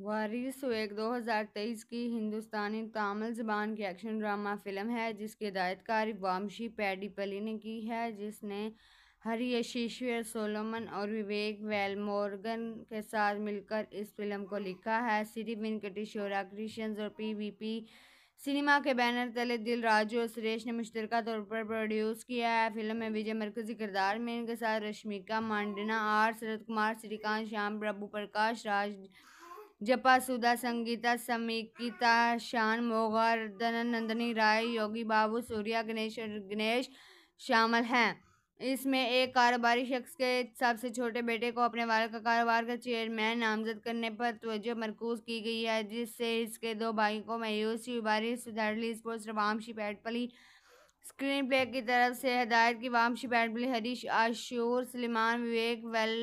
वारिस हज़ार 2023 की हिंदुस्तानी तमिल जबान की एक्शन ड्रामा फिल्म है जिसकी हिदायतकार वामशी पैडीपली ने की है जिसने हरी यशीश्वर सोलोमन और विवेक वेलमोर्गन के साथ मिलकर इस फिल्म को लिखा है श्री वेंकटी शोरा क्रिश्चियंस और पीवीपी सिनेमा के बैनर तले दिल राजू और सुरेश ने मुश्तर तौर पर प्रोड्यूस किया है फिल्म में विजय मरकजी किरदार में इनके साथ रश्मिका मांडना आर शरद कुमार श्रीकांत श्याम प्रभु प्रकाश राज जपा सुधा संगीता समीकिता शान मोगर धननंदनी राय योगी बाबू सूर्या गणेश गणेश शामिल हैं इसमें एक कारोबारी शख्स के सबसे छोटे बेटे को अपने वाले का कारोबार का चेयरमैन नामजद करने पर तोजह मरकूज की गई है जिससे इसके दो भाई को मायूसी बारिश सुधारली sports Vamshi Paidipally screenplay की तरफ से हदायत की वामशी पैटपली हरीश आशूर सलीमान विवेक वेल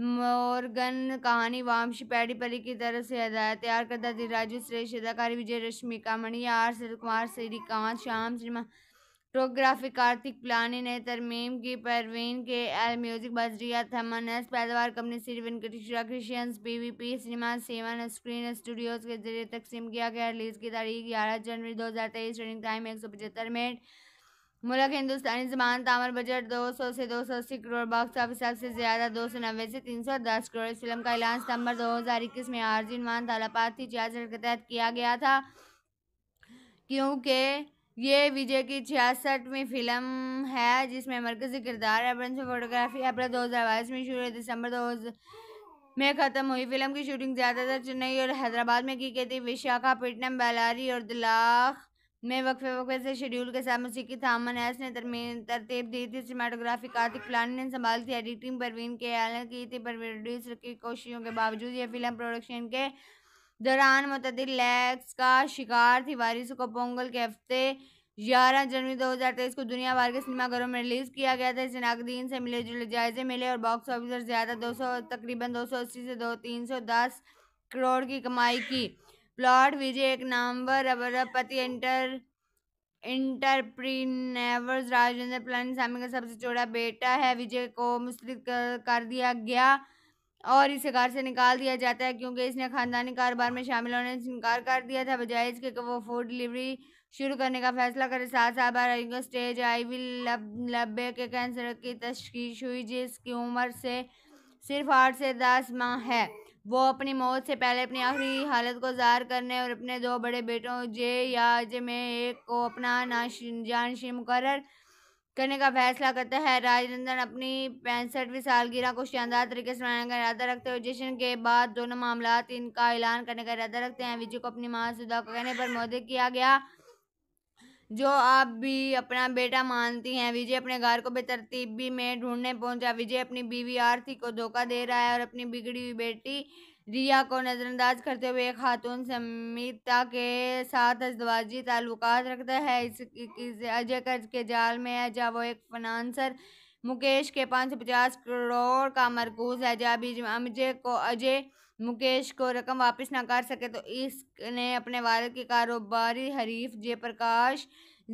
मोरगन कहानी पैडी परी की तरफ से हदायत तैयार करता राजू श्रेष्ठ अदाकारी विजय रश्मिका मणिया आर सर कुमार श्रीकांत श्याम श्रीमा टोग्राफी कार्तिक प्लानी ने तरमीम की परवीन के एल म्यूजिक बजरिया एस पैदावार company Shri Venkateswara V P cinema seven screen studios के जरिए तकसीम किया गया रिलीज की तारीख ग्यारह जनवरी दो हज़ार तेईस रनिंग टाइम एक सौ पचहत्तर मिनट मुलक हिंदुस्तानी जबान तामर बजट 200 से 280 करोड़ बॉक्स ऑफिस से ज़्यादा दो सौ नब्बे से तीन सौ दस करोड़ इस फिल्म का ऐलान सितंबर 2021 में आर्जी मान तालापाती छियासठ के तहत किया गया था क्योंकि ये विजय की छियासठवीं फिल्म है जिसमें मरकजी किरदार रेफरेंस फोटोग्राफी अप्रैल दो हज़ार बाईस में शुरू दिसंबर दो में ख़त्म हुई फिल्म की शूटिंग ज़्यादातर चेन्नई और हैदराबाद में की गई थी विशाखापट्टनम बेलारी और दिलाख में वक्फे वक्फे से शेड्यूल के साथ मौसीकी थामन ऐस ने तरतीब दी थी सिनेमाटोग्राफी कार्तिक प्लान ने संभाल थी एडिटिंग परवीन के आलन की थी पर प्रोड्यूसर की कोशिशों के बावजूद यह फिल्म प्रोडक्शन के दौरान मतदिल लैक्स का शिकार थी वारिस को पोंगल के हफ्ते ग्यारह जनवरी 2023 को दुनिया भर के सिनेमाघरों में रिलीज़ किया गया था इसे नागदीन से मिले जुले जायजे मिले और बॉक्स ऑफिस ज़्यादा सौ तकरीबन अस्सी से दो तीन करोड़ की कमाई की प्लॉट विजय एक नवंबर अबरपति इंटर इंटरप्रीनेवर्स राजेंद्र स्वामी का सबसे छोटा बेटा है विजय को मिश्रित कर दिया गया और इसे घर से निकाल दिया जाता है क्योंकि इसने खानदानी कारोबार में शामिल होने से इनकार कर दिया था बजाय इसके वो फूड डिलीवरी शुरू करने का फैसला करे साथ साथ बार स्टेज आई वी लब लब्बे के कैंसर की तशखीस हुई जिसकी उम्र से सिर्फ आठ से दस माह है वो अपनी मौत से पहले अपनी आखिरी हालत को ज़ाहिर करने और अपने दो बड़े बेटों जय या जय में एक को अपना जानशी मुकर करने का फैसला करता है राजनंदन अपनी पैंसठवीं सालगिरह को शानदार तरीके से मनाने का इरादा रखते हैं जश्न के बाद दोनों मामला इनका ऐलान करने का इरादा रखते हैं विजय को अपनी मां सुधा को कहने पर मौत किया गया जो आप भी अपना बेटा मानती हैं विजय अपने घर को बेतरतीबी में ढूंढने पहुंचा विजय अपनी बीवी आरती को धोखा दे रहा है और अपनी बिगड़ी हुई बेटी रिया को नज़रअंदाज करते हुए खातून समिता के साथ अजवाजी ताल्लुक रखता है इस, इस अजय कर्ज के जाल में है जब वो एक फनानसर मुकेश के पाँच सौ पचास करोड़ का मरकूज है जब अजय को अजय मुकेश को रकम वापस ना कर सके तो इसने अपने वालद के कारोबारी हरीफ जयप्रकाश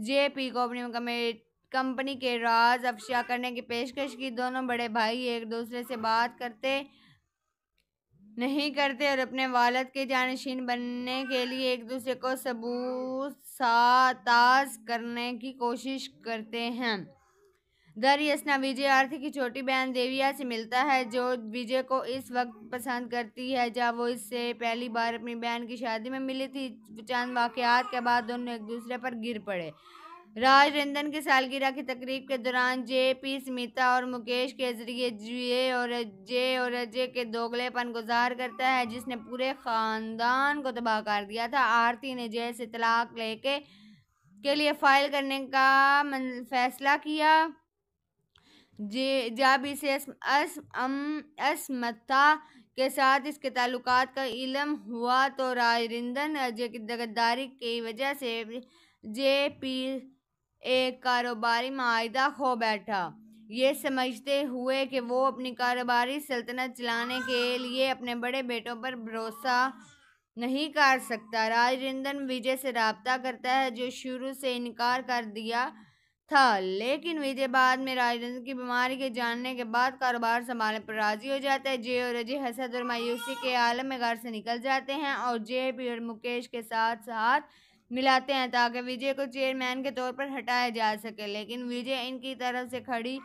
जे पी को अपनी कंपनी के राज अफशा करने की पेशकश की दोनों बड़े भाई एक दूसरे से बात करते नहीं करते और अपने वालद के जानशीन बनने के लिए एक दूसरे को सबूत साताज करने की कोशिश करते हैं दर यसना विजय आरती की छोटी बहन देविया से मिलता है जो विजय को इस वक्त पसंद करती है जब वो इससे पहली बार अपनी बहन की शादी में मिली थी चंद वाक़ात के बाद दोनों एक दूसरे पर गिर पड़े राज की सालगिरह की तकरीब के दौरान जे पी स्मिता और मुकेश के जरिए जे और जे और अजय के दोगलेपन गुजार करता है जिसने पूरे ख़ानदान को तबाह कर दिया था आरती ने जय से तलाक लेके के लिए फ़ाइल करने का फैसला किया जे अम असमता के साथ इसके ताल्लुक का इलम हुआ तो राजरिंदन अजय की दगदारी की वजह से जे पी एक कारोबारी माहदा खो बैठा ये समझते हुए कि वो अपनी कारोबारी सल्तनत चलाने के लिए अपने बड़े बेटों पर भरोसा नहीं कर सकता राजरिंदन विजय से रबता करता है जो शुरू से इनकार कर दिया था लेकिन विजय बाद में राजदंश की बीमारी के जानने के बाद कारोबार संभालने पर राजी हो जाता है जय और अजय हसद और मायूसी के आलम में घर से निकल जाते हैं और जय पी और मुकेश के साथ साथ मिलाते हैं ताकि विजय को चेयरमैन के तौर पर हटाया जा सके लेकिन विजय इनकी तरफ से खड़ी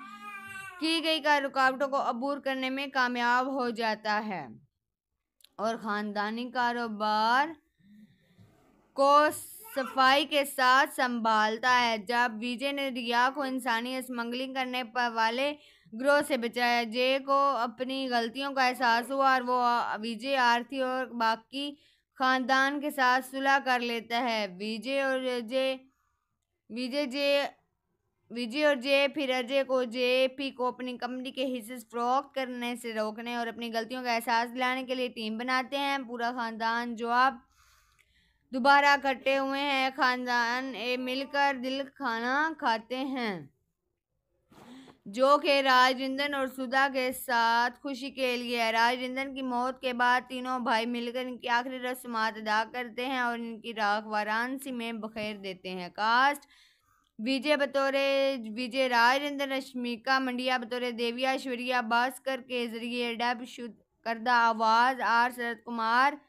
की गई का रुकावटों को अबूर करने में कामयाब हो जाता है और ख़ानदानी कारोबार को सफाई के साथ संभालता है जब विजय ने रिया को इंसानी स्मगलिंग करने वाले ग्रोह से बचाया जय को अपनी गलतियों का एहसास हुआ और वो विजय आरती और बाकी खानदान के साथ सुलह कर लेता है विजय और जय विजय जय विजय और जे फिर अजय को जे पी को अपनी कंपनी के हिस्से फरोख्त करने से रोकने और अपनी गलतियों का एहसास दिलाने के लिए टीम बनाते हैं पूरा खानदान जो आप दोबारा इकट्ठे हुए हैं खानदान मिलकर दिल खाना खाते हैं जो कि राजेंद्रन और सुधा के साथ खुशी के लिए है राजेंद्रन की मौत के बाद तीनों भाई मिलकर इनकी आखिरी रस्मात अदा करते हैं और इनकी राख वाराणसी में बखेर देते हैं कास्ट विजय बतौरे विजय राजेंद्र रश्मिका मंडिया बतौरे देविया ऐश्वर्या भास्कर के जरिए डब शुद्ध करदा आवाज़ आर शरद कुमार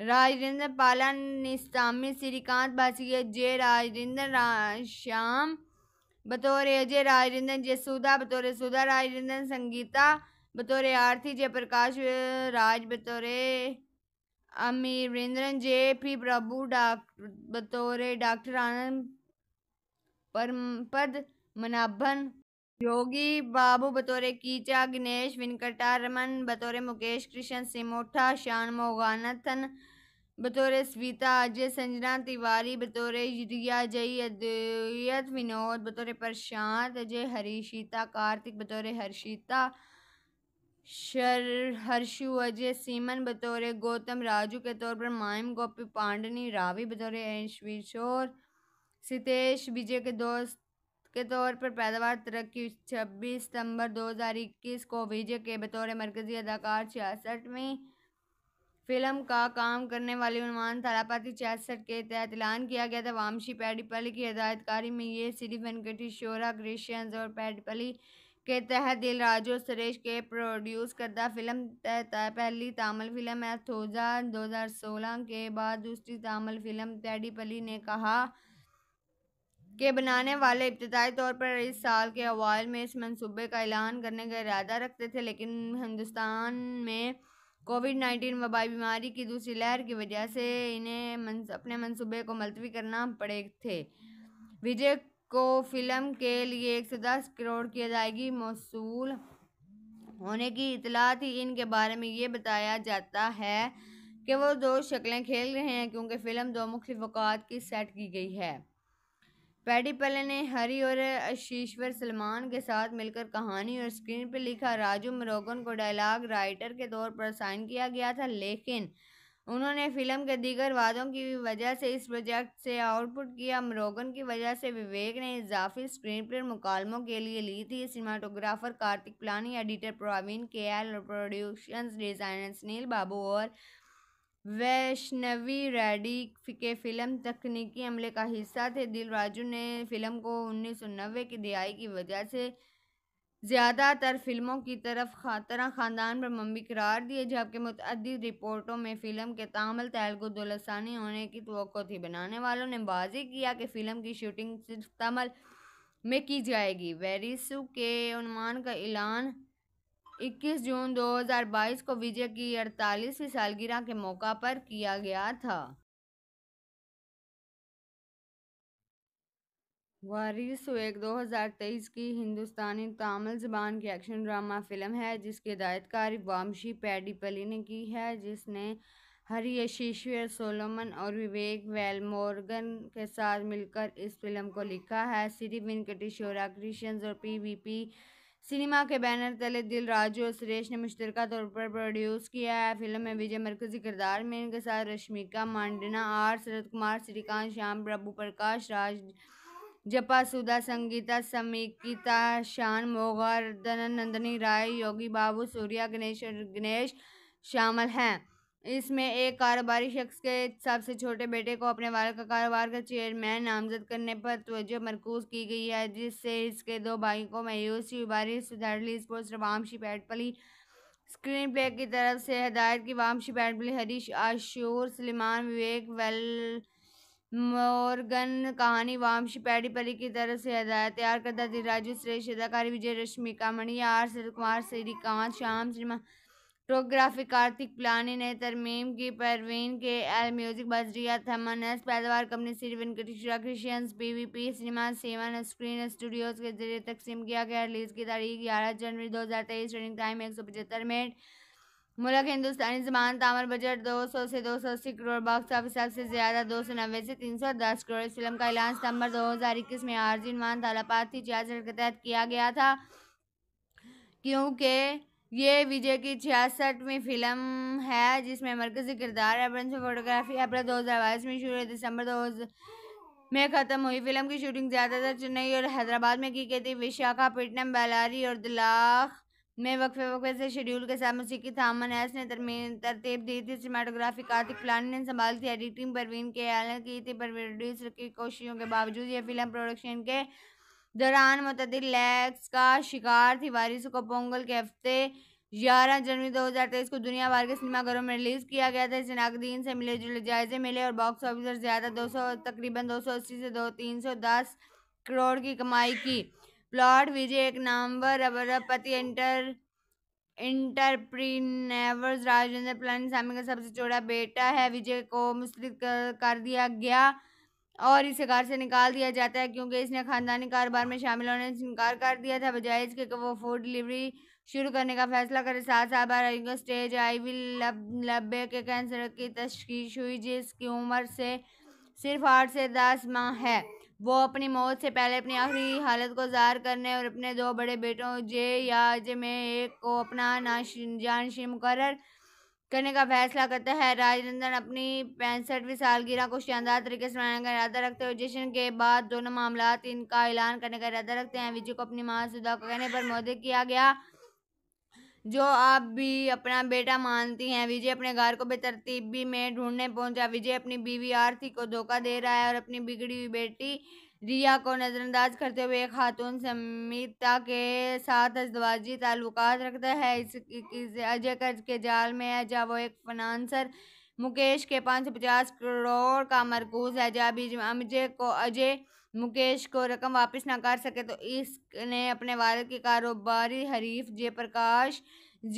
राजेंद्र पाला निस्तामी श्रीकांत भासीय जे राजेंद्र श्याम बतौर अजय राजेंद्र जयसुधा बतौर सुधा राजेंद्र संगीता बतौर आरती जयप्रकाश राज बतौरे अमीरेंद्रन जय पी प्रभु डॉक्टर बतौरे डॉक्टर आनंद परमपद मनाभन योगी बाबू बतौरे कीचा गणेश वेंकटारमन बतौरे मुकेश कृष्ण सिमोठा श्याम मोगानथन बतौर स्वीता अजय संजना तिवारी बतौर रिया जय अद्वैत विनोद बतौर प्रशांत अजय हरीशिता कार्तिक बतौर हर्षिता शर हर्षु अजय सीमन बतौर गौतम राजू के तौर पर मायम गोपी पांडनी रावी बतौर अंश सितेश विजय के दोस्त के तौर पर पैदावार तरक्की छब्बीस सितंबर दो हज़ार इक्कीस को विजय के बतौर मरकजी अदाकार छियासठवीं फिल्म का काम करने वाले उन्वान थालापाती छियासठ के तहत ऐलान किया गया था वामशी पैडीपली की हदायतकारी में ये सीरी वेंकटी शोरा क्रिश्चियंस और पैडीपल्ली के तहत दिल राजो सुरेश के प्रोड्यूस करदा फिल्म पहली तमिल फिल्म है थोजा सोलह के बाद दूसरी तमिल फिल्म पैडीपली ने कहा के बनाने वाले इब्तदाई तौर पर इस साल के अवाल में इस मनसूबे का ऐलान करने का इरादा रखते थे लेकिन हिंदुस्तान में कोविड नाइन्टीन वबाई बीमारी की दूसरी लहर की वजह से इन्हें मन्स, अपने मनसूबे को मुलतवी करना पड़े थे विजय को फिल्म के लिए एक दस करोड़ की अदायगी मौसू होने की इतला थी इनके बारे में ये बताया जाता है कि वो दो शक्लें खेल रहे हैं क्योंकि फ़िल्म दो मुख्य वक़ात की सेट की गई है पैडी पले ने हरी और अशीश्वर सलमान के साथ मिलकर कहानी और स्क्रीन पर लिखा राजू मरोगन को डायलॉग राइटर के तौर पर साइन किया गया था लेकिन उन्होंने फिल्म के दीगर वादों की वजह से इस प्रोजेक्ट से आउटपुट किया मरोगन की वजह से विवेक ने इजाफी स्क्रीन पर मुकालमों के लिए ली थी cinematographer Karthik Palani editor Praveen K L और प्रोड्यूशन डिज़ाइनर सुनील बाबू और वैष्णवी रेडी के फिल्म तकनीकी अमले का हिस्सा थे दिल राजू ने फिल्म को उन्नीस सौ नब्बे की दिहाई की वजह से ज़्यादातर फिल्मों की तरफ खातरा ख़ानदान पर मम्मी करार दिए जबकि मुतद रिपोर्टों में फ़िल्म के तामल तेलगु दुलसानी होने की तो थी बनाने वालों ने बाजी किया कि फ़िल्म की शूटिंग सिर्फ तमल में की जाएगी वेरिसू के अनुमान का ऐलान 21 जून 2022 को विजय की अड़तालीसवीं सालगिरह के मौका पर किया गया था वारिस एक 2023 की हिंदुस्तानी तमिल जबान की एक्शन ड्रामा फिल्म है जिसकी हिदायतकारी वामशी पैडीपली ने की है जिसने हरियशीश्वर सोलोमन और विवेक वेलमोर्गन के साथ मिलकर इस फिल्म को लिखा है श्री वेंकटेश्वरा कृष्ण और पी वी पी सिनेमा के बैनर तले दिल राजू और सुरेश ने मुश्तरक तौर पर प्रोड्यूस किया है फिल्म में विजय मरकजी किरदार में इनके साथ रश्मिका मांडना आर शरद कुमार श्रीकांत श्याम प्रभु प्रकाश राज जपा सुधा संगीता समीकिता शान मोगा नंदनी राय योगी बाबू सूर्या गणेश और गणेश शामिल हैं इसमें एक कारोबारी शख्स के सबसे छोटे बेटे को अपने वाले का कारोबार का चेयरमैन नामजद करने पर तोजह मरकूज की गई है जिससे इसके दो भाई को मायूसी sports Vamshi Paidipally screenplay की तरफ से हदायत की वामशी पैटपली हरीश आशूर सलीमान विवेक वेल मोरगन कहानी वामशी पैडी पली की तरफ से हदायत तैयार करदा राजू श्रेष्ठ अदाकारी विजय रश्मिका मणि आर सर कुमार श्रीकांत श्याम श्रीमान टोग्राफिक आर्थिक प्लानिंग ने तरमीम की परवीन के एल म्यूजिक बजरिया थमनस पैदावार कंपनी सिरविन creations P V P cinema seven screen studios के जरिए तकसीम किया गया रिलीज की तारीख ग्यारह जनवरी दो हज़ार तेईस रनिंग टाइम एक सौ पचहत्तर मिनट मुल्क हिंदुस्तानी जबान तामर बजट दो सौ से दो सौ अस्सी करोड़ बॉक्स ऑफिस से ज़्यादा दो सौ नब्बे से तीन सौ दस करोड़ इस फिल्म का ऐलान सितंबर दो हज़ार इक्कीस में आर्जिन मान तालापाती छियासठ के तहत किया गया था क्योंकि ये विजय की छियासठवीं फिल्म है जिसमें मरकजी किरदार है फोटोग्राफी अप्रैल दो हज़ार बाईस में शुरू दिसंबर दो में ख़त्म हुई फिल्म की शूटिंग ज़्यादातर चेन्नई और हैदराबाद में की गई थी विशाखापट्टनम बेलारी और दिलाख में वक्फे वक्फे से शेड्यूल के साथ मौसीकी थामन एस ने तरतीब दी थी सीमाटोग्राफी कार्तिक प्लानी ने संभाल थी एडिटिंग परवीन के एल की थी पर प्रोड्यूसर की कोशिशों के बावजूद यह फिल्म प्रोडक्शन के दौरान मुतदिल लैग्स का शिकार थी वारिस को पोंगल के हफ्ते ग्यारह जनवरी 2023 को दुनिया भर के सिनेमाघरों में रिलीज़ किया गया था इसे नाकदीन से मिले जुले जायजे मिले और बॉक्स ऑफिस से ज़्यादा दो सौ तकरीबन दो सौ अस्सी से दो तीन सौ दस करोड़ की कमाई की प्लॉट विजय एक नामवर अबरपति इंटर इंटरप्रीनेवर्स राजेंद्र प्लानी सामी का सबसे छोटा बेटा है विजय को मुस्लिक कर दिया गया और इसे कार से निकाल दिया जाता है क्योंकि इसने खानदानी कारोबार में शामिल होने से इनकार कर दिया था बजाय इसके वो फूड डिलीवरी शुरू करने का फैसला करे साथ साल स्टेज आई वी लब लब्बे के कैंसर की तशखीस हुई जिसकी उम्र से सिर्फ आठ से दस माह है वो अपनी मौत से पहले अपनी आखिरी हालत को ज़ाहिर करने और अपने दो बड़े बेटों जे या जे में एक को अपना नाश जानशी मुकर करने का फैसला करता है राजनंदन अपनी पैंसठवीं सालगिरह को शानदार तरीके से मनाने का इरादा रखते हैं जश्न के बाद दोनों मामला इनका ऐलान करने का इरादा रखते हैं विजय को अपनी माँ सुधा को कहने पर मोदी किया गया जो आप भी अपना बेटा मानती हैं विजय अपने घर को बेतरतीबी में ढूंढने पहुंचा विजय अपनी बीवी आरती को धोखा दे रहा है और अपनी बिगड़ी हुई बेटी रिया को नज़रअंदाज करते हुए एक खातून समिता के साथ अजवाजी ताल्लुक रखता है इस अजय कर्ज के जाल में है जब वो एक फनानसर मुकेश के पाँच सौ पचास करोड़ का मरकूज है जब अजय को अजय मुकेश को रकम वापस ना कर सके तो इसने अपने वालद के कारोबारी हरीफ जय प्रकाश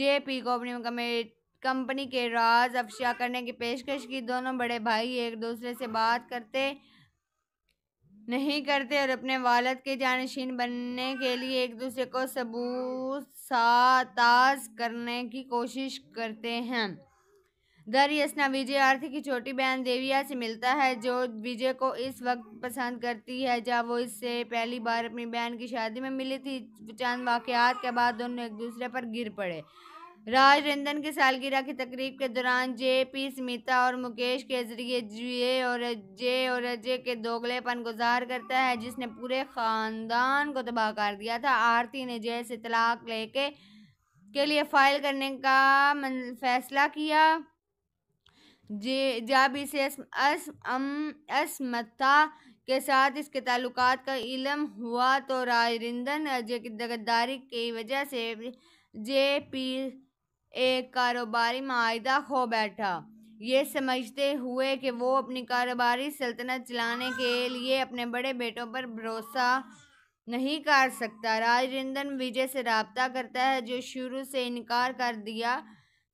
जे पी को अपनी कंपनी के राज अफशा करने की पेशकश की दोनों बड़े भाई एक दूसरे से बात करते नहीं करते और अपने वालद के जानशीन बनने के लिए एक दूसरे को सबूत साताज करने की कोशिश करते हैं दर यसना विजय आरती की छोटी बहन देविया से मिलता है जो विजय को इस वक्त पसंद करती है जब वो इससे पहली बार अपनी बहन की शादी में मिली थी चंद वाक़ात के बाद दोनों एक दूसरे पर गिर पड़े राज राजरंजन की सालगिरह की तकरीब के दौरान जे पी स्मिता और मुकेश के जरिए जे और जे और अजय के दोगलेपन गुजार करता है जिसने पूरे ख़ानदान को तबाह कर दिया था आरती ने जय से तलाक लेके के लिए फाइल करने का फैसला किया जे जब इसे असमता के साथ इसके ताल्लुक का इलम हुआ तो राजरिंदन अजय की दगदारी की वजह से जे पी एक कारोबारी माहा खो बैठा ये समझते हुए कि वो अपनी कारोबारी सल्तनत चलाने के लिए अपने बड़े बेटों पर भरोसा नहीं कर सकता राजेंद्रन विजय से रबता करता है जो शुरू से इनकार कर दिया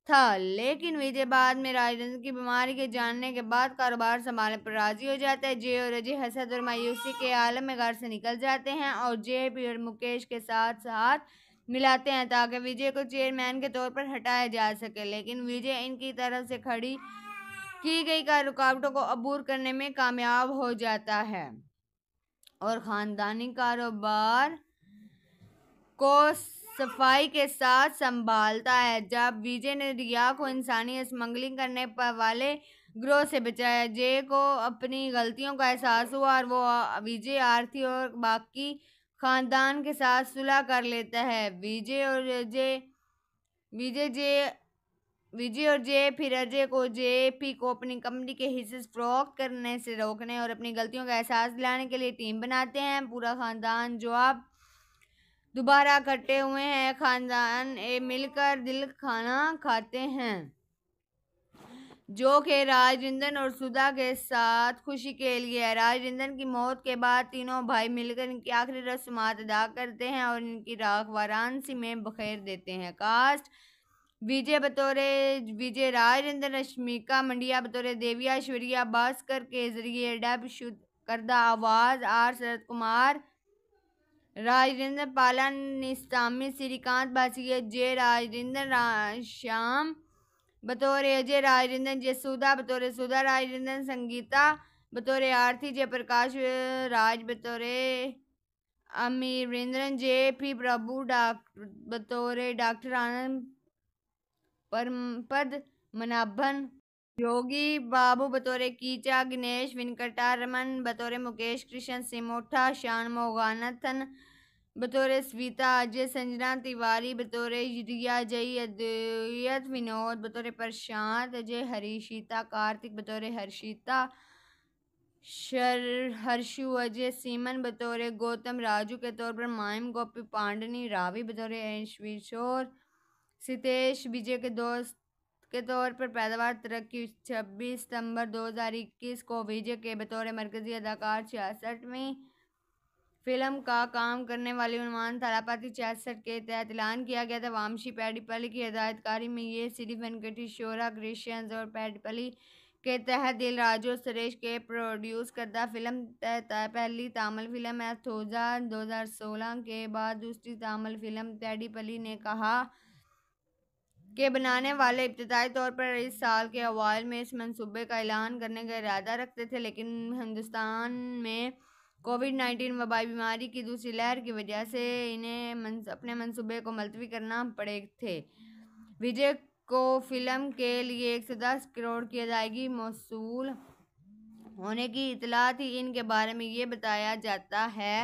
था लेकिन विजय बाद में राजेंद्र की बीमारी के जानने के बाद कारोबार संभालने पर राजी हो जाता है जय और अजय हसद और मायूसी के आलम में घर से निकल जाते हैं और जे पी और मुकेश के साथ साथ मिलाते हैं ताकि विजय को चेयरमैन के तौर पर हटाया जा सके लेकिन विजय इनकी तरफ से खड़ी की गई का रुकावटों को अबूर करने में कामयाब हो जाता है और ख़ानदानी कारोबार को सफाई के साथ संभालता है जब विजय ने रिया को इंसानी स्मगलिंग करने पर वाले ग्रोह से बचाया जय को अपनी गलतियों का एहसास हुआ और वो विजय आरती और बाकी खानदान के साथ सुलह कर लेता है विजय और अजय विजय जे विजय और जे फिर अजय को जे पी को अपनी कंपनी के हिस्से फ्रॉक करने से रोकने और अपनी गलतियों का एहसास दिलाने के लिए टीम बनाते हैं पूरा खानदान जो आप दोबारा इकट्ठे हुए हैं खानदान मिलकर दिल खाना खाते हैं जो कि राजेंद्रन और सुधा के साथ खुशी के लिए है की मौत के बाद तीनों भाई मिलकर इनकी आखिरी रस्मात अदा करते हैं और इनकी राख वाराणसी में बखेर देते हैं कास्ट विजय बतौरे विजय राजेंद्र रश्मिका मंडिया बतौरे देविया ऐश्वर्या भास्कर के जरिए डब शुद्ध करदा आवाज़ आर शरद कुमार राजेंद्र पालन निस्तामी श्रीकांत बासिया जय राजेंद्र रा, श्याम बतौर अजय राज जसूदा बतौर सुधा राजरंजन संगीता बतौर आरती प्रकाश राज बतौर अमीरेंद्रन जे पी प्रभु डॉक्टर बतौर डॉक्टर आनंद परमपद मनाभन योगी बाबू बतौर कीचा गणेश वेंकटारमन बतौर मुकेश कृष्ण सिमोठा शान मोगानथन बतौर स्वीता अजय संजना तिवारी बतौर युदिया जय अद्वैत विनोद बतौर प्रशांत अजय हरीशिता कार्तिक बतौर हर्षिता शर हर्षु अजय सीमन बतौर गौतम राजू के तौर पर मायम गोपी पांडनी रावी बतौर ऐशविशोर सितेश विजय के दोस्त के तौर पर पैदावार तरक्की छब्बीस सितंबर दो हज़ार इक्कीस को विजय के बतौर मरकजी अदाकार छियासठ में फिल्म का काम करने वाले उन्वान थालापाती छियासठ के तहत ऐलान किया गया था वामशी पैडीपली की हिदायतकारी में ये सीरी वेंकटी शोरा क्रिश्चियंस और पैडीपली के तहत दिल राजो सुरेश के प्रोड्यूस करदा फिल्म पहली तामिल फिल्म है थोजा सोलह के बाद दूसरी तामिल फिल्म पैडीपली ने कहा के बनाने वाले इब्तदाई तौर पर इस साल के अवाल में इस मंसूबे का ऐलान करने का इरादा रखते थे लेकिन हिंदुस्तान में कोविड नाइन्टीन वबाई बीमारी की दूसरी लहर की वजह से इन्हें मन, अपने मनसूबे को मुलतवी करना पड़े थे विजय को फिल्म के लिए एक सौ दस करोड़ की अदायगी मौसू होने की इतला थी इनके बारे में ये बताया जाता है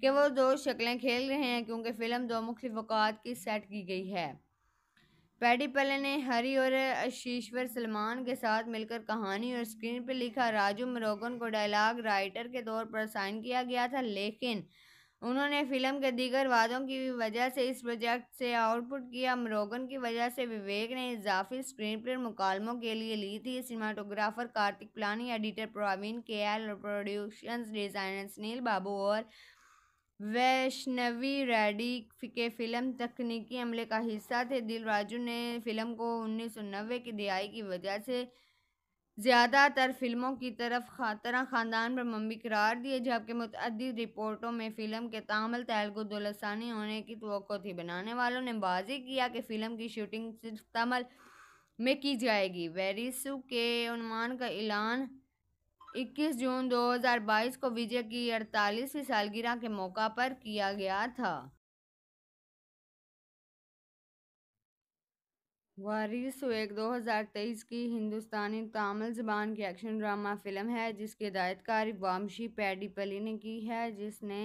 कि वो दो शक्लें खेल रहे हैं क्योंकि फ़िल्म दो मुख्य अवकात की सेट की गई है पैडी पले ने हरी और शीश्वर सलमान के साथ मिलकर कहानी और स्क्रीन पर लिखा राजू मरोगन को डायलॉग राइटर के तौर पर साइन किया गया था लेकिन उन्होंने फिल्म के दीगर वादों की वजह से इस प्रोजेक्ट से आउटपुट किया मरोगन की वजह से विवेक ने इजाफी स्क्रीन पर मुकालमों के लिए ली थी cinematographer Karthik Palani editor Praveen K L और प्रोड्यूशन डिज़ाइनर सुनील बाबू और वैष्णवी रेडी के फिल्म तकनीकी अमले का हिस्सा थे दिल राजू ने फिल्म को उन्नीस सौ नब्बे की दिहाई की वजह से ज़्यादातर फिल्मों की तरफ खातरा ख़ानदान पर मम्मी करार दिए जबकि मतद रिपोर्टों में फ़िल्म के तामल तेलगु दुलसानी होने की तो थी बनाने वालों ने बाजी किया कि फ़िल्म की शूटिंग सिर्फ तमल में की जाएगी वेरिसू के अनुमान का ऐलान 21 जून 2022 को विजय की अड़तालीसवीं सालगिरह के मौका पर किया गया था वारिस एक 2023 की हिंदुस्तानी तमिल जबान की एक्शन ड्रामा फिल्म है जिसकी हिदायतकार वामशी पैडीपली ने की है जिसने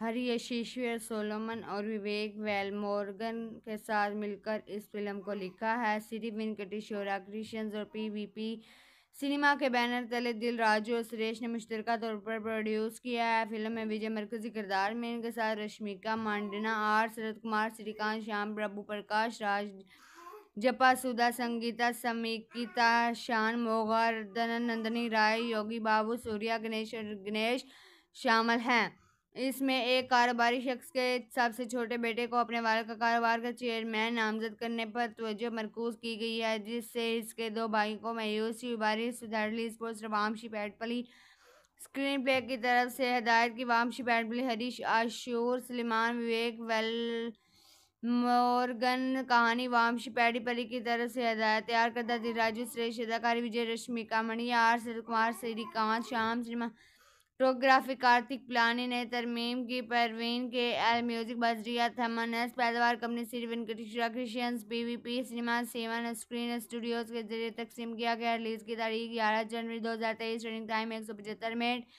हरी यशीश्वर सोलोमन और विवेक वेलमोर्गन के साथ मिलकर इस फिल्म को लिखा है श्री वेंकटेश्वरा क्रिशंस और पी वी पी सिनेमा के बैनर तले दिल राजू और सुरेश ने मुश्तर तौर पर प्रोड्यूस किया है फिल्म में विजय मरकजी किरदार में इनके साथ रश्मिका मांडना आर शरद कुमार श्रीकांत श्याम प्रभु प्रकाश राज जपा सुधा संगीता समीकिता शान मोगा नंदनी राय योगी बाबू सूर्या गणेश और गणेश शामिल हैं इसमें एक कारोबारी शख्स के सबसे छोटे बेटे को अपने वाल का कारोबार का चेयरमैन नामजद करने पर तोजह मरकूज की गई है जिससे इसके दो भाई को मायूसी sports Vamshi Paidipally screenplay की तरफ से हदायत की वामशी पैटपली हरीश आशूर सलीमान विवेक वेल मोरगन कहानी वामशी पैडी पली की तरफ से हदायत तैयार करदा राजू श्रेष्ठ अदाकारी विजय रश्मिका मणिया आर सर कुमार श्रीकांत श्याम श्रीमा टोग्राफिक आर्थिक प्लानिंग ने तरमीम की परवीन के एल म्यूजिक बजरिया थमनस पैदावार कंपनी सिर्फ इनकटिशरा creations P V P cinema seven screen studios के जरिए तकसीम किया गया रिलीज़ की तारीख ग्यारह जनवरी दो हज़ार तेईस रनिंग टाइम एक सौ पचहत्तर मिनट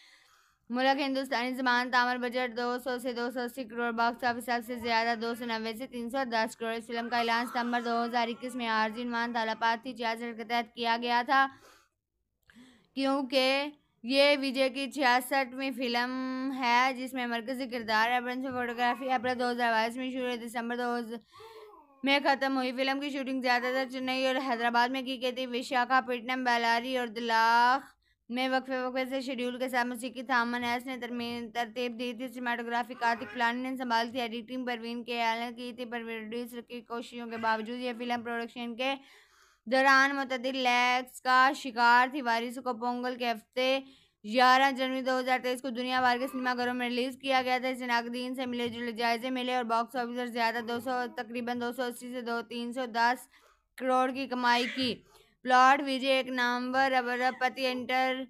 मुल्क हिंदुस्तानी जबान तामर बजट दो सौ से दो सौ अस्सी करोड़ बॉक्स ऑफिस से ज़्यादा दो सौ नब्बे से तीन सौ दस करोड़ इस फिल्म का ऐलान सितंबर दो हज़ार इक्कीस में आर्जिन मान तालापाती के तहत किया गया था क्योंकि ये विजय की छियासठवीं फिल्म है जिसमें मरकजी किरदार है फोटोग्राफी अप्रैल दो हज़ार बाईस में शुरू दिसंबर दो में ख़त्म हुई फिल्म की शूटिंग ज़्यादातर चेन्नई और हैदराबाद में की गई थी विशाखापट्टनम बेलारी और दिलाख में वक्फे वक्फे से शेड्यूल के साथ मौसीकी थामन एस ने तरतीब दी थी सीमाटोग्राफी कार्तिक प्लानी ने संभाली थी एडिटिंग परवीन के एल की थी पर प्रोड्यूसर की कोशिशों के बावजूद यह फिल्म प्रोडक्शन के दौरान मतदल लैग्स का शिकार थी वारिसों को पोंगल के हफ्ते ग्यारह जनवरी 2023 को दुनिया भर के सिनेमाघरों में रिलीज किया गया था इसे नागदीन से मिले जुले जायजे मिले और बॉक्स ऑफिस ज़्यादा दो सौ तकरीबन दो सौ अस्सी से दो तीन सौ दस करोड़ की कमाई की प्लॉट विजय एक नामवर अबरपति इंटर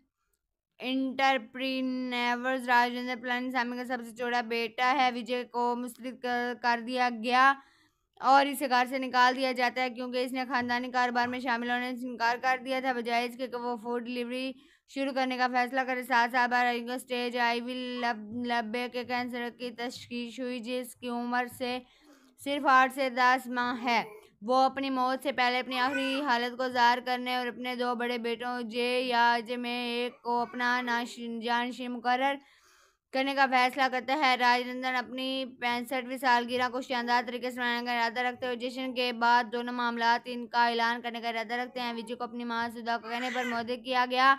इंटरप्रीनेवर्स राजेंद्र प्लानी सामी का सबसे छोटा बेटा है विजय को मुस्लिम कर दिया गया और इसे कार से निकाल दिया जाता है क्योंकि इसने खानदानी कारोबार में शामिल होने से इनकार कर दिया था बजाय इसके वो फूड डिलीवरी शुरू करने का फैसला करे सात साल बाद स्टेज आई वी लब लब्बे के कैंसर की तशखीस हुई जिसकी उम्र से सिर्फ आठ से दस माह है वो अपनी मौत से पहले अपनी आखिरी हालत को ज़ाहिर करने और अपने दो बड़े बेटों जे या जे में एक को अपना नाश जानशी मुकर करने का फैसला करता है राजनंदन अपनी पैंसठवीं सालगिरह को शानदार तरीके से मनाने का इरादा रखते हैं जश्न के बाद दोनों मामला इनका ऐलान करने का इरादा रखते हैं विजय को अपनी माँ सुधा को कहने पर मोदी किया गया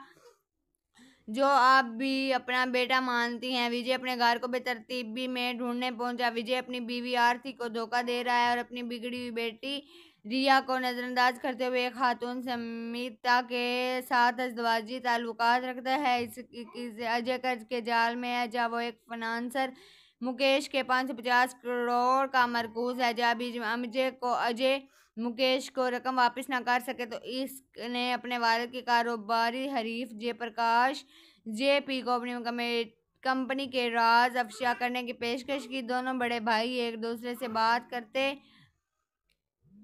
जो आप भी अपना बेटा मानती हैं विजय अपने घर को बेतरतीबी में ढूंढने पहुंचा विजय अपनी बीवी आरती को धोखा दे रहा है और अपनी बिगड़ी हुई बेटी रिया को नज़रअंदाज करते हुए एक खातून समिता के साथ अजवाजी ताल्लुक रखता है इस अजय कर्ज के जाल में है जब वो एक फनानसर मुकेश के पाँच सौ पचास करोड़ का मरकूज है जब अजय को अजय मुकेश को रकम वापस ना कर सके तो इसने अपने वालद के कारोबारी हरीफ जय प्रकाश जे पी को अपनी कंपनी के राज अफशा करने की पेशकश की दोनों बड़े भाई एक दूसरे से बात करते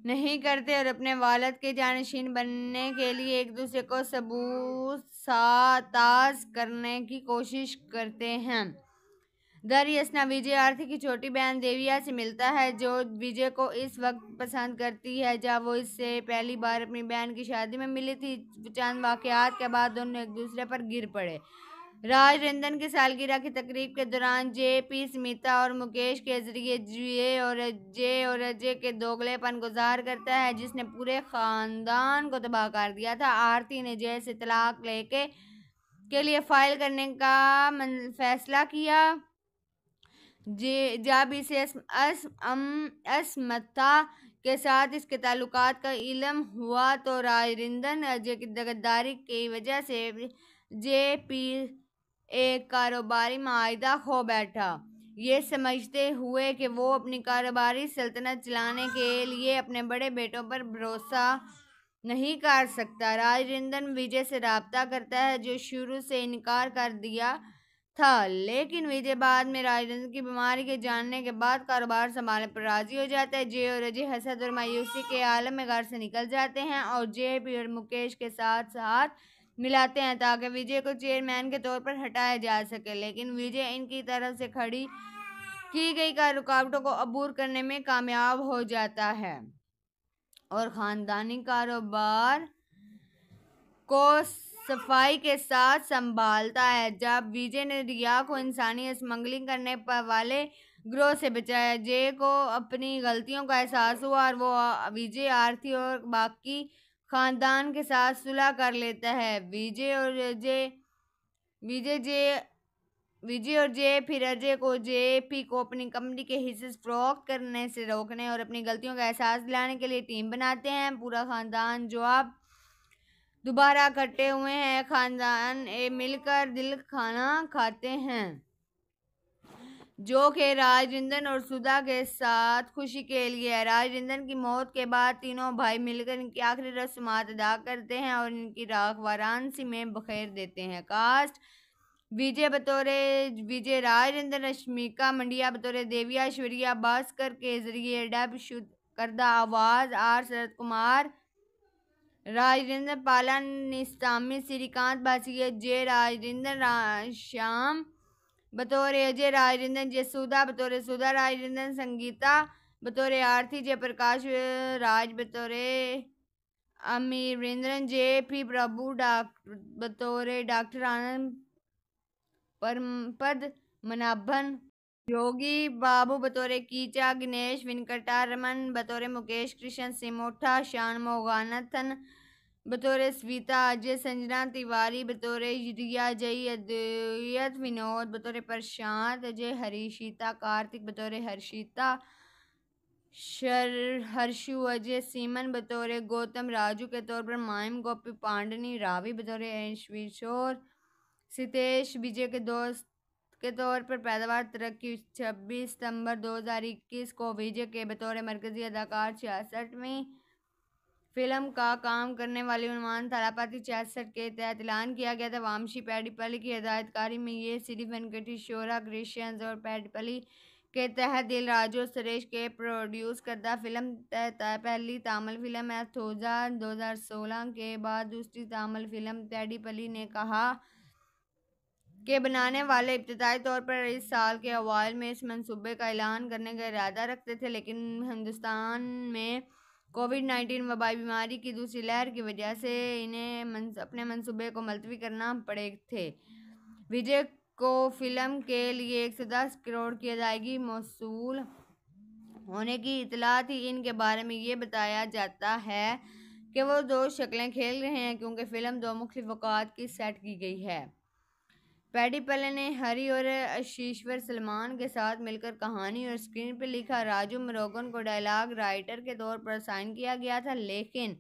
नहीं करते और अपने वालद के जानशीन बनने के लिए एक दूसरे को सबूत साताज करने की कोशिश करते हैं दर यसना विजय आरती की छोटी बहन देविया से मिलता है जो विजय को इस वक्त पसंद करती है जब वो इससे पहली बार अपनी बहन की शादी में मिली थी चंद वाक़ात के बाद दोनों एक दूसरे पर गिर पड़े राज रंजन की सालगिरह की तकरीब के दौरान जे पी स्मिता और मुकेश के जरिए जे और जे और अजय के दोगलेपन गुजार करता है जिसने पूरे ख़ानदान को तबाह कर दिया था आरती ने जय से तलाक लेके के लिए फाइल करने का फैसला किया जे जब इसे असमता के साथ इसके ताल्लुक का इलम हुआ तो राज अजय की दगदारी की वजह से जे पी एक कारोबारी माहिदा खो बैठा ये समझते हुए कि वो अपनी कारोबारी सल्तनत चलाने के लिए अपने बड़े बेटों पर भरोसा नहीं कर सकता राजरिंदन विजय से रबता करता है जो शुरू से इनकार कर दिया था लेकिन विजय बाद में राजरिंदन की बीमारी के जानने के बाद कारोबार संभालने पर राजी हो जाता है जय और अजय हसद और मायूसी के आलम में घर से निकल जाते हैं और जय पी और मुकेश के साथ साथ मिलाते हैं ताकि विजय को चेयरमैन के तौर पर हटाया जा सके लेकिन विजय इनकी तरफ से खड़ी की गई का रुकावटों को अबूर करने में कामयाब हो जाता है और ख़ानदानी कारोबार को सफाई के साथ संभालता है जब विजय ने रिया को इंसानी स्मगलिंग करने पर वाले ग्रोह से बचाया जय को अपनी गलतियों का एहसास हुआ और वो विजय आरती और बाकी खानदान के साथ सुलह कर लेता है विजय और अजय विजय जे विजय और जे फिर अजय को जे पी को अपनी कंपनी के हिस्से फ्रॉक करने से रोकने और अपनी गलतियों का एहसास दिलाने के लिए टीम बनाते हैं पूरा खानदान जो आप दोबारा इकट्ठे हुए हैं खानदान मिलकर दिल खाना खाते हैं जो कि राजरिंदन और सुधा के साथ खुशी के लिए है राजरिंदन की मौत के बाद तीनों भाई मिलकर इनकी आखिरी रस्मात अदा करते हैं और इनकी राख वाराणसी में बखेर देते हैं कास्ट विजय बतौरे विजय राजेंद्र रश्मिका मंडिया बतौरे देविया ऐश्वर्या भास्कर के जरिए डब शुद्ध करदा आवाज़ आर शरद कुमार राजेंद्र पालन निस्तामी श्रीकांत भाषी जय राजेंद्र रा, श्याम बतौर अजय राजरंजन जसूदा बतौर सुधा राजरंजन संगीता बतौर आरती जयप्रकाश राज बतौर अमीरेंद्रन जे पी प्रभु डॉक्टर बतौर डॉक्टर आनंद परमपद मनाभन योगी बाबू बतौर कीचा गणेश वेंकटारमन बतौर मुकेश कृष्ण सिमोठा शान मोगानथन बतौर स्वीता अजय संजना तिवारी बतौर रिया जय अद्वैत विनोद बतौर प्रशांत अजय हरीशिता कार्तिक बतौर हर्षिता शर हर्षु अजय सीमन बतौर गौतम राजू के तौर पर मायम गोपी पांडनी रावी बतौर ऐशविशोर सितेश विजय के दोस्त के तौर पर पैदावार तरक्की छब्बीस सितंबर 2021 को विजय के बतौर मरकजी अदाकार छियासठ में फिल्म का काम करने वाले उन्वान थालापाती छियासठ के तहत ऐलान किया गया था वामशी पैडीपली की हिदायतकारी में ये श्री वेंकटी शोरा क्रिश्चियंस और पैडीपली के तहत दिल राजू सुरेश के प्रोड्यूस करदा फिल्म पहली तमिल फिल्म है थोजा सोलह के बाद दूसरी तमिल फिल्म पैडीपली ने कहा के बनाने वाले इब्तदाई तौर पर इस साल के अवाल में इस मंसूबे का ऐलान करने का इरादा रखते थे लेकिन हिंदुस्तान में कोविड नाइन्टीन वबाई बीमारी की दूसरी लहर की वजह से इन्हें मंस, अपने मनसूबे को मुलतवी करना पड़े थे विजय को फिल्म के लिए एक दस करोड़ की अदायगी मौसू होने की इतला थी इनके बारे में ये बताया जाता है कि वो दो शक्लें खेल रहे हैं क्योंकि फ़िल्म दो मुख्य वक़ात की सेट की गई है पैडी पले ने हरी और अशीश्वर सलमान के साथ मिलकर कहानी और स्क्रीन पर लिखा राजू मरोगन को डायलॉग राइटर के तौर पर साइन किया गया था लेकिन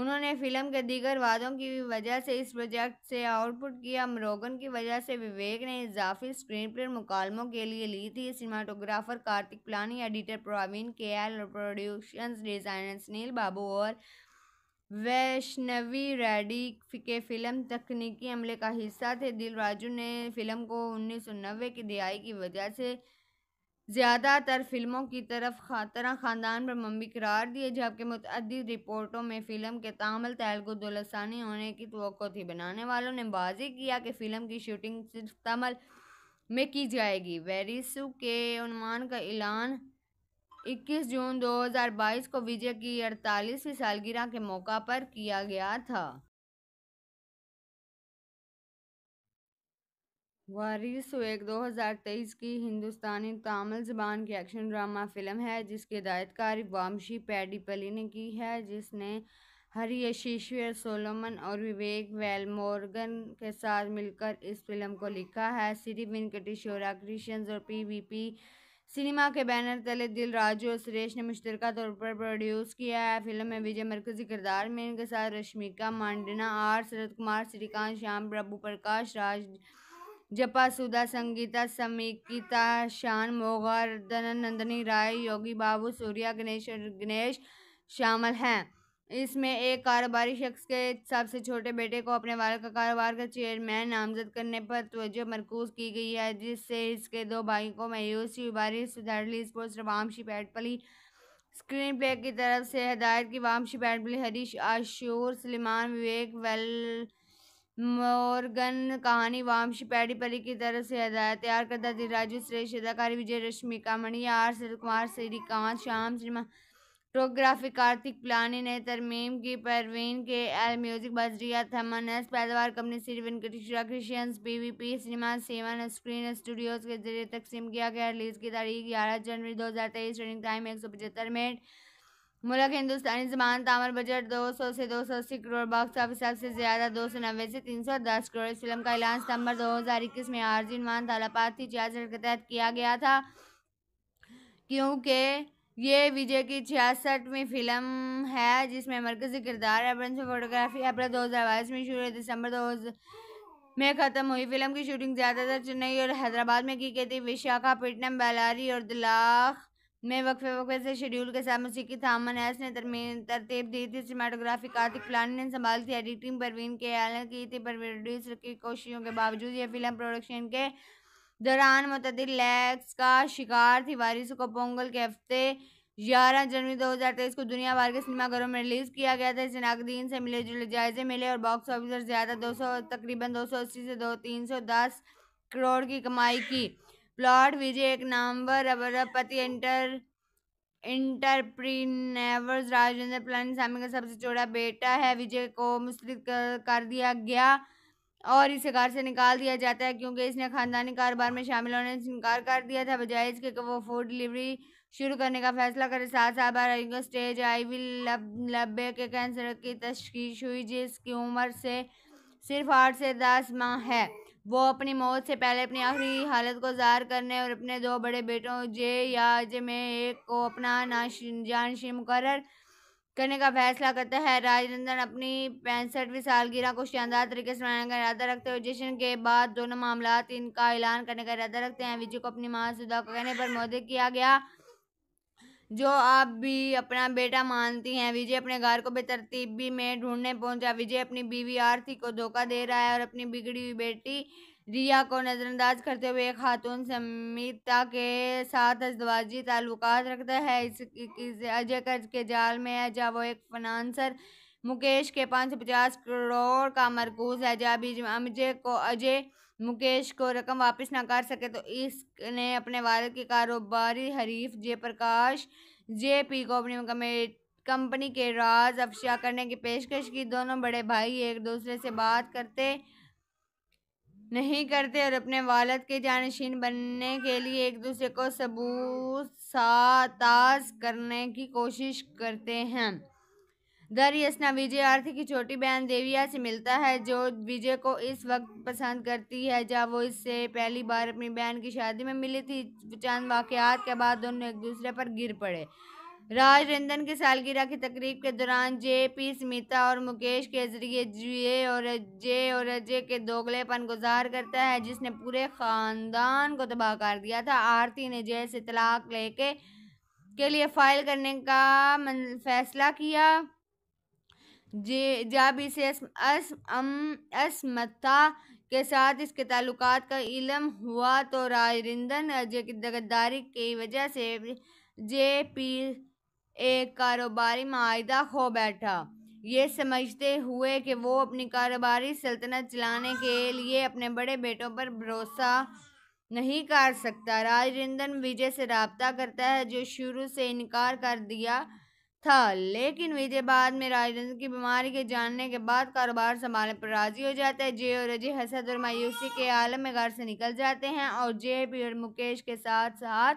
उन्होंने फिल्म के दीगर वादों की वजह से इस प्रोजेक्ट से आउटपुट किया मरोगन की वजह से विवेक ने इजाफी स्क्रीन पर मुकालमों के लिए ली थी cinematographer Karthik Palani editor Praveen K L और प्रोड्यूशन डिजाइनर सुनील बाबू और वैष्णवी रेडी के फिल्म तकनीकी अमले का हिस्सा थे दिल राजू ने फिल्म को उन्नीस सौ नब्बे की दिहाई की वजह से ज़्यादातर फिल्मों की तरफ खातर ख़ानदान पर मम्मी करार दिए जबकि मतद रिपोर्टों में फ़िल्म के तामल तेलगु दुलसानी होने की तो थी बनाने वालों ने बाजी किया कि फ़िल्म की शूटिंग सिर्फ तमल में की जाएगी वेरिसू के अनुमान का ऐलान 21 जून 2022 को विजय की अड़तालीसवीं सालगिरह के मौका पर किया गया था वारिस एक 2023 की हिंदुस्तानी तमिल जबान की एक्शन ड्रामा फिल्म है जिसके हिदायतकारी वामशी पैडीपली ने की है जिसने हरियशीश्वर सोलोमन और विवेक वेलमोर्गन के साथ मिलकर इस फिल्म को लिखा है श्री वेंकटेश्वरा क्रिशंस और पी वी पी सिनेमा के बैनर तले दिल राजू और सुरेश ने मुश्तरका तौर पर प्रोड्यूस किया है फिल्म में विजय मरकजी किरदार में इनके साथ रश्मिका मांडना आर शरद कुमार श्रीकांत श्याम प्रभु प्रकाश राज जपा सुधा संगीता समीकिता शान मोगा नंदनी राय योगी बाबू सूर्या गणेश और गणेश शामिल हैं इसमें एक कारोबारी शख्स के सबसे छोटे बेटे को अपने वाल का कारोबार का चेयरमैन नामजद करने पर तोजह मरकूज की गई है जिससे इसके दो भाई को मायूसी बारिश sports Vamshi Paidipally screenplay की तरफ से हदायत की वामशी पैटपली हरीश आशूर सलीमान विवेक वेल मोरगन कहानी वामशी पैडी की तरफ से हदायत तैयार करदा राजू श्रेष्ठ अदाकारी विजय रश्मिका मणिया आर सर कुमार श्रीकांत श्याम श्रीमान टोग्राफिक आर्थिक प्लानिंग तरमीम की परवीन के एल म्यूजिक बजरिया थमन एस पैदावार company Shri Venkateswara creations P V P cinema seven screen studios के जरिए तकसीम किया गया रिलीज की तारीख ग्यारह जनवरी दो हज़ार तेईस रनिंग टाइम एक सौ पचहत्तर मिनट मुल्क हिंदुस्तानी जबान तामर बजट दो सौ से दो सौ अस्सी करोड़ बॉक्स ऑफिस से ज़्यादा दो सौ नब्बे से तीन सौ दस करोड़ इस फिल्म का ऐलान सितंबर दो हजार इक्कीस में आर्जिन मान तालापाती चार के तहत किया गया था क्योंकि ये विजय की छियासठवीं फिल्म है जिसमें मरकजी किरदार है फोटोग्राफी अप्रैल दो हज़ार बाईस में शुरू दिसंबर दो में ख़त्म हुई फिल्म की शूटिंग ज़्यादातर चेन्नई और हैदराबाद में की गई थी विशाखापट्टनम बेलारी और दिलाख में वक्फे वक्फे से शेड्यूल के साथ मसीकी थामन एस ने तरतीब दी थी सीमाटोग्राफी कार्तिक प्लानी ने संभाल थी एडिटिंग परवीन के आलन की थी पर प्रोड्यूसर की कोशिशों के बावजूद यह फिल्म प्रोडक्शन के दौरान मतदल लैग्स का शिकार थी वारिसों को पोंगल के हफ्ते ग्यारह जनवरी 2023 को दुनिया भर के सिनेमाघरों में रिलीज किया गया था इसे नागदीन से मिले जुले जायजे मिले और बॉक्स ऑफिस ज़्यादा दो सौ तकरीबन दो सौ अस्सी से दो तीन सौ दस करोड़ की कमाई की प्लॉट विजय एक नामवर अबरपति इंटर इंटरप्रीनेवर्स राजेंद्र पलानी सामी का सबसे छोटा बेटा है विजय को कर, कर दिया गया और इसे कार से निकाल दिया जाता है क्योंकि इसने खानदानी कारोबार में शामिल होने से इनकार कर दिया था बजाय इसके वो फूड डिलीवरी शुरू करने का फैसला करे साथ साथ बाद स्टेज वी लब लब्बे के कैंसर की तश्श हुई जिसकी उम्र से सिर्फ आठ से दस माह है वो अपनी मौत से पहले अपनी आखिरी हालत को ज़ाहिर करने और अपने दो बड़े बेटों जे या जे में एक को अपना नाश जानशी मुकर करने का फैसला करता है राजनंदन अपनी पैंसठवीं सालगिरह को शानदार तरीके से मनाने का इरादा रखते हैं जश्न के बाद दोनों मामला इनका ऐलान करने का इरादा रखते हैं विजय को अपनी माँ सुधा को कहने पर मोदी किया गया जो आप भी अपना बेटा मानती हैं विजय अपने घर को बेतरतीबी में ढूंढने पहुंचा विजय अपनी बीवी आरती को धोखा दे रहा है और अपनी बिगड़ी हुई बेटी रिया को नज़रअंदाज करते हुए खातून समिता के साथ अजवाजी ताल्लुक रखता है इस, इस अजय कर्ज के जाल में है जब वो एक फनानसर मुकेश के पाँच सौ पचास करोड़ का मरकूज है जब अजय को अजय मुकेश को रकम वापस ना कर सके तो इसने अपने वालद के कारोबारी हरीफ जय प्रकाश जे पी को अपनी कंपनी के राज अफशा करने की पेशकश की दोनों बड़े भाई एक दूसरे से बात करते नहीं करते और अपने वालद के जानशीन बनने के लिए एक दूसरे को सबूत साताज करने की कोशिश करते हैं दर यसना विजय आरती की छोटी बहन देविया से मिलता है जो विजय को इस वक्त पसंद करती है जब वो इससे पहली बार अपनी बहन की शादी में मिली थी चंद वाक़ात के बाद दोनों एक दूसरे पर गिर पड़े राज रंजन की सालगिरह की तकरीब के दौरान जे पी स्मिता और मुकेश के जरिए जे और जे और अजय के दोगलेपन गुजार करता है जिसने पूरे ख़ानदान को तबाह कर दिया था आरती ने जय से तलाक लेके के लिए फाइल करने का फैसला किया जे जब इसे असमता के साथ इसके ताल्लुकात का इलम हुआ तो राजरिंदन अजय की दगदारी की वजह से जे पी एक कारोबारी माहिदा खो बैठा ये समझते हुए कि वो अपनी कारोबारी सल्तनत चलाने के लिए अपने बड़े बेटों पर भरोसा नहीं कर सकता राजरिंदन विजय से रबता करता है जो शुरू से इनकार कर दिया था लेकिन विजय बाद में राजरंजन की बीमारी के जानने के बाद कारोबार संभालने पर राजी हो जाता है जय और अजय हसद और मायूसी के आलम में घर से निकल जाते हैं और जे पी और मुकेश के साथ साथ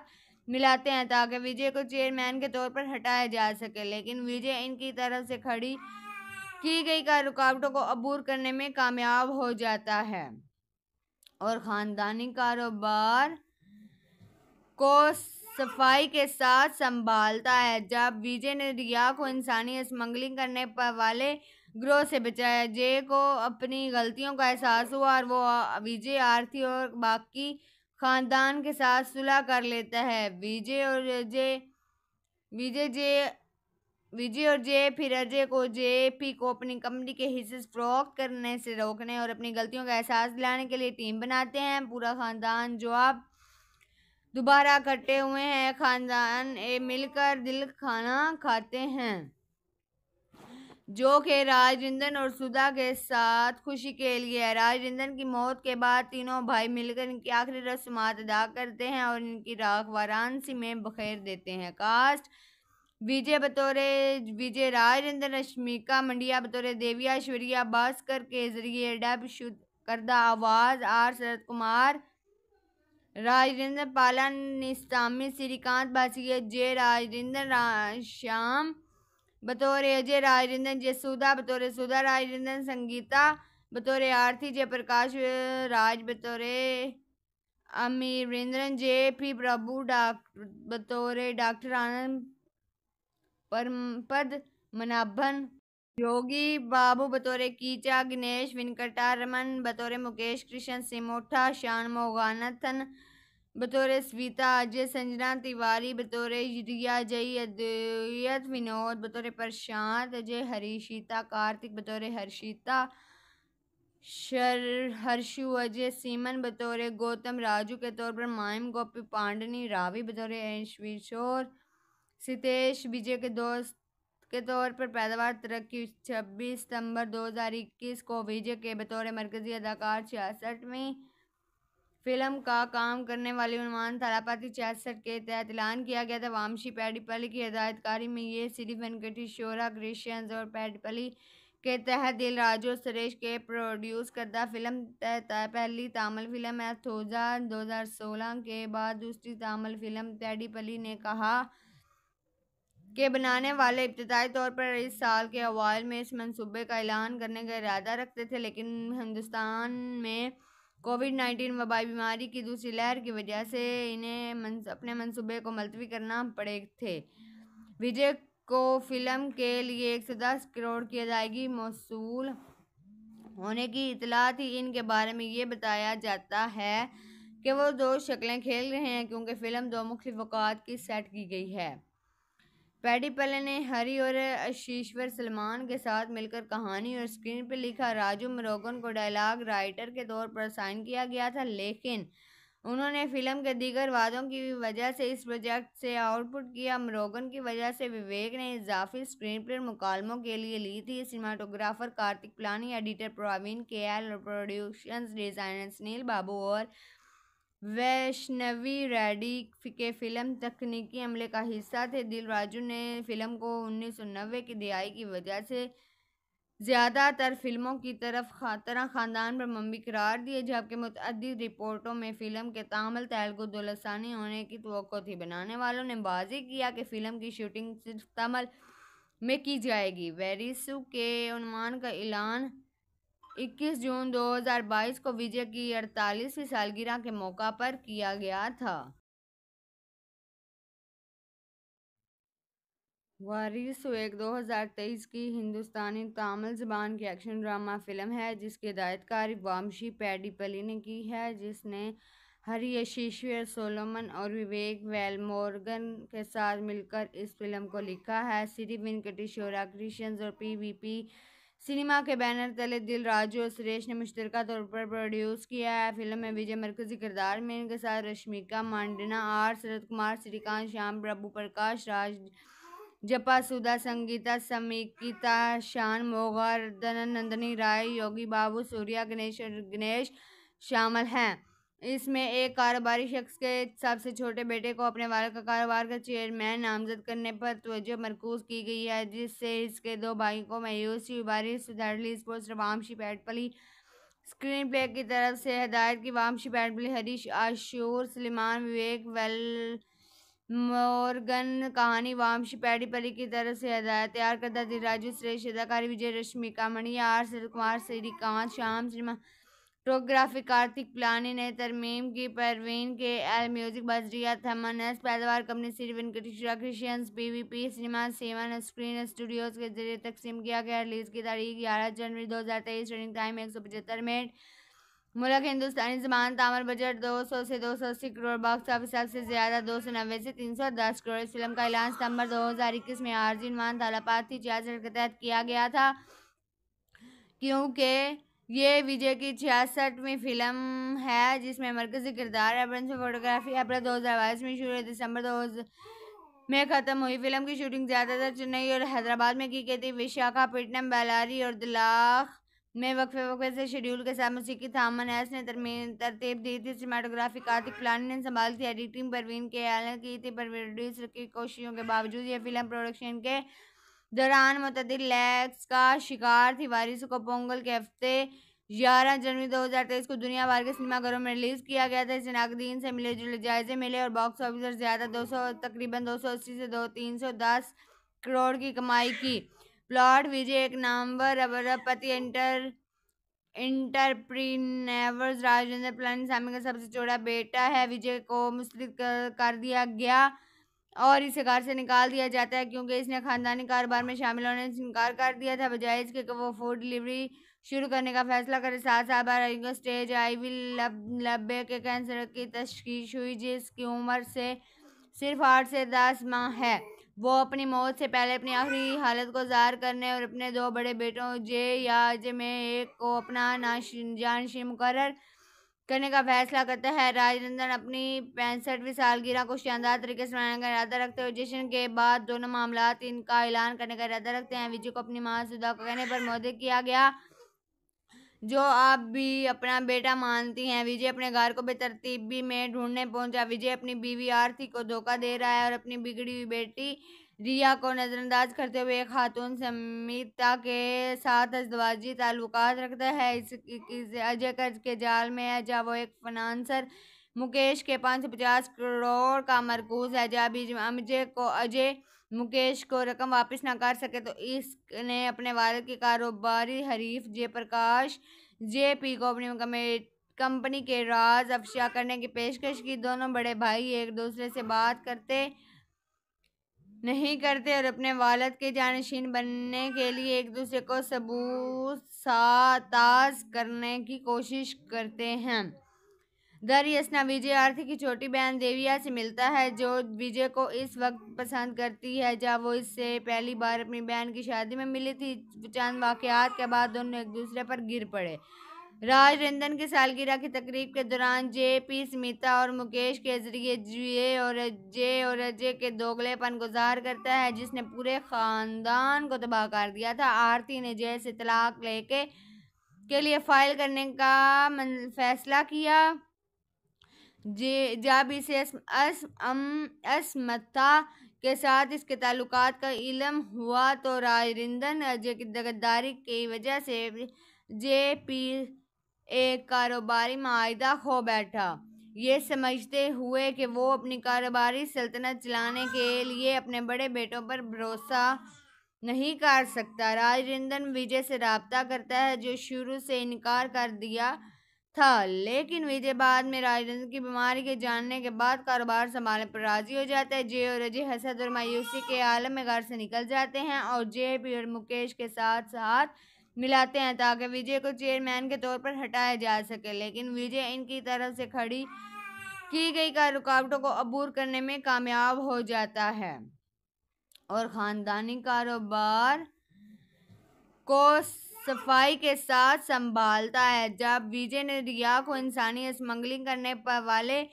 मिलाते हैं ताकि विजय को चेयरमैन के तौर पर हटाया जा सके लेकिन विजय इनकी तरफ से खड़ी की गई का रुकावटों को अबूर करने में कामयाब हो जाता है और ख़ानदानी कारोबार को सफाई के साथ संभालता है जब विजय ने रिया को इंसानी स्मगलिंग करने वाले ग्रोह से बचाया जय को अपनी गलतियों का एहसास हुआ और वो विजय आरती और बाकी खानदान के साथ सुलह कर लेता है विजय और अजय विजय जे विजय और जे फिर अजय को जे पी को अपनी कंपनी के हिस्से फरोख्त करने से रोकने और अपनी गलतियों का एहसास दिलाने के लिए टीम बनाते हैं पूरा खानदान जो आप दोबारा इकट्ठे हुए हैं खानदान मिलकर दिल खाना खाते हैं जो कि राजेंद्र और सुधा के साथ खुशी के लिए है राजेंद्र की मौत के बाद तीनों भाई मिलकर इनकी आखिरी रस्मात अदा करते हैं और इनकी राख वाराणसी में बखेर देते हैं कास्ट विजय बतौरे विजय राजेंद्र रश्मिका मंडिया बतौरे देविया ऐश्वर्या भास्कर के जरिए डब शुद्ध करदा आवाज़ आर शरद कुमार राजेंद्र पालन निस्तामी श्रीकांत बासिया जय राजेंद्र रा, श्याम बतौर अजय राजरंजन जसूदा बतौर सुधा राजन संगीता बतौर आरती जयप्रकाश राज बतौर अमीरेंद्रन जे पी प्रभु डाक बतौर डॉक्टर आनंद परमपद मनाभन योगी बाबू बतौर कीचा गणेश वेंकटा बतौर मुकेश कृष्ण सिमोठा शान मोगानथन बतौर स्वीता अजय संजना तिवारी बतौर रिया जय अद्वैत विनोद बतौर प्रशांत अजय हरीशीता कार्तिक बतौर हर्षिता शर हर्षु अजय सीमन बतौर गौतम राजू के तौर पर माइम गोपी पांडनी रावी बतौर ऐशविशोर सितेश विजय के दोस्त के तौर पर पैदावार तरक्की छब्बीस सितंबर 2021 को विजय के बतौर मरकजी अदाकार छियासठ में फिल्म का काम करने वाले उन्वान थालापाती छियासठ के तहत ऐलान किया गया था वामशी पैडीपली की हिदायतकारी में ये सीडी वेंकटी शोरा क्रिश्चियंस और पैडीपली के तहत दिल राजू सुरेश के प्रोड्यूस करदा फिल्म पहली तामिल फिल्म है थोजा सोलह के बाद दूसरी तामिल फिल्म पैडीपली ने कहा के बनाने वाले इब्तदाई तौर पर इस साल के अवाल में इस मंसूबे का ऐलान करने का इरादा रखते थे लेकिन हिंदुस्तान में कोविड नाइन्टीन वबाई बीमारी की दूसरी लहर की वजह से इन्हें मन, अपने मनसूबे को मुलतवी करना पड़े थे विजय को फिल्म के लिए एक सौ दस करोड़ की अदायगी मौसू होने की इतला थी इनके बारे में ये बताया जाता है कि वो दो शक्लें खेल रहे हैं क्योंकि फ़िल्म दो मुख्य वक़ात की सेट की गई है पैडी पले ने हरी और अशीश्वर सलमान के साथ मिलकर कहानी और स्क्रीन पर लिखा राजू मरोगन को डायलॉग राइटर के तौर पर साइन किया गया था लेकिन उन्होंने फिल्म के दीगर वादों की वजह से इस प्रोजेक्ट से आउटपुट किया मरोगन की वजह से विवेक ने इजाफी स्क्रीन प्ले मुकालमों के लिए ली थी cinematographer Karthik Palani editor Praveen K L और प्रोड्यूशन डिजाइनर सुनील बाबू और वैष्णवी रेडी के फिल्म तकनीकी अमले का हिस्सा थे दिल राजू ने फिल्म को उन्नीस की दिहाई की वजह से ज़्यादातर फिल्मों की तरफ खातर ख़ानदान पर मम्मी करार दिए जबकि मतद रिपोर्टों में फ़िल्म के तामल तैलगो दुलसानी होने की तो थी बनाने वालों ने बाजी किया कि फ़िल्म की शूटिंग सिर्फ तमल में की जाएगी वेरिसू के अनुमान का ऐलान 21 जून 2022 को विजय की अड़तालीसवीं सालगिरह के मौका पर किया गया था वारिस एक 2023 की हिंदुस्तानी तमिल जबान की एक्शन ड्रामा फिल्म है जिसके हिदायतकार वामशी पैडीपली ने की है जिसने हरियशीश्वर सोलोमन और विवेक वेलमोर्गन के साथ मिलकर इस फिल्म को लिखा है श्री वेंकटेश्वरा क्रिशंस और पी वी पी सिनेमा के बैनर तले दिल राजू और सुरेश ने मुश्तर तौर पर प्रोड्यूस किया है फिल्म में विजय मरकजी किरदार में इनके साथ रश्मिका मांडना आर शरद कुमार श्रीकांत श्याम प्रभु प्रकाश राज जपा सुधा संगीता समीकिता शान मोगा नंदनी राय योगी बाबू सूर्या गणेश और गणेश शामिल हैं इसमें एक कारोबारी शख्स के सबसे छोटे बेटे को अपने वाल का कारोबार का चेयरमैन नामजद करने पर तोजह मरकूज की गई है जिससे इसके दो भाई को मायूसी बारिश sports Vamshi Paidipally screenplay की तरफ से हदायत की वामशी पैटपली हरीश आशूर सलीमान विवेक वेल मोरगन कहानी वामशी पैडी पली की तरफ से हदायत तैयार करदा राजू श्रेष्ठ अदाकारी विजय रश्मिका मणिया आर सर कुमार श्रीकांत श्याम श्रीमान टोग्राफिक आर्थिक प्लानिंग तरमीम की परवीन के एल म्यूजिक बजरिया थमनस पैदावार company Shri Venkateswara creations P V P cinema seven screen studios के जरिए तकसीम किया गया रिलीज़ की तारीख ग्यारह जनवरी दो हज़ार तेईस रनिंग टाइम एक सौ पचहत्तर मिनट मुल्क हिंदुस्तानी जबान तामर बजट दो सौ से दो सौ अस्सी करोड़ बॉक्स ऑफिस सबसे ज़्यादा नब्बे से तीन सौ दस करोड़ इस फिल्म का ऐलान सितंबर दो हजार इक्कीस में आर्जिन मान तालापाती छियासठ के तहत किया गया था क्योंकि ये विजय की छियासठवीं फिल्म है जिसमें मरकजी किरदार है से फोटोग्राफी अप्रैल दो हज़ार बाईस में शुरू दिसंबर दो में ख़त्म हुई फिल्म की शूटिंग ज़्यादातर चेन्नई और हैदराबाद में की गई थी विशाखापट्टनम बेलारी और दिलाख में वक्फे वक्फे से शेड्यूल के साथ मौसीकी थामन एस ने तरतीब दी थी सीमाटोग्राफी कार्तिक प्लानी ने संभाल थी एडिटिंग परवीन के आलन की थी पर प्रोड्यूसर की कोशिशों के बावजूद यह फिल्म प्रोडक्शन के दौरान मतदल लैक्स का शिकार तिवारी को पोंगल के हफ्ते ग्यारह जनवरी 2023 को दुनिया भर के सिनेमाघरों में रिलीज किया गया था इसे नागदीन से मिले जुले जायजे मिले और बॉक्स ऑफिस पर ज़्यादा 200 तकरीबन 280 से दो दस करोड़ की कमाई की प्लॉट विजय एक नामवर अबरपति इंटर इंटरप्रीनेवर राजेंद्र पलानी सामी का सबसे छोटा बेटा है विजय को कर, कर दिया गया और इसे कार से निकाल दिया जाता है क्योंकि इसने खानदानी कारोबार में शामिल होने से इनकार कर दिया था बजाय इसके वो फूड डिलीवरी शुरू करने का फैसला करे साथ साथ स्टेज वी लब लब्बे के कैंसर की तशखीस हुई जिसकी उम्र से सिर्फ आठ से दस माह है वो अपनी मौत से पहले अपनी आखिरी हालत को ज़ाहिर करने और अपने दो बड़े बेटों जे या जे में एक को अपना ना जानशी मुकर करने का फैसला करता है राजनंदन अपनी पैंसठवीं सालगिरह को शानदार तरीके से मनाने का इरादा रखते हैं जश्न के बाद दोनों मामला इनका ऐलान करने का इरादा रखते हैं विजय को अपनी माँ सुधा को कहने पर मोदी किया गया जो आप भी अपना बेटा मानती हैं विजय अपने घर को बेतरतीबी में ढूंढने पहुंचा विजय अपनी बीवी आरती को धोखा दे रहा है और अपनी बिगड़ी हुई बेटी रिया को नज़रअंदाज करते हुए खातून समिता के साथ अजवाजी ताल्लुक रखता है इस, इस अजय कर्ज के जाल में है जब वो एक फनानसर मुकेश के पाँच सौ पचास करोड़ का मरकूज है जब अजय को अजय मुकेश को रकम वापस ना कर सके तो इसने अपने वाले के कारोबारी हरीफ जय प्रकाश जे पी को अपनी कंपनी के राज अफशा करने की पेशकश की दोनों बड़े भाई एक दूसरे से बात करते नहीं करते और अपने वालद के जानशीन बनने के लिए एक दूसरे को सबूत साताज करने की कोशिश करते हैं दर यसना विजय आरती की छोटी बहन देविया से मिलता है जो विजय को इस वक्त पसंद करती है जब वो इससे पहली बार अपनी बहन की शादी में मिली थी चंद वाक़ात के बाद दोनों एक दूसरे पर गिर पड़े राज रंजन की सालगिरह की तकरीब के दौरान जे पी स्मिता और मुकेश के जरिए जे और जे और अजय के दोगलेपन गुजार करता है जिसने पूरे ख़ानदान को तबाह कर दिया था आरती ने जय से तलाक लेके के लिए फाइल करने का फैसला किया जे जब इसे असमता के साथ इसके ताल्लुक का इलम हुआ तो राजरिंदन अजय की दगदारी की वजह से जे पी एक कारोबारी माहिदा खो बैठा ये समझते हुए कि वो अपनी कारोबारी सल्तनत चलाने के लिए अपने बड़े बेटों पर भरोसा नहीं कर सकता राजरिंदन विजय से रबता करता है जो शुरू से इनकार कर दिया था लेकिन विजय बाद में राजरंजन की बीमारी के जानने के बाद कारोबार संभालने पर राजी हो जाता है जे और अजय हसद और मायूसी के आलम में घर से निकल जाते हैं और जे पी और मुकेश के साथ साथ मिलाते हैं ताकि विजय को चेयरमैन के तौर पर हटाया जा सके लेकिन विजय इनकी तरफ से खड़ी की गई का रुकावटों को अबूर करने में कामयाब हो जाता है और ख़ानदानी कारोबार को सफाई के साथ संभालता है जब विजय ने रिया को इंसानी स्मगलिंग करने पर वाले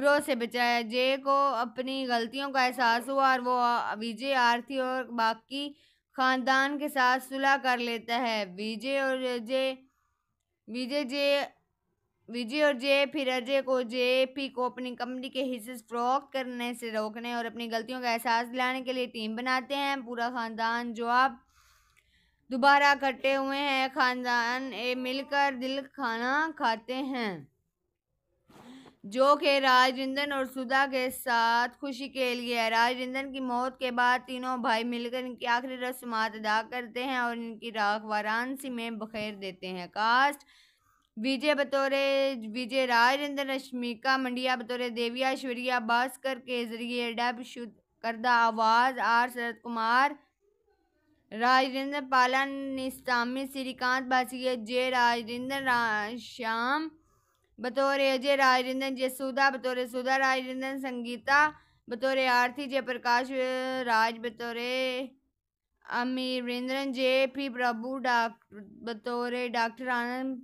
ग्रोह से बचाया जय को अपनी गलतियों का एहसास हुआ और वो विजय आरती और बाकी खानदान के साथ सुलह कर लेता है विजय और अजय विजय जे विजय और जे फिर अजय को जे पी को अपनी कंपनी के हिस्से फरोख्त करने से रोकने और अपनी गलतियों का एहसास दिलाने के लिए टीम बनाते हैं पूरा खानदान जो आप दोबारा इकट्ठे हुए हैं खानदान मिलकर दिल खाना खाते हैं जो कि राजेंद्र और सुधा के साथ खुशी के लिए है राजेंद्र की मौत के बाद तीनों भाई मिलकर इनकी आखिरी रस्मात अदा करते हैं और इनकी राख वाराणसी में बखेर देते हैं कास्ट विजय बतौरे विजय राजेंद्र रश्मिका मंडिया बतौरे देविया ऐश्वर्या भास्कर के जरिए डब शुद्ध करदा आवाज़ आर शरद कुमार राजेंद्र पालन निस्तामी श्रीकांत बासिया जय राजेंद्र रा, श्याम बतौर अजय राजरंदन जसूदा बतौर सुधा राजरंदन संगीता बतौर आरती जयप्रकाश राज बतौर अमीरेंद्रन जे पी प्रभु डॉक्टर बतौर डॉक्टर आनंद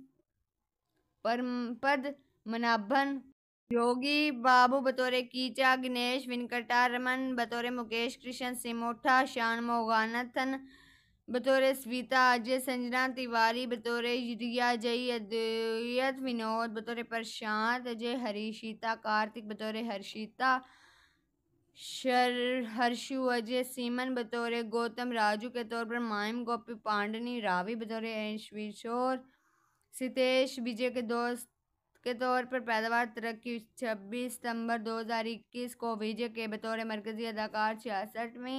परमपद मनाभन योगी बाबू बतौर कीचा गणेश वेंकटारमन बतौर मुकेश कृष्ण सिमोठा शान मोगानथन बतौर स्वीता अजय संजना तिवारी बतौर रिया जई अद्वैत विनोद बतौर प्रशांत अजय हरीशिता कार्तिक बतौर हर्षिता शर हर्षु अजय सीमन बतौर गौतम राजू के तौर पर मायम गोपी पांडनी रावी बतौर ऐशविशोर सितेश विजय के दोस्त के तौर पर पैदावार तरक्की छब्बीस सितंबर 2021 को विजय के बतौर मरकजी अदाकार छियासठ में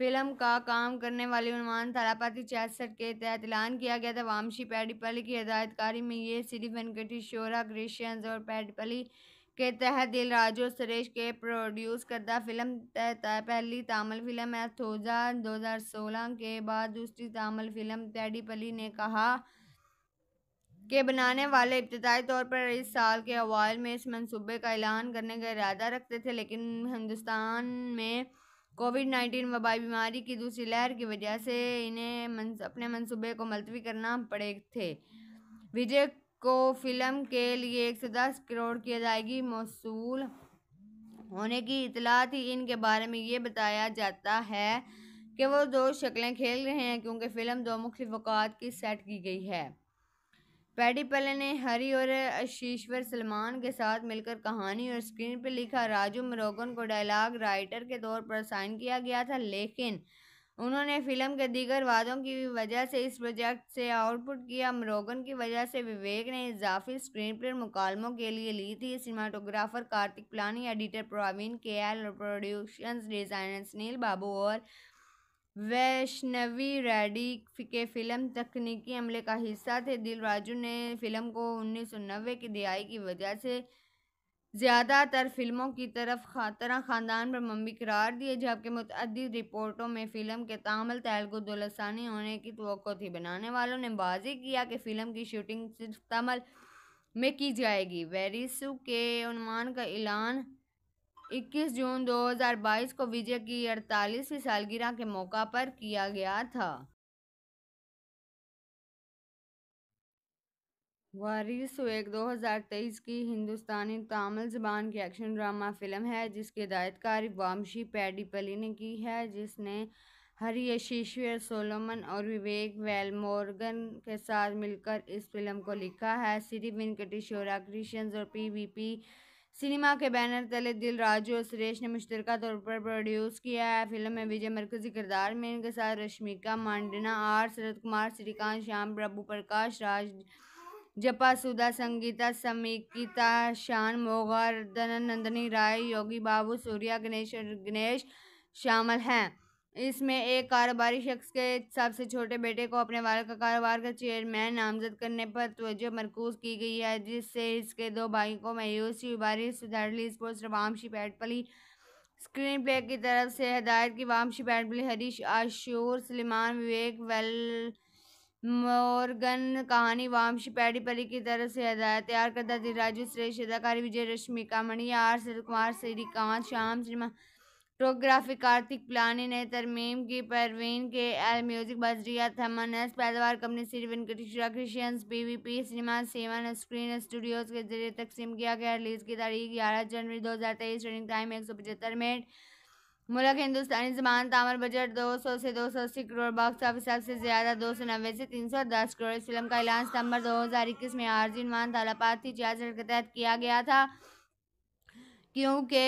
फिल्म का काम करने वाले उन्वान थालापाती छियासठ के तहत ऐलान किया गया था वामशी पैडीपली की हिदायतकारी में ये सिरी वेंकटी शोरा क्रिश्चियंस और पैडीपली के तहत दिल राजू सुरेश के प्रोड्यूस करदा फिल्म पहली तमिल फिल्म है थोजा सोलह के बाद दूसरी तमिल फिल्म पैडीपली ने कहा के बनाने वाले इब्तदाई तौर पर इस साल के अवाल में इस मंसूबे का ऐलान करने का इरादा रखते थे लेकिन हिंदुस्तान में कोविड नाइन्टीन वबाई बीमारी की दूसरी लहर की वजह से इन्हें अपने मनसूबे को मुलतवी करना पड़े थे विजय को फिल्म के लिए एक दस करोड़ की अदायगी मौसू होने की इतला थी इनके बारे में ये बताया जाता है कि वो दो शक्लें खेल रहे हैं क्योंकि फ़िल्म दो मुख्य वक़ात की सेट की गई है पैडी पले ने हरी और अशीश्वर सलमान के साथ मिलकर कहानी और स्क्रीन पर लिखा राजू मरोगन को डायलॉग राइटर के तौर पर साइन किया गया था लेकिन उन्होंने फिल्म के दीगर वादों की वजह से इस प्रोजेक्ट से आउटपुट किया मरोगन की वजह से विवेक ने इजाफी स्क्रीन पर मुकालमों के लिए ली थी cinematographer Karthik Palani editor Praveen K L और प्रोड्यूशन डिजाइनर सुनील बाबू और वैष्णवी रेडी के फिल्म तकनीकी अमले का हिस्सा थे दिल राजू ने फिल्म को उन्नीस की दिहाई की वजह से ज़्यादातर फिल्मों की तरफ तरह ख़ानदान पर मम्मी करार दिए जबकि मतद रिपोर्टों में फ़िल्म के तामल तेलगु दुलसानी होने की तो थी बनाने वालों ने बाजी किया कि फ़िल्म की शूटिंग सिर्फ तमिल में की जाएगी वेरिसू के उनमान का ऐलान 21 जून 2022 को विजय की अड़तालीसवीं सालगिरह के मौका पर किया गया था वारिस एक 2023 की हिंदुस्तानी तमिल जबान की एक्शन ड्रामा फिल्म है जिसकी हिदायतकार वामशी पैडीपली ने की है जिसने हरियशीश्वर सोलोमन और विवेक वेलमोर्गन के साथ मिलकर इस फिल्म को लिखा है श्री वेंकटेश्वरा क्रिशन और पी वी पी सिनेमा के बैनर तले दिल राजू और सुरेश ने मुश्तर तौर पर प्रोड्यूस किया है फिल्म में विजय मरकजी किरदार में इनके साथ रश्मिका मांडना आर शरद कुमार श्रीकांत श्याम प्रभु प्रकाश राज जपा सुधा संगीता समीकिता शान मोगा नंदनी राय योगी बाबू सूर्या गणेश और गणेश शामिल हैं इसमें एक कारोबारी शख्स के सबसे छोटे बेटे को अपने वाल का कारोबार का चेयरमैन नामजद करने पर तोज्जो मरकूज की गई है जिससे इसके दो भाई को मायूसी बारिश सुधारली sports Vamshi Paidipally screenplay की तरफ से हदायत की वामशी पैटपली हरीश आशूर सलीमान विवेक वेल मोरगन कहानी वामशी पैडी पली की तरफ से हदायत तैयार करदा राजू श्रेष्ठ अदाकारी विजय रश्मिका कामणिया आर सर कुमार श्रीकांत श्याम श्रीमान टोग्राफिक आर्थिक प्लानिंग तरमीम की परवीन के एल म्यूजिक बजरिया थमनस पैदावार company Shri Venkateswara V P cinema seven screen studios के जरिए तकसीम किया गया रिलीज की तारीख ग्यारह जनवरी दो हज़ार तेईस रनिंग टाइम एक सौ पचहत्तर मिनट मुल्क हिंदुस्तानी जबान तामर बजट दो सौ से दो सौ अस्सी करोड़ बॉक्स ऑफिस से ज़्यादा दो सौ नब्बे से तीन सौ दस करोड़ इस फिल्म का ऐलान सितंबर दो हज़ार इक्कीस में आर्जिन मान तालापाती छियासठ के तहत किया गया था क्योंकि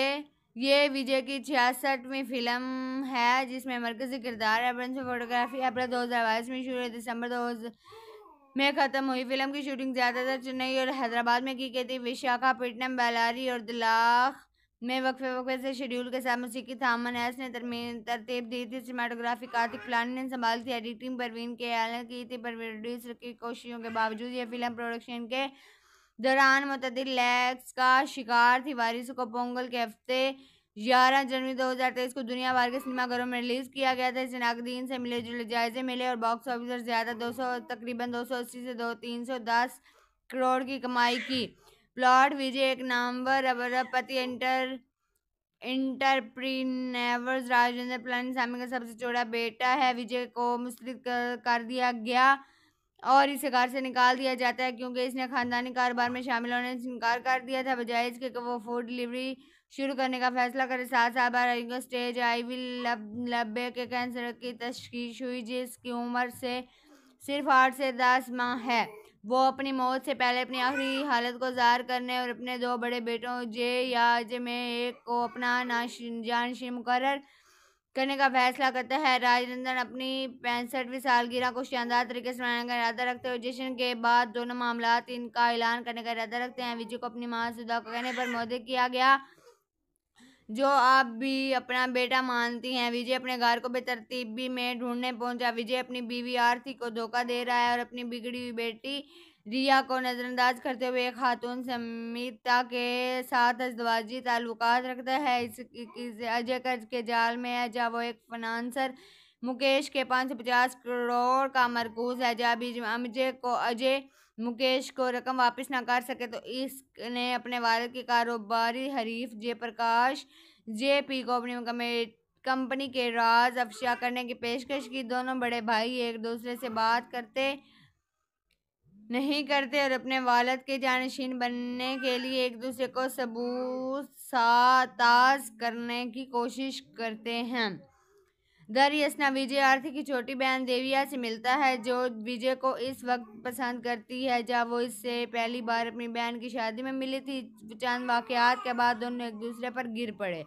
ये विजय की छियासठवीं फिल्म है जिसमें मरकजी किरदार है फोटोग्राफी अप्रैल दो हज़ार बाईस में शुरू हुई दिसंबर दो में ख़त्म हुई फिल्म की शूटिंग ज़्यादातर चेन्नई और हैदराबाद में की गई थी विशाखापट्टनम बेलारी और दिलाख में वक्फे वक्फे से शेड्यूल के साथ मौसीकी थामन एस ने तरतीब दी थी सीमाटोग्राफी कार्तिक प्लानी ने संभाल थी एडिटिंग परवीन के आलन की थी प्रोड्यूसर की कोशिशों के बावजूद यह फिल्म प्रोडक्शन के दौरान मतदल लैक्स का शिकार थी वारिस को पोंगल के हफ्ते ग्यारह जनवरी 2023 को दुनिया भर के सिनेमाघरों में रिलीज किया गया था इसे नाकदीन से मिले जुले जायजे मिले और बॉक्स ऑफिसर ज़्यादा 200 तकरीबन 280 से दो तीन सौ दस करोड़ की कमाई की प्लॉट विजय एक नामवर अबरपति इंटर इंटरप्रीनेवर्स राजेंद्र पलानी सामी का सबसे छोटा बेटा है विजय को कर, कर दिया गया और इसे कार से निकाल दिया जाता है क्योंकि इसने खानदानी कारोबार में शामिल होने से इनकार कर दिया था बजाय इसके वो फूड डिलीवरी शुरू करने का फैसला करे साथ बार बाद स्टेज वी लब लब्बे के कैंसर की तशखीस हुई जिसकी उम्र से सिर्फ आठ से दस माह है वो अपनी मौत से पहले अपनी आखिरी हालत को ज़ाहिर करने और अपने दो बड़े बेटों जे या जे में एक को अपना ना जानशी मुकर करने का फैसला करता है राजनंदन अपनी पैंसठवीं सालगिरह को शानदार तरीके से मनाने का इरादा रखते हैं जश्न के बाद दोनों मामला इनका ऐलान करने का इरादा रखते हैं विजय को अपनी माँ सुधा को कहने पर मोदी किया गया जो आप भी अपना बेटा मानती हैं विजय अपने घर को बेतरतीबी में ढूंढने पहुंचा विजय अपनी बीवी आरती को धोखा दे रहा है और अपनी बिगड़ी हुई बेटी रिया को नज़रअंदाज करते हुए खातून समिता के साथ अजवाजी ताल्लुक रखता है इस, इस अजय कर्ज के जाल में है जब वो एक फनानसर मुकेश के पाँच सौ पचास करोड़ का मरकूज है जब अजय को अजय मुकेश को रकम वापस ना कर सके तो इसने अपने वालद के कारोबारी हरीफ जय प्रकाश जे पी को अपनी कंपनी के राज अफशा करने की पेशकश की दोनों बड़े भाई एक दूसरे से बात करते नहीं करते और अपने वालद के जानशीन बनने के लिए एक दूसरे को सबूत साताज करने की कोशिश करते हैं दर यसना विजय आरती की छोटी बहन देविया से मिलता है जो विजय को इस वक्त पसंद करती है जब वो इससे पहली बार अपनी बहन की शादी में मिली थी चंद वाक़ात के बाद दोनों एक दूसरे पर गिर पड़े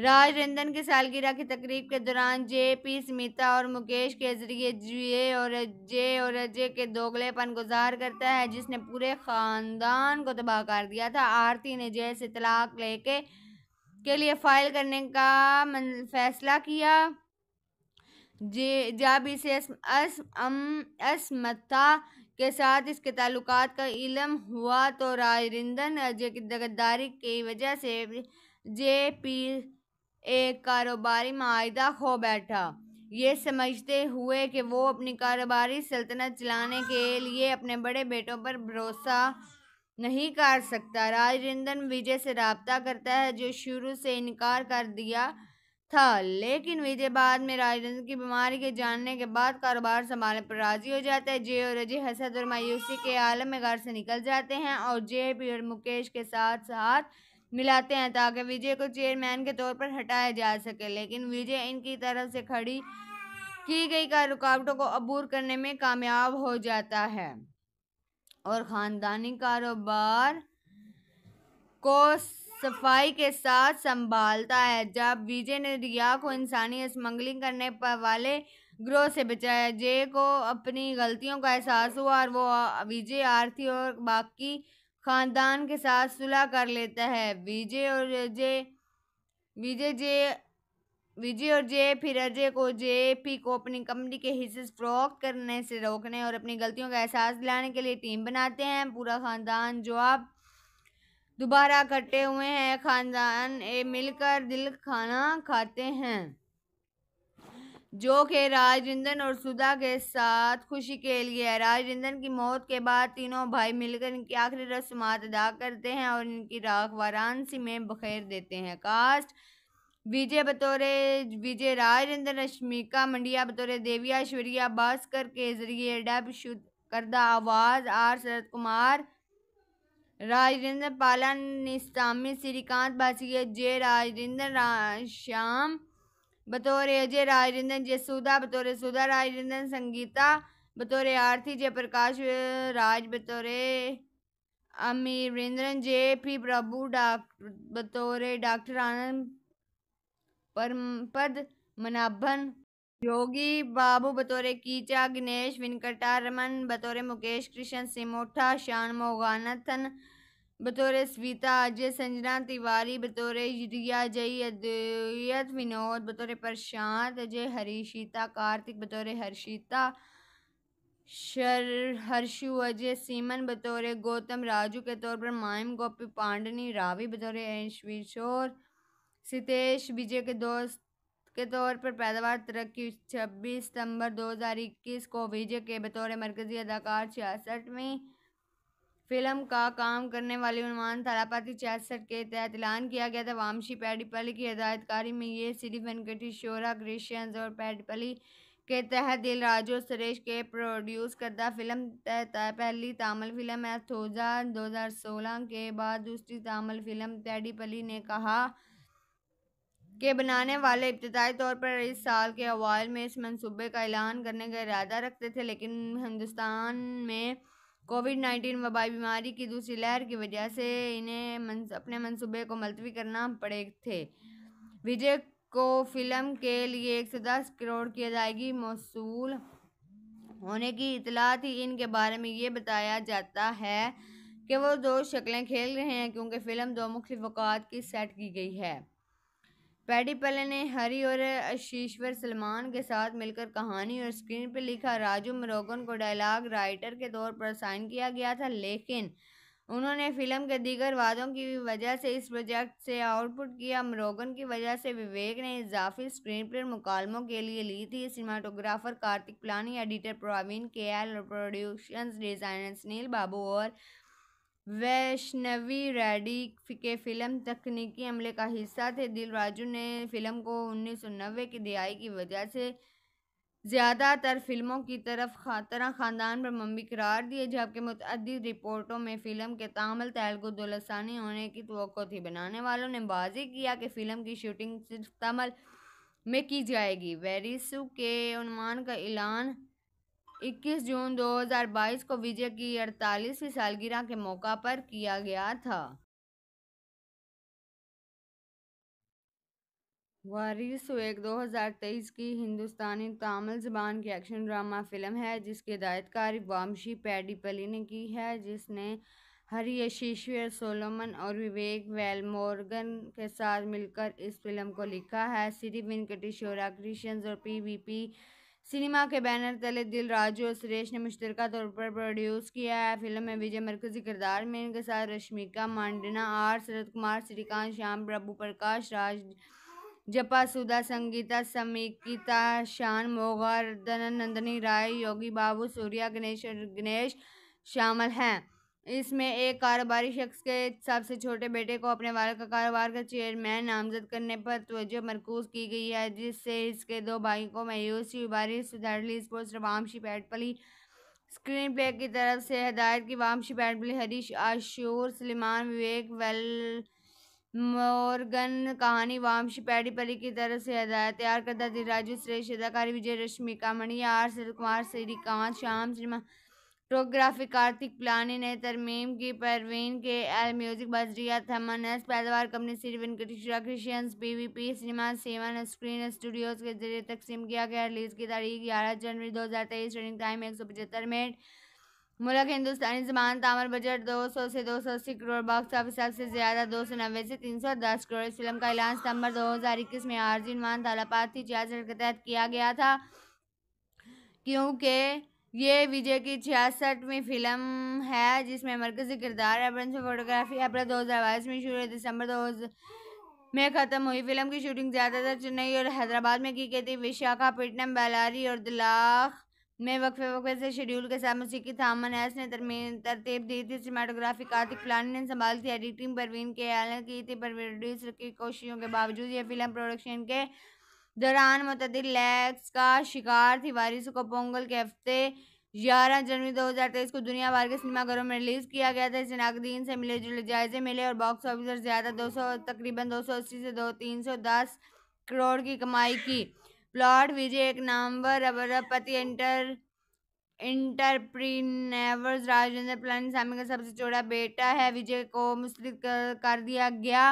राज रंजन की सालगिरह की तकरीब के दौरान जे पी स्मिता और मुकेश के जरिए जे और जे और अजय के दोगलेपन गुजार करता है जिसने पूरे ख़ानदान को तबाह कर दिया था आरती ने जय से तलाक लेके के लिए फाइल करने का फैसला किया जे जब इसे असमता के साथ इसके ताल्लुक का इलम हुआ तो राजरिंदन अजय की दगदारी की वजह से जे पी एक कारोबारी माहिदा खो बैठा ये समझते हुए कि वो अपनी कारोबारी सल्तनत चलाने के लिए अपने बड़े बेटों पर भरोसा नहीं कर सकता राजरिंदन विजय से रबता करता है जो शुरू से इनकार कर दिया था लेकिन विजय बाद में राजरिंदन की बीमारी के जानने के बाद कारोबार संभालने पर राजी हो जाता है जय और अजय हसद और मायूसी के आलम में घर से निकल जाते हैं और जे पी और मुकेश के साथ साथ मिलाते हैं ताकि विजय को चेयरमैन के तौर पर हटाया जा सके लेकिन विजय इनकी तरफ से खड़ी की गई का रुकावटों को अबूर करने में कामयाब हो जाता है और ख़ानदानी कारोबार को सफाई के साथ संभालता है जब विजय ने रिया को इंसानी स्मगलिंग करने पर वाले ग्रोह से बचाया जय को अपनी गलतियों का एहसास हुआ और वो विजय आरती और बाकी खानदान के साथ सुलह कर लेता है विजय और अजय विजय जे विजय और जे फिर अजय को जे पी को अपनी कंपनी के हिस्से फरोख्त करने से रोकने और अपनी गलतियों का एहसास दिलाने के लिए टीम बनाते हैं पूरा खानदान जो आप दोबारा इकट्ठे हुए हैं खानदान मिलकर दिल खाना खाते हैं जो कि राजेंद्र और सुधा के साथ खुशी के लिए है राजेंद्र की मौत के बाद तीनों भाई मिलकर इनकी आखिरी रस्मात अदा करते हैं और इनकी राख वाराणसी में बखेर देते हैं कास्ट विजय बतौरे विजय राजेंद्र रश्मिका मंडिया बतौरे देविया ऐश्वर्या भास्कर के जरिए डब शुद्ध करदा आवाज़ आर शरद कुमार राजेंद्र पालन निस्तामी श्रीकांत भाषी जय राजेंद्र श्याम बतौर अजय राजरंजन जयसुधा बतौर सुधा राजरंजन संगीता बतौर आरती जयप्रकाश राज बतौर अमीरेंद्रन जे पी प्रभु डॉक्टर बतौर डॉक्टर आनंद परमपद मनाभन योगी बाबू बतौर कीचा गणेश वेंकटारमन बतौर मुकेश कृष्ण सिमोठा शान मोगानथन बतौर स्वीता अजय संजना तिवारी बतौर युदिया जई अद्वैत विनोद बतौर प्रशांत अजय हरीशिता कार्तिक बतौर हर्षिता शर हर्षु अजय सीमन बतौर गौतम राजू के तौर पर मायम गोपी पांडनी रावी बतौर ऐश्विशोर सितेश विजय के दोस्त के तौर पर पैदावार तरक्की छब्बीस सितंबर 2021 को विजय के बतौर मरकजी अदाकार छियासठवीं फिल्म का काम करने वाले उन्वान थालापाती छियासठ के तहत ऐलान किया गया था वामशी पैडीपली की हदायतकारी में ये सिरी वेंकटी शोरा क्रिश्चियंस और पैडीपली के तहत दिल राजू सुरेश के प्रोड्यूस करदा फिल्म पहली तमिल फिल्म है थोजा सोलह के बाद दूसरी तमिल फिल्म पैडीपली ने कहा के बनाने वाले इब्तदाई तौर पर इस साल के अवाल में इस मंसूबे का ऐलान करने का इरादा रखते थे लेकिन हिंदुस्तान में कोविड नाइन्टीन वबाई बीमारी की दूसरी लहर की वजह से इन्हें मन, अपने मनसूबे को मुलतवी करना पड़े थे विजय को फिल्म के लिए एक सौ दस करोड़ की अदायगी मौसू होने की इतला थी इनके बारे में ये बताया जाता है कि वो दो शक्लें खेल रहे हैं क्योंकि फ़िल्म दो मुख्य वक़ात की सेट की गई है पैडी पले ने हरी और आशीश्वर सलमान के साथ मिलकर कहानी और स्क्रीन पर लिखा राजू मरोगन को डायलॉग राइटर के तौर पर साइन किया गया था लेकिन उन्होंने फिल्म के दीगर वादों की वजह से इस प्रोजेक्ट से आउटपुट किया मरोगन की वजह से विवेक ने इजाफी स्क्रीन पर मुकालमों के लिए ली थी cinematographer Karthik Palani editor Praveen K L और प्रोड्यूशन डिज़ाइनर सुनील बाबू और वैष्णवी रेडी के फिल्म तकनीकी अमले का हिस्सा थे दिल राजू ने फिल्म को उन्नीस सौ नब्बे की दिहाई की वजह से ज़्यादातर फिल्मों की तरफ तरह ख़ानदान पर मम्मी करार दिए जबकि मतद रिपोर्टों में फ़िल्म के तामल तेलुगु दुलसानी होने की तो थी बनाने वालों ने बाजी किया कि फ़िल्म की शूटिंग सिर्फ तमल में की जाएगी वेरिसू के अनुमान का ऐलान 21 जून 2022 को विजय की अड़तालीसवीं सालगिरह के मौका पर किया गया था वारिस एक 2023 की हिंदुस्तानी तमिल जबान की एक्शन ड्रामा फिल्म है जिसके हिदायतकार वामशी पैडीपली ने की है जिसने हरी यशीश्वर सोलोमन और विवेक वेलमोर्गन के साथ मिलकर इस फिल्म को लिखा है श्री वेंकटेश्वरा क्रिशंस और पी वी पी सिनेमा के बैनर तले दिल राजू और सुरेश ने मुश्तर तौर पर प्रोड्यूस किया है फिल्म में विजय मरकजी किरदार में इनके साथ रश्मिका मांडना आर शरद कुमार श्रीकांत श्याम प्रभु प्रकाश राज जपा सुधा संगीता समीकिता शान मोगा नंदनी राय योगी बाबू सूर्या गणेश और गणेश शामिल हैं इसमें एक कारोबारी शख्स के सबसे छोटे बेटे को अपने वाल का कारोबार का चेयरमैन नामजद करने पर तोजह मरकूज की गई है जिससे इसके दो भाई को मायूसी बारिश sports Vamshi Paidipally screenplay की तरफ से हदायत की वामशी पैटपली हरीश आशूर सलीमान विवेक वेल मोरगन कहानी वामशी पैडी परी की तरफ से हदायत तैयार करदा राजू श्रेष्ठ अदाकारी विजय रश्मिका मणिया आर सर कुमार श्रीकांत श्याम श्रीमान प्रोग्राफिक कार्तिक प्लानी ने तरमीम की परवीन के एल म्यूजिक बजरिया थमनस पैदावार company Sri Venkateswara V P cinema seven screen studios के जरिए तकसीम किया गया रिलीज़ की तारीख ग्यारह जनवरी दो हज़ार तेईस रनिंग टाइम एक सौ पचहत्तर मिनट मुल्क हिंदुस्तानी जबान तामर बजट दो सौ से दो सौ अस्सी करोड़ बॉक्स ऑफिस से ज़्यादा दो सौ नब्बे से तीन सौ दस करोड़ इस फिल्म का ऐलान सितंबर दो हज़ार इक्कीस में आरजी मान तालापाती छियासठ के तहत किया गया था क्योंकि ये विजय की छियासठवीं फिल्म है जिसमें मरकजी किरदार है फोटोग्राफी अप्रैल दो हज़ार बाईस में शुरू दिसंबर दो में ख़त्म हुई फिल्म की शूटिंग ज़्यादातर चेन्नई और हैदराबाद में की गई थी विशाखापट्टनम बेलारी और दिलाख में वक्फे वक्फे से शेड्यूल के साथ मसीकी थामन एस ने तरतीब दी थी सीमाटोग्राफी कार्तिक प्लानी ने संभाल थी एडिटिंग परवीन के आलन की थी प्रोड्यूसर की कोशिशों के बावजूद यह फिल्म प्रोडक्शन के दौरान मतद लैक्स का शिकार थी वारिस को पोंगल के हफ्ते ग्यारह जनवरी 2023 को दुनिया भर के सिनेमाघरों में रिलीज किया गया था इसे नाकदीन से मिले जुले जायजे मिले और बॉक्स ऑफिस पर ज़्यादा दो सौ तकरीबन दो सौ अस्सी से दो तीन सौ दस करोड़ की कमाई की प्लॉट विजय एक नवंबर अबरपति इंटर इंटरप्रीनेवर्स राजेंद्र पलानी सामी का सबसे छोटा बेटा है विजय को मुस्लिक कर दिया गया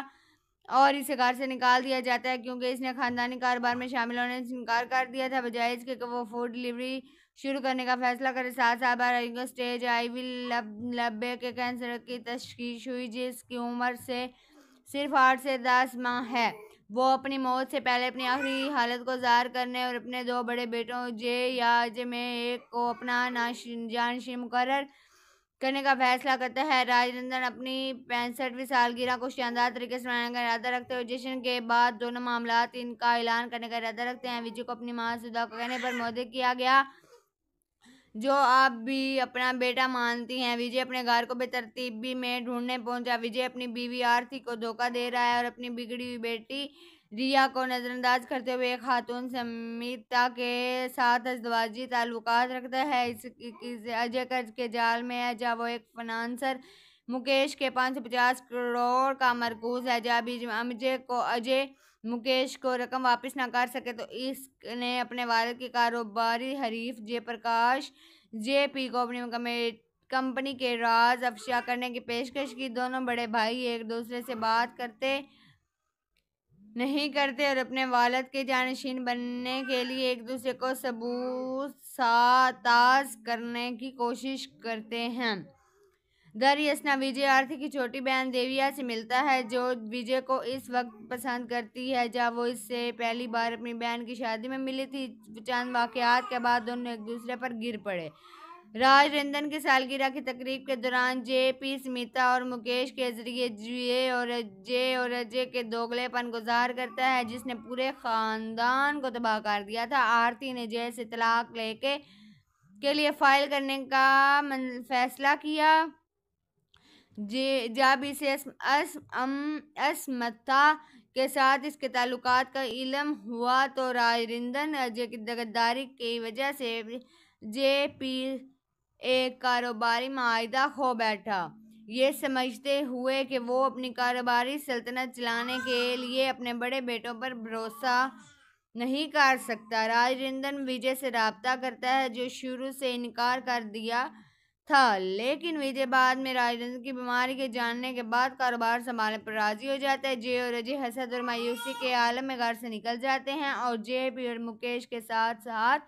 और इसे कार से निकाल दिया जाता है क्योंकि इसने खानदानी कारोबार में शामिल होने से इनकार कर दिया था बजाय इसके वो फूड डिलीवरी शुरू करने का फैसला करे सात साल बाद स्टेज वी लब लब्बे के कैंसर की तशखीस हुई जिसकी उम्र से सिर्फ आठ से दस माह है वो अपनी मौत से पहले अपनी आखिरी हालत को जार करने और अपने दो बड़े बेटों जे या जे में एक को अपना ना जानशी मुकर करने का फैसला करता है राजनंदन अपनी पैंसठवीं सालगिरह को शानदार तरीके से मनाने का इरादा रखते हैं जश्न के बाद दोनों मामला इनका ऐलान करने का इरादा रखते हैं विजय को अपनी मां सुधा को कहने पर मदद किया गया जो आप भी अपना बेटा मानती हैं विजय अपने घर को बेतरतीबी में ढूंढने पहुंचा विजय अपनी बीवी आरती को धोखा दे रहा है और अपनी बिगड़ी हुई बेटी रिया को नज़रअंदाज करते हुए खातून समिता के साथ अजवाजी ताल्लुकात रखता है इस, इस अजय कर्ज के जाल में है जब वो एक फनानसर मुकेश के पाँच सौ पचास करोड़ का मरकूज है जब अजय को अजय मुकेश को रकम वापस ना कर सके तो इसने अपने वालद के कारोबारी हरीफ जय प्रकाश जे पी को अपनी कंपनी के राज अफशा करने की पेशकश की दोनों बड़े भाई एक दूसरे से बात करते नहीं करते और अपने वालद के जानशीन बनने के लिए एक दूसरे को सबूत साताज करने की कोशिश करते हैं दर यसना विजय आरती की छोटी बहन देविया से मिलता है जो विजय को इस वक्त पसंद करती है जब वो इससे पहली बार अपनी बहन की शादी में मिली थी चंद वाक़ात के बाद दोनों एक दूसरे पर गिर पड़े राज रंजन की सालगिरह की तकरीब के दौरान जे पी स्मिता और मुकेश के जरिए जे और अजय और अजय के दोगलेपन गुजार करता है जिसने पूरे ख़ानदान को तबाह कर दिया था आरती ने जय से तलाक लेके के लिए फाइल करने का फैसला किया जे जब इसे असमता के साथ इसके ताल्लुक का इलम हुआ तो राजरिंदन अजय की दगदारी की वजह से जे पी एक कारोबारी माहिदा खो बैठा ये समझते हुए कि वो अपनी कारोबारी सल्तनत चलाने के लिए अपने बड़े बेटों पर भरोसा नहीं कर सकता राजरिंदन विजय से रबता करता है जो शुरू से इनकार कर दिया था लेकिन विजय बाद में राजरिंदन की बीमारी के जानने के बाद कारोबार संभालने पर राजी हो जाता है जय और अजय हसद और मायूसी के आलम में घर से निकल जाते हैं और जे पी और मुकेश के साथ साथ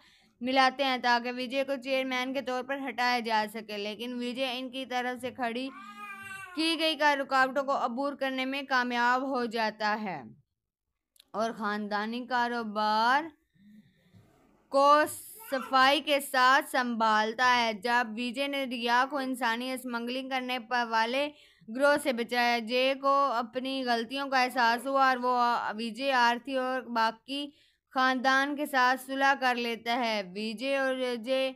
मिलाते हैं ताकि विजय को चेयरमैन के तौर पर हटाया जा सके लेकिन विजय इनकी तरफ से खड़ी की गई का रुकावटों को अबूर करने में कामयाब हो जाता है और ख़ानदानी कारोबार को सफाई के साथ संभालता है जब विजय ने रिया को इंसानी स्मगलिंग करने पर वाले ग्रोह से बचाया जय को अपनी गलतियों का एहसास हुआ और वो विजय आरती और बाकी खानदान के साथ सुलह कर लेता है विजय और अजय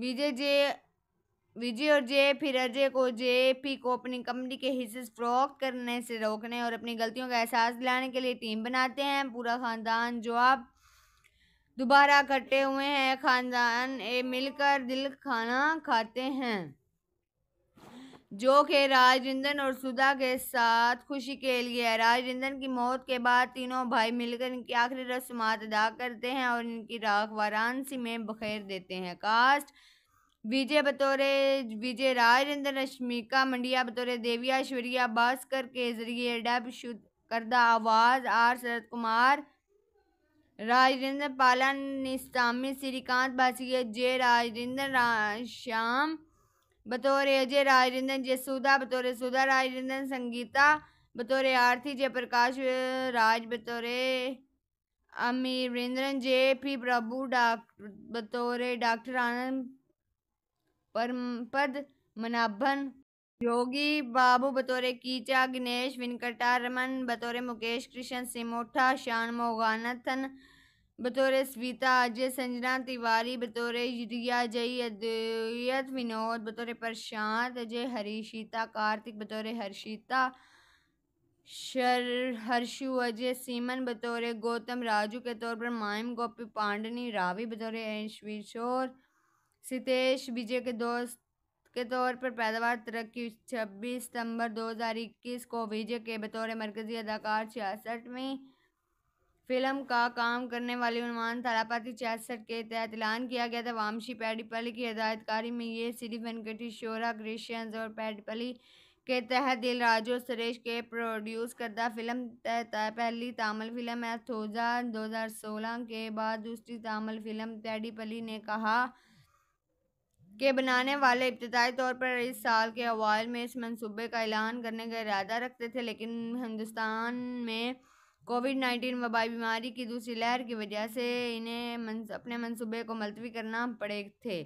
विजय जे विजय और जे फिर अजय को जे पी को अपनी कंपनी के हिस्से फरोख्त करने से रोकने और अपनी गलतियों का एहसास दिलाने के लिए टीम बनाते हैं पूरा खानदान जो आप दोबारा इकट्ठे हुए हैं खानदान ए मिलकर दिल खाना खाते हैं जो कि राजेंद्र और सुधा के साथ खुशी के लिए है राजेंद्र की मौत के बाद तीनों भाई मिलकर इनकी आखिरी रस्मात अदा करते हैं और इनकी राख वाराणसी में बखेर देते हैं कास्ट विजय बतौरे विजय राजेंद्र रश्मिका मंडिया बतौरे देविया ऐश्वर्या भास्कर के जरिए डब शुद्ध करदा आवाज़ आर शरद कुमार राजेंद्र पालन निस्तामी श्रीकांत भासीय जय राजेंद्र रा, श्याम बतौर अजय राजरंजन जयसुधा बतौर सुधा राजरंजन संगीता बतौर आरती प्रकाश राज बतौर अमीरेंद्रन जे पी प्रभु डॉक्टर बतौर डॉक्टर आनंद परमपद मनाभन योगी बाबू बतौर कीचा गणेश वेंकटा रमन बतौर मुकेश कृष्ण सिमोठा श्याम मोगानथन बतौर स्वीता अजय संजना तिवारी बतौर युदिया जई अद्वैत विनोद बतौर प्रशांत अजय हरीशिता कार्तिक बतौर हर्षिता शर हर्षु अजय सीमन बतौर गौतम राजू के तौर पर मायम गोपी पांडनी रावी बतौर ऐशविशोर सितेश विजय के दोस्त के तौर पर पैदावार तरक्की छब्बीस सितंबर 2021 को विजय के बतौर मरकजी अदाकार छियासठवीं फिल्म का काम करने वाले उन्वान थालापाती छियासठ के तहत ऐलान किया गया था वामशी पैडीपली की हिदायतकारी में ये सीरी वेंकटी शोरा क्रिश्चियंस और पैडीपली के तहत दिल राजू सुरेश के प्रोड्यूस करदा फिल्म पहली तमिल फिल्म है थोजा सोलह के बाद दूसरी तमिल फिल्म पैडीपली ने कहा के बनाने वाले इब्तदाई तौर पर इस साल के अवाल में इस मंसूबे का ऐलान करने का इरादा रखते थे लेकिन हिंदुस्तान में कोविड नाइन्टीन वबाई बीमारी की दूसरी लहर की वजह से इन्हें मन, अपने मनसूबे को मुलतवी करना पड़े थे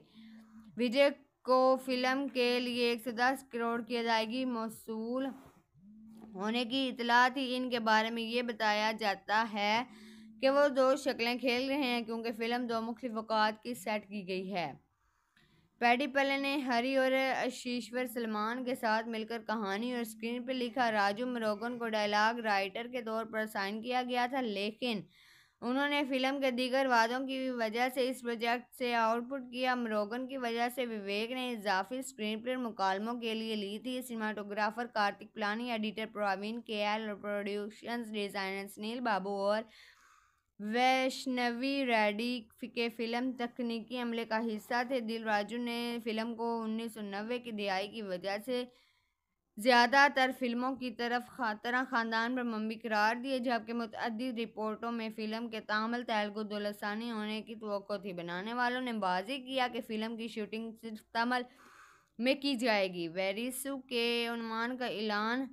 विजय को फिल्म के लिए एक सौ दस करोड़ की अदायगी मौसू होने की इतला थी इनके बारे में ये बताया जाता है कि वो दो शक्लें खेल रहे हैं क्योंकि फ़िल्म दो मुख्य वक़ात की सेट की गई है पैडी पल्ले ने हरी और शीश्वर सलमान के साथ मिलकर कहानी और स्क्रीन पर लिखा राजू मरोगन को डायलॉग राइटर के तौर पर साइन किया गया था लेकिन उन्होंने फिल्म के दीगर वादों की वजह से इस प्रोजेक्ट से आउटपुट किया मरोगन की वजह से विवेक ने इजाफी स्क्रीन पर मुकालमों के लिए ली थी cinematographer Karthik Palani editor Praveen K L और प्रोड्यूशन डिज़ाइनर सुनील बाबू और वैष्णवी रेडी के फिल्म तकनीकी अमले का हिस्सा थे दिल राजू ने फिल्म को उन्नीस सौ नब्बे की दिहाई की वजह से ज़्यादातर फिल्मों की तरफ तरह ख़ानदान पर मम्मी करार दिए जबकि मतद रिपोर्टों में फ़िल्म के तामल तेलगु दुलसानी होने की तो थी बनाने वालों ने बाजी किया कि फ़िल्म की शूटिंग सिर्फ तमल में की जाएगी वेरिसू के अनुमान का ऐलान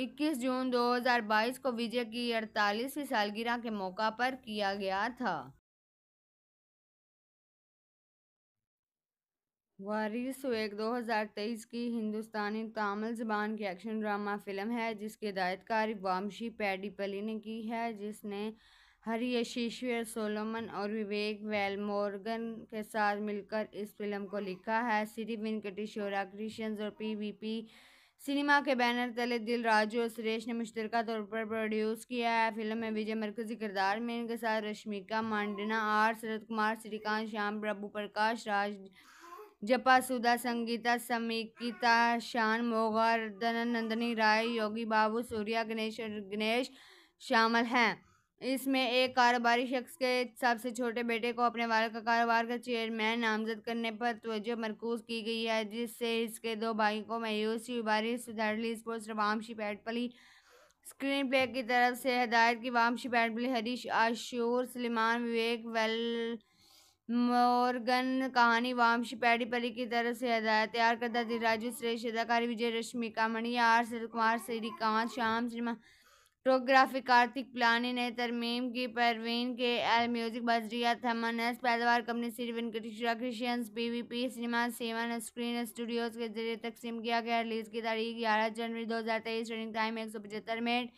21 जून 2022 को विजय की अड़तालीसवीं सालगिरह के मौका पर किया गया था वारिस एक 2023 की हिंदुस्तानी तमिल जबान की एक्शन ड्रामा फिल्म है जिसकी हिदायतकार वामशी पैडीपली ने की है जिसने यशीश्वर सोलोमन और विवेक वेलमोर्गन के साथ मिलकर इस फिल्म को लिखा है श्री वेंकटेश्वरा कृष्ण और पी वी पी सिनेमा के बैनर तले दिल राजू और सुरेश ने मुश्तर तौर पर प्रोड्यूस किया है फिल्म में विजय मरकजी किरदार में इनके साथ रश्मिका मांडना आर शरद कुमार श्रीकांत श्याम प्रभु प्रकाश राज जपा सुधा संगीता समीकिता शान मोगा नंदनी राय योगी बाबू सूर्या गणेश और गणेश शामिल हैं इसमें एक कारोबारी शख्स के सबसे छोटे बेटे को अपने वाले का कारोबार का चेयरमैन नामजद करने पर तोजह मरकूज की गई है जिससे इसके दो भाई को मायूस सुधारली sports Vamshi Paidipally screenplay की तरफ से हदायत की वामशी पैटपली हरीश आशूर सलीमान विवेक वेल मोरगन कहानी वामशी पैडी की तरफ से हदायत तैयार करदा राजू श्रेष्ठ अदाकारी विजय रश्मिका मणि आर सर कुमार श्रीकांत श्याम श्रीमान कार्तिक आर्थिक प्लानिंग तरमीम की परवीन के एल म्यूजिक बजरिया थमनस पैदावार company Sri Venkateswara V P cinema seven screen studios के जरिए तकसीम किया गया रिलीज़ की तारीख ग्यारह जनवरी दो हज़ार तेईस रनिंग टाइम एक सौ पचहत्तर मिनट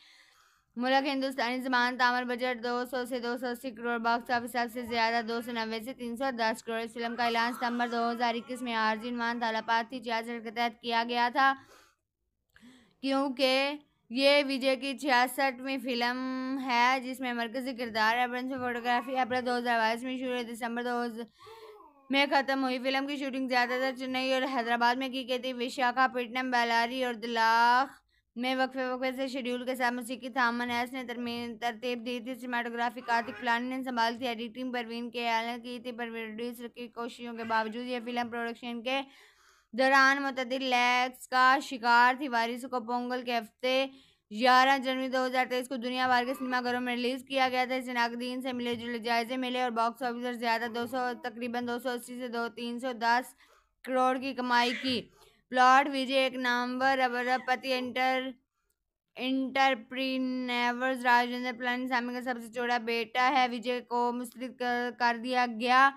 मुल्क हिंदुस्तानी जबान तामर बजट दो सौ से दो सौ अस्सी करोड़ बॉक्स ऑफिस से ज़्यादा दो सौ नब्बे से तीन सौ दस करोड़ इस फिल्म का ऐलान सितंबर दो हज़ार इक्कीस में आर्जिन मान तालापाती चार्जर के तहत किया गया था क्योंकि ये विजय की छियासठवीं फिल्म है जिसमें मरकजी किरदार है फोटोग्राफी अप्रैल दो हज़ार बाईस में शुरू दिसंबर दो में ख़त्म हुई फिल्म की शूटिंग ज़्यादातर चेन्नई और हैदराबाद में की गई थी विशाखापट्टनम बेलारी और दिलाख में वक्फे वक्फे से शेड्यूल के साथ मसीकी थामन एस ने तरतीब दी थी सीमाटोग्राफी कार्तिक प्लानी ने संभाल थी एडिटिंग परवीन के आलन की थी पर प्रोड्यूसर की कोशिशों के बावजूद यह फिल्म प्रोडक्शन के दौरान मतद लैक्स का शिकार थी वारिस को पोंगल के हफ्ते ग्यारह जनवरी 2023 को दुनिया भर के सिनेमाघरों में रिलीज किया गया था इसे नागदीन से मिले जुले जायजे मिले और बॉक्स ऑफिस पर ज़्यादा 200 तकरीबन 280 से दो तीन सौ दस करोड़ की कमाई की प्लॉट विजय एक नामवर अबरपति इंटर इंटरप्रीनेवर्स राजेंद्र पलानी सामी का सबसे छोटा बेटा है विजय को मुस्लिम कर दिया गया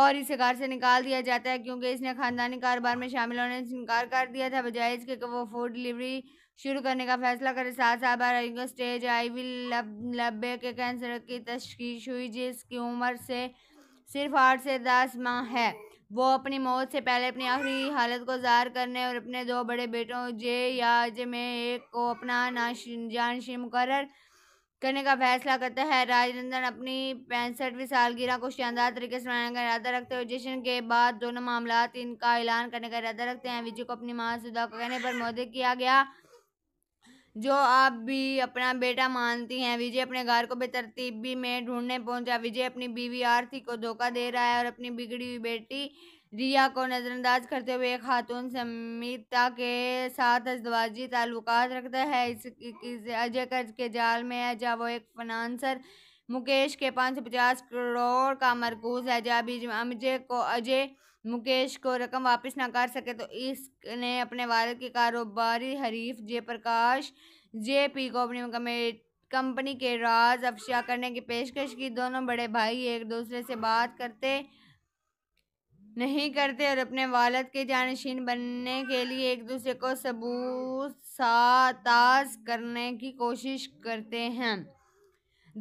और इसे कार से निकाल दिया जाता है क्योंकि इसने खानदानी कारोबार में शामिल होने से इनकार कर दिया था बजाय इसके वो फूड डिलीवरी शुरू करने का फैसला करे सात साल बार स्टेज वी लब लब्बे के कैंसर की तश्ीश हुई जिसकी उम्र से सिर्फ आठ से दस माह है वो अपनी मौत से पहले अपनी आखिरी हालत को जार करने और अपने दो बड़े बेटों जे या जे में एक को अपना ना जानशी मुकर करने का फैसला करता है राजनंदन अपनी पैंसठवीं सालगिरह को शानदार तरीके से मनाने का इरादा रखते हैं जश्न के बाद दोनों मामला इनका ऐलान करने का इरादा रखते हैं विजय को अपनी मां सुधा को कहने पर मोदी किया गया जो आप भी अपना बेटा मानती हैं विजय अपने घर को बेतरतीबी में ढूंढने पहुंचा विजय अपनी बीवी आरती को धोखा दे रहा है और अपनी बिगड़ी हुई बेटी रिया को नज़रअंदाज करते हुए खातून समीता के साथ अजवाजी ताल्लुक रखता है इस, इस अजय कर्ज के जाल में है जब वो एक फनानसर मुकेश के पाँच सौ पचास करोड़ का मरकूज है जब अजय को अजय मुकेश को रकम वापस ना कर सके तो इसने अपने वालद के कारोबारी हरीफ जयप्रकाश जे पी को अपनी कंपनी के राज अफशा करने की पेशकश की दोनों बड़े भाई एक दूसरे से बात करते नहीं करते और अपने वालद के जानशीन बनने के लिए एक दूसरे को सबूत साताज करने की कोशिश करते हैं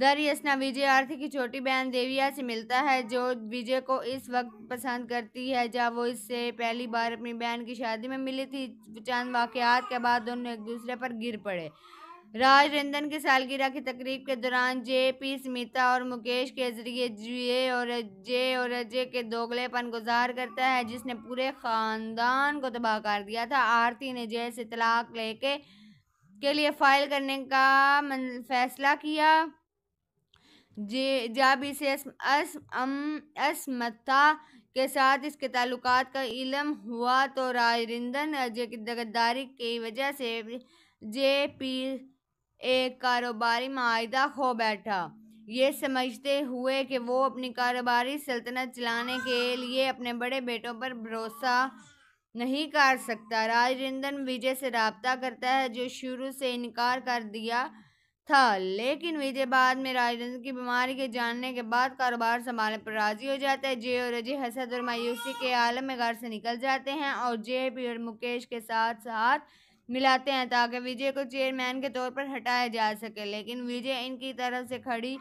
दर यसना विजय आरती की छोटी बहन देविया से मिलता है जो विजय को इस वक्त पसंद करती है जब वो इससे पहली बार अपनी बहन की शादी में मिली थी चंद वाक़ात के बाद दोनों एक दूसरे पर गिर पड़े राज रंजन की सालगिरह की तकरीब के दौरान जे पी स्मिता और मुकेश के जरिए जे और अजय और अजय के दोगलेपन गुजार करता है जिसने पूरे ख़ानदान को तबाह कर दिया था आरती ने जय से तलाक लेके के लिए फाइल करने का फैसला किया जे जब इसे असमता के साथ इसके ताल्लुक का इलम हुआ तो राजरिंदन अजय की दगदारी की वजह से जे पी एक कारोबारी माहिदा खो बैठा ये समझते हुए कि वो अपनी कारोबारी सल्तनत चलाने के लिए अपने बड़े बेटों पर भरोसा नहीं कर सकता राजरिंदन विजय से रबता करता है जो शुरू से इनकार कर दिया था लेकिन विजय बाद में राजरंजन की बीमारी के जानने के बाद कारोबार संभालने पर राजी हो जाता है जय और अजय हसद और मायूसी के आलम में घर से निकल जाते हैं और जय पी और मुकेश के साथ साथ मिलाते हैं ताकि विजय को चेयरमैन के तौर पर हटाया जा सके लेकिन विजय इनकी तरफ से खड़ी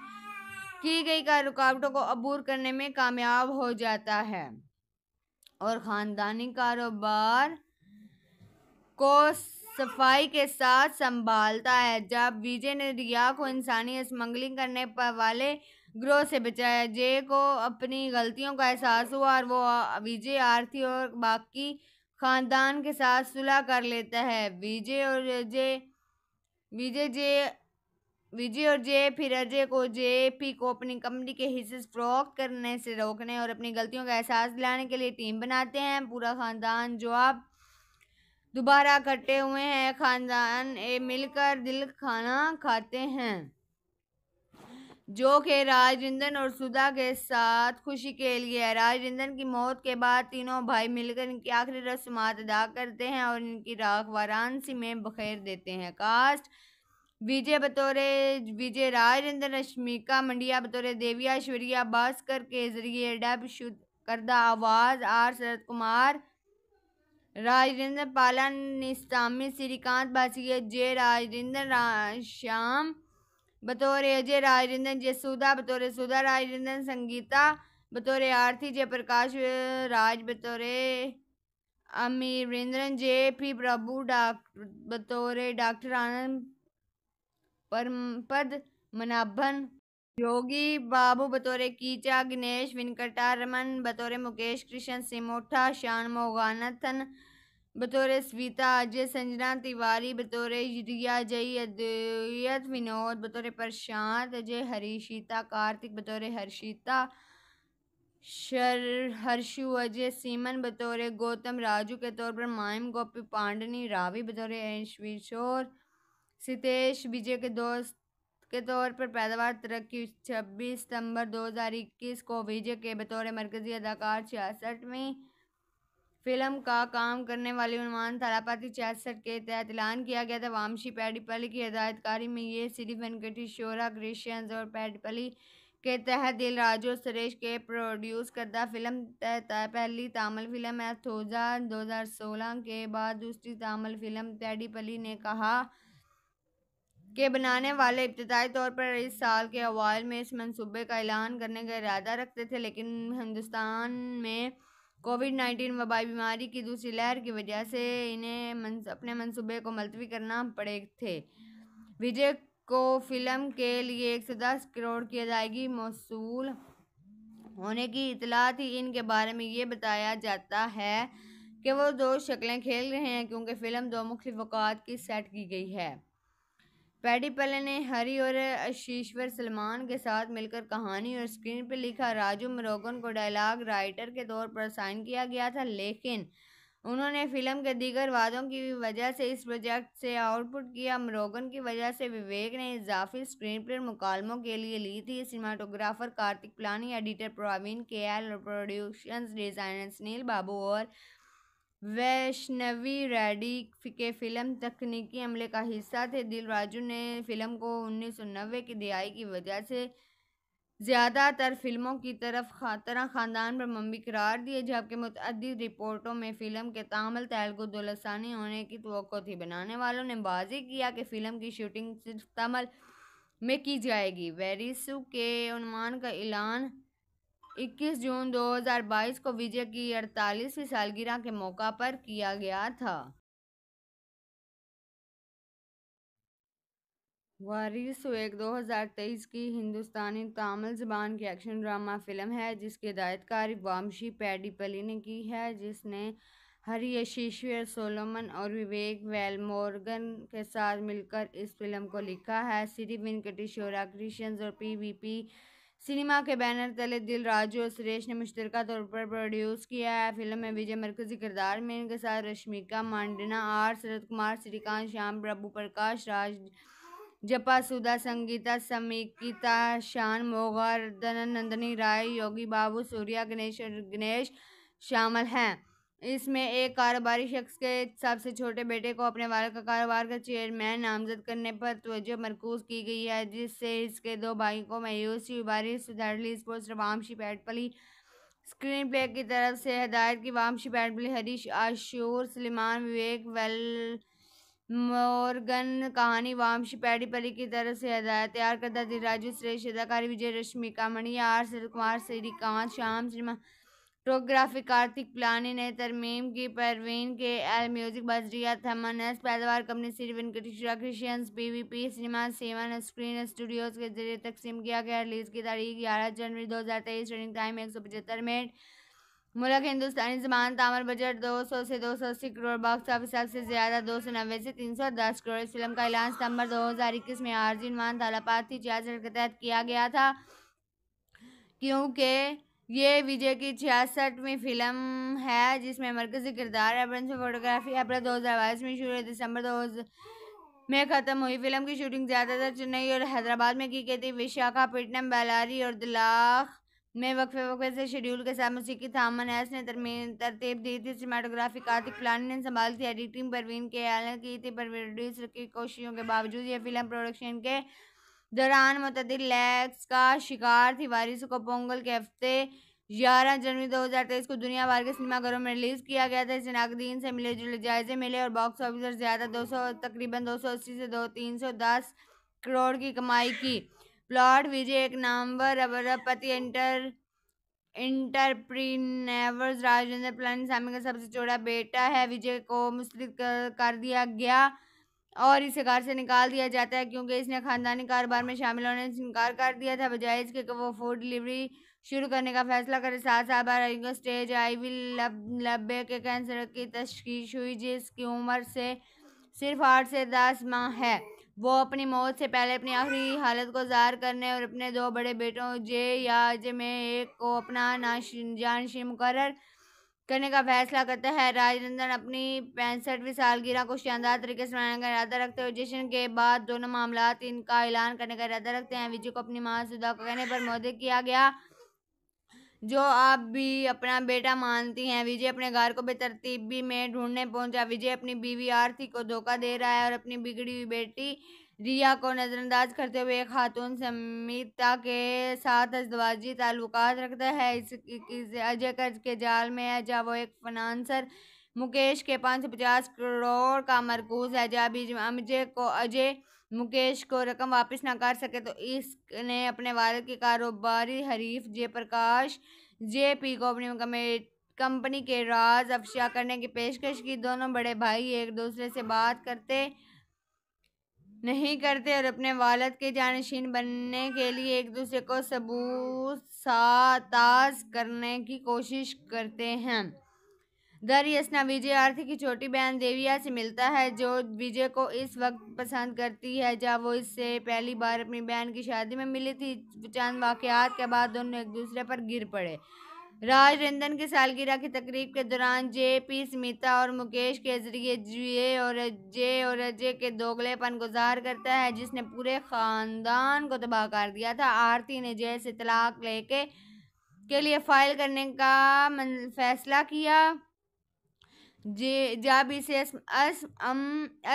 की गई का रुकावटों को अबूर करने में कामयाब हो जाता है और ख़ानदानी कारोबार को सफाई के साथ संभालता है जब विजय ने रिया को इंसानी स्मगलिंग करने पर वाले ग्रोह से बचाया जय को अपनी गलतियों का एहसास हुआ और वो विजय आरती और बाकी खानदान के साथ सुलह कर लेता है विजय और अजय विजय जे विजय और जे फिर अजय को जे पी को अपनी कंपनी के हिस्से फरोख्त करने से रोकने और अपनी गलतियों का एहसास दिलाने के लिए टीम बनाते हैं पूरा खानदान जो आप दोबारा इकट्ठे हुए हैं खानदान मिलकर दिल खाना खाते हैं जो कि राजेंद्र और सुधा के साथ खुशी के लिए है राजेंद्र की मौत के बाद तीनों भाई मिलकर इनकी आखिरी रस्मात अदा करते हैं और इनकी राख वाराणसी में बखेर देते हैं कास्ट विजय बतौरे विजय राजेंद्र रश्मिका मंडिया बतौरे देविया ऐश्वर्या भास्कर के जरिए डब शुद करदा आवाज़ आर शरद कुमार राजेंद्र पालन निस्तामी श्रीकांत भासिया जय राजेंद्र रा, श्याम बतौर अजय राजरंजन जयसुदा बतौर सुधा राजरंजन संगीता बतौर आरती जयप्रकाश राज बतौर अमीरेंद्रन जे पी प्रभु डॉक्टर बतौर डॉक्टर आनंद परमपद मनाभन योगी बाबू बतौर कीचा गणेश वेंकटा रमन बतौर मुकेश कृष्ण सिमोठा शान मोगानथन बतौर स्वीता अजय संजना तिवारी बतौर रिया जई अद्वैत विनोद बतौर प्रशांत अजय हरीशिता कार्तिक बतौर हर्षिता शर हर्षु अजय सीमन बतौर गौतम राजू के तौर पर मायम गोपी पांडनी रावी बतौर ऐशविशोर सितेश विजय के दोस्त के तौर पर पैदावार तरक्की छब्बीस सितंबर 2021 को विजय के बतौर मरकजी अदाकार छियासठवीं फिल्म का काम करने वाले उन्वान थालापाती छियासठ के तहत ऐलान किया गया था वामशी पैडीपली की हिदायतकारी में ये सीरीज वेंकटी शोरा क्रिश्चियंस और पैडीपली के तहत दिल राजो सुरेश के प्रोड्यूस करदा फिल्म पहली तमिल फिल्म है थोजा सोलह के बाद दूसरी तमिल फिल्म पैडीपली ने कहा के बनाने वाले इब्तदाई तौर पर इस साल के अवाल में इस मंसूबे का ऐलान करने का इरादा रखते थे लेकिन हिंदुस्तान में कोविड नाइन्टीन वबाई बीमारी की दूसरी लहर की वजह से इन्हें मन, अपने मनसूबे को मुलतवी करना पड़े थे विजय को फिल्म के लिए एक सौ दस करोड़ की अदायगी मौसू होने की इतला थी इनके बारे में ये बताया जाता है कि वो दो शक्लें खेल रहे हैं क्योंकि फ़िल्म दो मुख्य वक़ात की सेट की गई है पैडी पले ने हरी और अशीश्वर सलमान के साथ मिलकर कहानी और स्क्रीन पर लिखा राजू मरोगन को डायलॉग राइटर के तौर पर साइन किया गया था लेकिन उन्होंने फिल्म के दीगर वादों की वजह से इस प्रोजेक्ट से आउटपुट किया मरोगन की वजह से विवेक ने इजाफी स्क्रीन पर मुकालमों के लिए ली थी cinematographer Karthik Palani editor Praveen K L और प्रोड्यूशन डिज़ाइनर सुनील बाबू और वैष्णवी रेडी के फिल्म तकनीकी अमले का हिस्सा थे दिलराजू राजू ने फिल्म को उन्नीस सौ नब्बे की दिहाई की वजह से ज़्यादातर फिल्मों की तरफ खातरा ख़ानदान पर मम्मी करार दिए जबकि मुतद रिपोर्टों में फ़िल्म के तामल तेलगु दुलसानी होने की तो थी बनाने वालों ने बाजी किया कि फ़िल्म की शूटिंग सिर्फ तमिल में की जाएगी वेरिसू के अनुमान का ऐलान 21 जून 2022 को विजय की अड़तालीसवीं सालगिरह के मौका पर किया गया था वारिस एक 2023 की हिंदुस्तानी तमिल जबान की एक्शन ड्रामा फिल्म है जिसकी हिदायतकारी वामशी पैडीपली ने की है जिसने हरियशीश्वर सोलोमन और विवेक वेलमोर्गन के साथ मिलकर इस फिल्म को लिखा है श्री वेंकटेश्वरा कृष्ण और पीवीपी पी सिनेमा के बैनर तले दिल राजू और सुरेश ने मुश्तर तौर पर प्रोड्यूस किया है फिल्म में विजय मरकजी किरदार में इनके साथ रश्मिका मांडना आर शरद कुमार श्रीकांत श्याम प्रभु प्रकाश राज जपा सुधा संगीता समीकिता शान मोगा नंदनी राय योगी बाबू सूर्या गणेश और गणेश शामिल हैं इसमें एक कारोबारी शख्स के सबसे छोटे बेटे को अपने वाले का कारोबार का चेयरमैन नामजद करने पर तोजह मरकूज की गई है जिससे इसके दो भाई को मायूसी बारिश sports Vamshi Paidipally screenplay की तरफ से हदायत की वामशी पैटपली हरीश आशूर सलीमान विवेक वेल मोरगन कहानी वामशी पैडी की तरफ से हदायत तैयार करदा राजू श्रेष्ठ अदाकारी विजय रश्मिका मणिया आर सर कुमार श्रीकांत श्याम श्रीमान टोग्राफिक आर्थिक ने तरमीम की परवीन के एल म्यूजिक बजरिया थमनस पैदावार कंपनी सिरविन creations P V P cinema seven screen studios के जरिए तकसीम किया गया रिलीज की तारीख ग्यारह जनवरी दो हज़ार तेईस रनिंग टाइम एक सौ पचहत्तर मिनट मुल्क हिंदुस्तानी जबान तामर बजट दो सौ से दो सौ अस्सी करोड़ बॉक्स ऑफिस से ज़्यादा दो सौ नब्बे से तीन सौ दस करोड़ इस फिल्म का ऐलान सितंबर दो हज़ार इक्कीस में आर्जिन मान तालापाती छियासठ के तहत किया गया था क्योंकि ये विजय की छियासठवीं फिल्म है जिसमें मरकजी किरदार है फोटोग्राफी अप्रैल दो हज़ार बाईस में शुरू दिसंबर दो में ख़त्म हुई फिल्म की शूटिंग ज़्यादातर चेन्नई और हैदराबाद में की गई थी विशाखापट्टनम बेलारी और दिलाख में वक्फे वक्फे से शेड्यूल के साथ मौसीकी थामन एस ने तरतीब दी थी सीमाटोग्राफी कार्तिक प्लानी ने संभाल थी एडिटिंग परवीन के आलन की थी पर प्रोड्यूसर की कोशिशों के बावजूद यह फिल्म प्रोडक्शन के दौरान मतदीद लैग्स का शिकार थी वारिस को पोंगल के हफ्ते ग्यारह जनवरी 2023 को दुनिया भर के सिनेमाघरों में रिलीज़ किया गया था इसे नाकदीन से मिले जुले जायजे मिले और बॉक्स ऑफिस पर ज़्यादा दो सौ तकरीबन दो सौ अस्सी से दो तीन सौ दस करोड़ की कमाई की प्लॉट विजय एक नामवर अबरपति इंटर इंटरप्रीनेवर्स राजेंद्र प्लानी सामी का सबसे छोटा बेटा है विजय को मुस्लिम कर दिया गया और इसे कार से निकाल दिया जाता है क्योंकि इसने खानदानी कारोबार में शामिल होने से इनकार कर दिया था बजाय इसके वो फूड डिलीवरी शुरू करने का फैसला करे सात साल बार स्टेज वी लब लब्बे के कैंसर की तशखीस हुई जिसकी उम्र से सिर्फ आठ से दस माह है वो अपनी मौत से पहले अपनी आखिरी हालत को ज़ाहिर करने और अपने दो बड़े बेटों जे या जे में एक को अपना ना जानशी मुकर करने का फैसला करता है राजनंदन अपनी पैंसठवीं सालगिरह को शानदार तरीके से मनाने का इरादा रखते हुए जश्न के बाद दोनों मामला इनका ऐलान करने का इरादा रखते हैं विजय को अपनी माँ सुधा को कहने पर मोदी किया गया जो आप भी अपना बेटा मानती हैं विजय अपने घर को बेतरतीबी में ढूंढने पहुंचा विजय अपनी बीवी आरती को धोखा दे रहा है और अपनी बिगड़ी हुई बेटी रिया को नज़रअंदाज करते हुए खातून समिता के साथ अजवाजी ताल्लुक रखता है इस अजय कर्ज के जाल में है जब वो एक फनानसर मुकेश के पाँच सौ पचास करोड़ का मरकूज है जब अजय को अजय मुकेश को रकम वापस ना कर सके तो इसने अपने वालद के कारोबारी हरीफ जयप्रकाश जे पी को अपनी कंपनी के राज अफशा करने की पेशकश की दोनों बड़े भाई एक दूसरे से बात करते नहीं करते और अपने वालद के जानशीन बनने के लिए एक दूसरे को सबूत साताज करने की कोशिश करते हैं दर यसना विजय आरती की छोटी बहन देविया से मिलता है जो विजय को इस वक्त पसंद करती है जब वो इससे पहली बार अपनी बहन की शादी में मिली थी चंद वाक़ात के बाद दोनों एक दूसरे पर गिर पड़े राज रंजन की सालगिरह की तकरीब के दौरान जे पी स्मिता और मुकेश के जरिए जे और अजय और अजय के दोगलेपन गुजार करता है जिसने पूरे ख़ानदान को तबाह कर दिया था आरती ने जय से तलाक लेके के लिए फाइल करने का फैसला किया जे जब इसे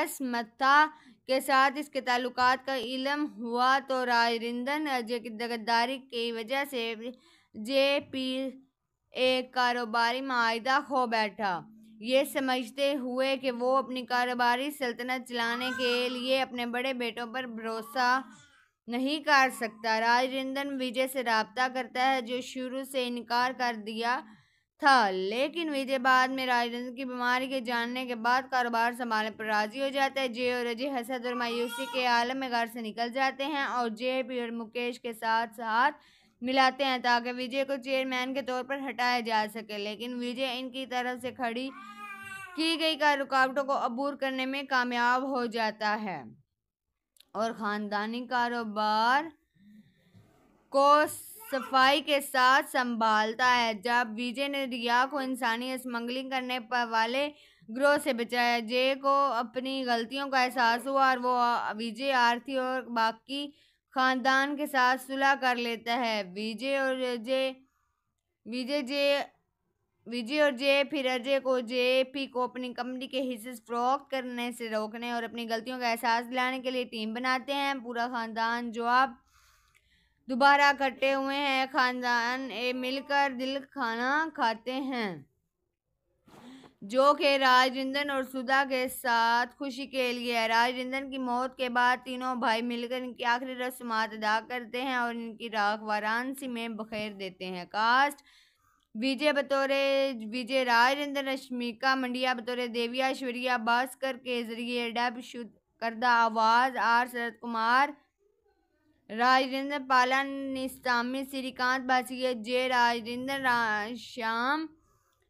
असमता के साथ इसके ताल्लुक का इलम हुआ तो राजरिंदन अजय की दगदारी की वजह से जे पी एक कारोबारी माहिदा खो बैठा ये समझते हुए कि वो अपनी कारोबारी सल्तनत चलाने के लिए अपने बड़े बेटों पर भरोसा नहीं कर सकता राजरिंदन विजय से रबता करता है जो शुरू से इनकार कर दिया था लेकिन विजय बाद में राजरंजन की बीमारी के जानने के बाद कारोबार संभालने पर राजी हो जाता है जय और अजय हसद और मायूसी के आलम में घर से निकल जाते हैं और जे पी और मुकेश के साथ साथ मिलाते हैं ताकि विजय को चेयरमैन के तौर पर हटाया जा सके लेकिन विजय इनकी तरफ से खड़ी की गई का रुकावटों को अबूर करने में कामयाब हो जाता है और ख़ानदानी कारोबार को सफाई के साथ संभालता है जब विजय ने रिया को इंसानी स्मगलिंग करने पर वाले ग्रोह से बचाया जय को अपनी गलतियों का एहसास हुआ और वो विजय आरती और बाकी खानदान के साथ सुलह कर लेता है विजय और अजय विजय जे विजय और जे फिर अजय को जे पी को अपनी कंपनी के हिस्से फरोख्त करने से रोकने और अपनी गलतियों का एहसास दिलाने के लिए टीम बनाते हैं पूरा खानदान जो आप दोबारा इकट्ठे हुए हैं खानदान मिलकर दिल खाना खाते हैं जो कि राजेंद्र और सुधा के साथ खुशी के लिए है राजेंद्र की मौत के बाद तीनों भाई मिलकर इनकी आखिरी रस्मात अदा करते हैं और इनकी राख वाराणसी में बखेर देते हैं कास्ट विजय बतौरे विजय राजेंद्र रश्मिका मंडिया बतौरे देविया ऐश्वर्या भास्कर के जरिए डब शुद्ध करदा आवाज़ आर शरद कुमार राजेंद्र पालन निस्तामी श्रीकांत भाषी जय राजेंद्र रा, श्याम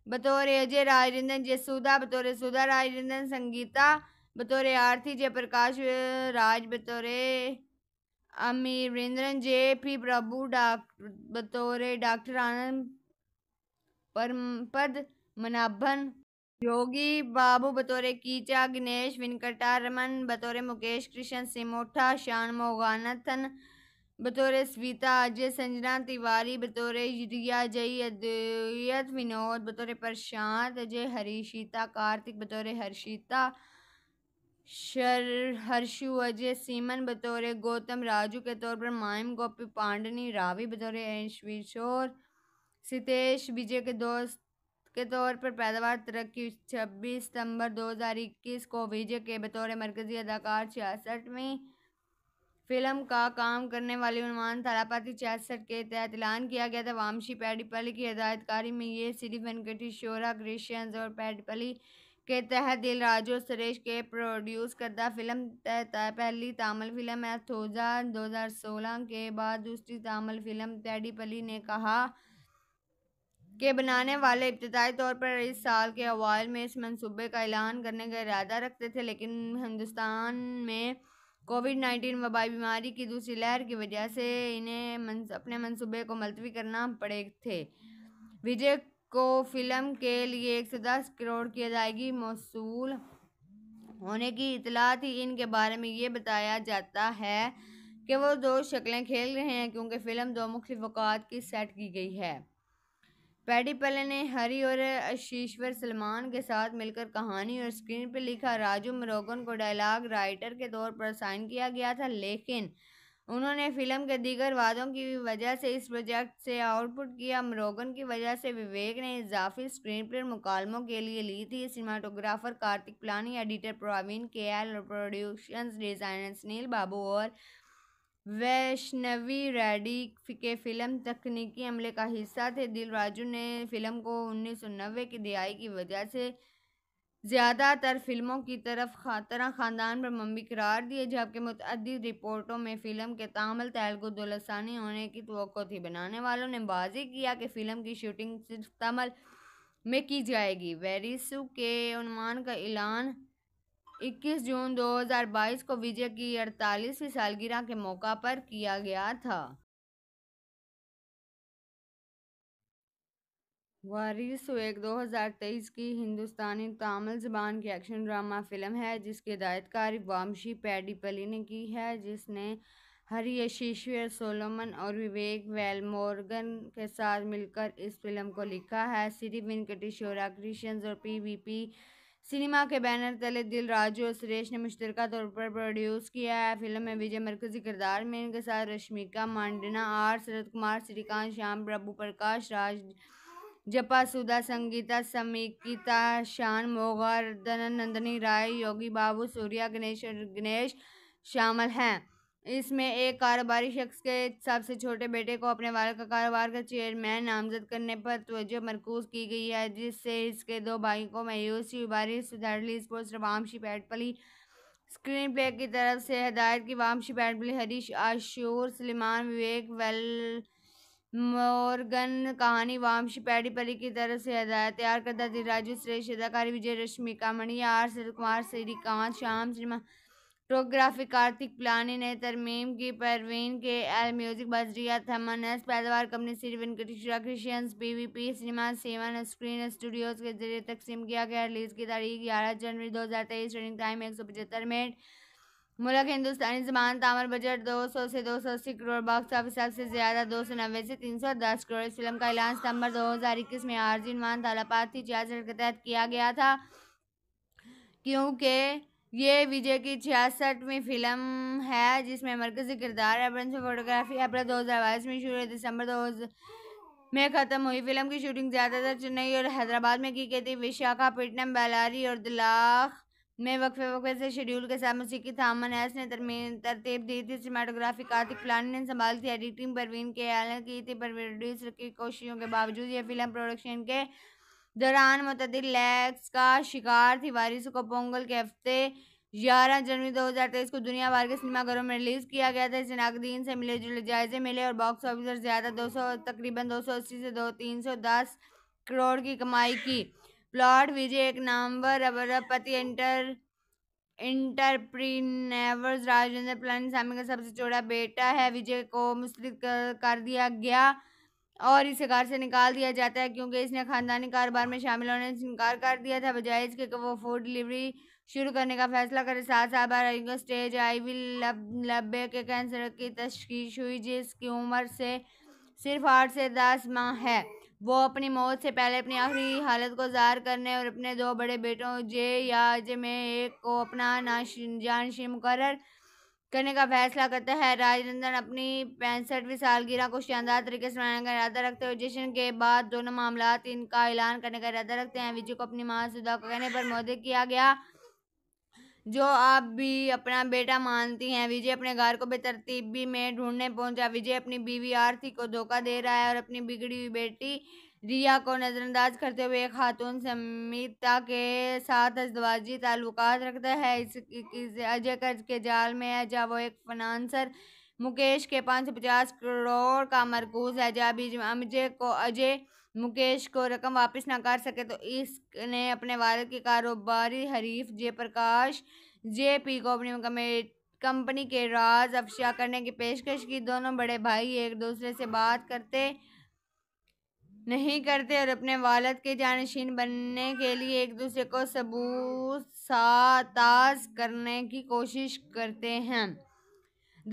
बतौर अजय राजरंजन जयसुधा बतौर सुधा राजरंजन संगीता बतौर आरती जयप्रकाश राज बतौर अमीरेंद्रन जे पी प्रभु डॉक्टर बतौर डॉक्टर आनंद परमपद मनाभन योगी बाबू बतौर कीचा गणेश वेंकटारमन बतौर मुकेश कृष्ण सिमोठा श्याम मोगानथन बतौर स्वीता अजय संजना तिवारी बतौर रिया जय अद्वैत विनोद बतौर प्रशांत अजय हरीशिता कार्तिक बतौर हर्षिता शर हर्षु अजय सीमन बतौर गौतम राजू के तौर पर मायम गोपी पांडनी रावी बतौर अंश सितेश विजय के दोस्त के तौर पर पैदावार तरक्की छब्बीस सितंबर 2021 को विजय के बतौर मरकजी अदाकार छियासठवीं फिल्म का काम करने वाले उन्वान थालापाती छियासठ के तहत ऐलान किया गया था वामशी पैडीपली की हदायतकारी में ये सीरी वेंकटी शोरा क्रिश्चियंस और पैडीपल्ली के तहत दिल राजो सुरेश के प्रोड्यूस करदा फिल्म पहली तमिल फिल्म है थोजा सोलह के बाद दूसरी तमिल फिल्म पैडीपली ने कहा के बनाने वाले इब्तदाई तौर पर इस साल के अवाल में इस मनसूबे का ऐलान करने का इरादा रखते थे लेकिन हिंदुस्तान में कोविड नाइन्टीन वबाई बीमारी की दूसरी लहर की वजह से इन्हें मंस, अपने मनसूबे को मुलतवी करना पड़े थे विजय को फिल्म के लिए एक सौ दस करोड़ की अदायगी मौसू होने की इतला थी इनके बारे में ये बताया जाता है कि वो दो शक्लें खेल रहे हैं क्योंकि फ़िल्म दो मुख्य वक़ात की सेट की गई है पैडी पले ने हरी और अशीश्वर सलमान के साथ मिलकर कहानी और स्क्रीन पर लिखा राजू मरोगन को डायलॉग राइटर के तौर पर साइन किया गया था लेकिन उन्होंने फिल्म के दीगर वादों की वजह से इस प्रोजेक्ट से आउटपुट किया मरोगन की वजह से विवेक ने इजाफी स्क्रीन पर मुकालमों के लिए ली थी cinematographer Karthik Palani editor Praveen K L और प्रोड्यूशन डिज़ाइनर सुनील बाबू और वैष्णवी रेडी के फिल्म तकनीकी अमले का हिस्सा थे दिल राजू ने फिल्म को उन्नीस सौ नब्बे की दिहाई की वजह से ज़्यादातर फिल्मों की तरफ खातरा ख़ानदान पर मम्मी करार दिए जबकि मतद रिपोर्टों में फ़िल्म के तामल तेलगु दुलसानी होने की तो थी बनाने वालों ने बाजी किया कि फ़िल्म की शूटिंग सिर्फ तमल में की जाएगी वेरिसू के अनुमान का ऐलान 21 जून 2022 को विजय की अड़तालीसवीं सालगिरह के मौका पर किया गया था वारिस एक 2023 की हिंदुस्तानी तमिल जबान की एक्शन ड्रामा फिल्म है जिसकी हिदायतकार वामशी पैडीपली ने की है जिसने हरियशीश्वर सोलोमन और विवेक वेलमोर्गन के साथ मिलकर इस फिल्म को लिखा है श्री वेंकटेश्वरा कृष्ण और पी वी पी सिनेमा के बैनर तले दिल राजू और सुरेश ने मुश्तरक तौर पर प्रोड्यूस किया है फिल्म में विजय मरकजी किरदार में इनके साथ रश्मिका मांडना आर शरद कुमार श्रीकांत श्याम प्रभु प्रकाश राज जपा सुधा संगीता समीकिता शान मोगा नंदनी राय योगी बाबू सूर्या गणेश और गणेश शामिल हैं इसमें एक कारोबारी शख्स के सबसे छोटे बेटे को अपने वाले का कारोबार का चेयरमैन नामजद करने पर तोजह मरकूज की गई है जिससे इसके दो भाई को मायूसी sports Vamshi Paidipally screenplay की तरफ से हदायत की वामशी पैटपली हरीश आशूर सलीमान विवेक वेल मोरगन कहानी वामशी पैडी पली की तरफ से हदायत तैयार करदा राजू श्रेष्ठ अदाकारी विजय रश्मिका मणि आर सर कुमार श्रीकांत श्याम श्रीमा टोग्राफिक आर्थिक प्लानिंग तरमीम की परवीन के एल म्यूजिक बजरिया थमनस पैदावार company creations P V P cinema seven screen studios के जरिए तकसीम किया गया रिलीज की तारीख ग्यारह जनवरी दो हज़ार तेईस रनिंग टाइम एक सौ पचहत्तर मिनट मुल्क हिंदुस्तानी जबान तामर बजट दो सौ से दो सौ अस्सी करोड़ बॉक्स ऑफिस से ज़्यादा दो सौ नब्बे से तीन सौ दस करोड़ इस फिल्म का ऐलान सितंबर दो हज़ार इक्कीस में आर्जिन मान तालापाती छियासठ के तहत किया गया था क्योंकि ये विजय की छियासठवीं फिल्म है जिसमें मरकजी किरदार है फोटोग्राफी अप्रैल दो हज़ार बाईस में शुरू दिसंबर दो में ख़त्म हुई फिल्म की शूटिंग ज़्यादातर चेन्नई और हैदराबाद में की गई थी विशाखापट्टनम बेलारी और दिलाख में वक्फे वक्फे से शेड्यूल के साथ मौसीकी थामन एस ने तरतीब दी थी सीमाटोग्राफी कार्तिक प्लानी ने संभाल थी एडिटिंग परवीन के एल की थी पर प्रोड्यूसर की कोशिशों के बावजूद यह फिल्म प्रोडक्शन के दौरान मुतदिल लैग्स का शिकार थी वारिस को पोंगल के हफ्ते ग्यारह जनवरी 2023 को दुनिया भर के सिनेमाघरों में रिलीज़ किया गया था इसे नाकदीन से मिले जुले जायजे मिले और बॉक्स ऑफिस से ज़्यादा दो सौ तकरीबन दो सौ अस्सी से दो तीन सौ दस करोड़ की कमाई की प्लॉट विजय एक नामवर अबरपति इंटर इंटरप्रीनेवर्स राजेंद्र प्लानी सामी का सबसे छोटा बेटा है विजय को मुस्लिक कर दिया गया और इसे कार से निकाल दिया जाता है क्योंकि इसने खानदानी कारोबार में शामिल होने से इनकार कर दिया था बजाय इसके वो फूड डिलीवरी शुरू करने का फैसला करे साथ साल स्टेज आई वी लब लब्बे के कैंसर की तशखीस हुई जिसकी उम्र से सिर्फ आठ से दस माह है वो अपनी मौत से पहले अपनी आखिरी हालत को ज़ाहिर करने और अपने दो बड़े बेटों जे या जे में एक को अपना नाश जानशी मुकर करने का फैसला करता है राजनंदन अपनी पैंसठवीं सालगिरह को शानदार तरीके से मनाने का इरादा रखते हुए जश्न के बाद दोनों मामला इनका ऐलान करने का इरादा रखते हैं विजय को अपनी माँ सुधा को कहने पर मोदी किया गया जो आप भी अपना बेटा मानती हैं विजय अपने घर को बेतरतीबी में ढूंढने पहुंचा विजय अपनी बीवी आरती को धोखा दे रहा है और अपनी बिगड़ी हुई बेटी रिया को नज़रअंदाज करते हुए एक खातून समिता के साथ अजवाजी ताल्लुक रखता है इस, इस अजय कर्ज के जाल में है जब वो एक फनानसर मुकेश के पाँच सौ पचास करोड़ का मरकूज है जब अजय को अजय मुकेश को रकम वापस ना कर सके तो इसने अपने वालद के कारोबारी हरीफ जयप्रकाश जे पी को अपनी कंपनी के राज अफशा करने की पेशकश की दोनों बड़े भाई एक दूसरे से बात करते नहीं करते और अपने वालद के जानशीन बनने के लिए एक दूसरे को सबूत साताज करने की कोशिश करते हैं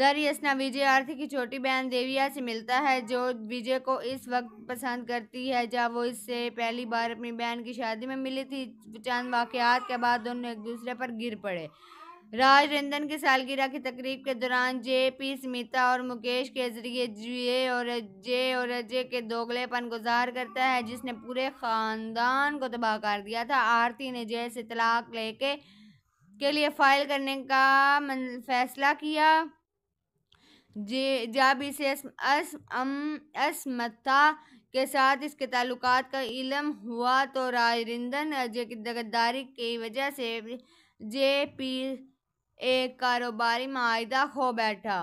दर यसना विजय आरती की छोटी बहन देविया से मिलता है जो विजय को इस वक्त पसंद करती है जब वो इससे पहली बार अपनी बहन की शादी में मिली थी चंद वाक़ात के बाद दोनों एक दूसरे पर गिर पड़े राज राजरंजन की सालगिरह की तकरीब के दौरान जे पी स्मिता और मुकेश के जरिए जे और अजय और अजय के दोगलेपन गुजार करता है जिसने पूरे ख़ानदान को तबाह कर दिया था आरती ने जय से तलाक लेके के लिए फाइल करने का फैसला किया जे जब इसे असमता के साथ इसके ताल्लुक का इलम हुआ तो राजरिंदन अजय की दगदारी की वजह से जे पी एक कारोबारी माहा खो बैठा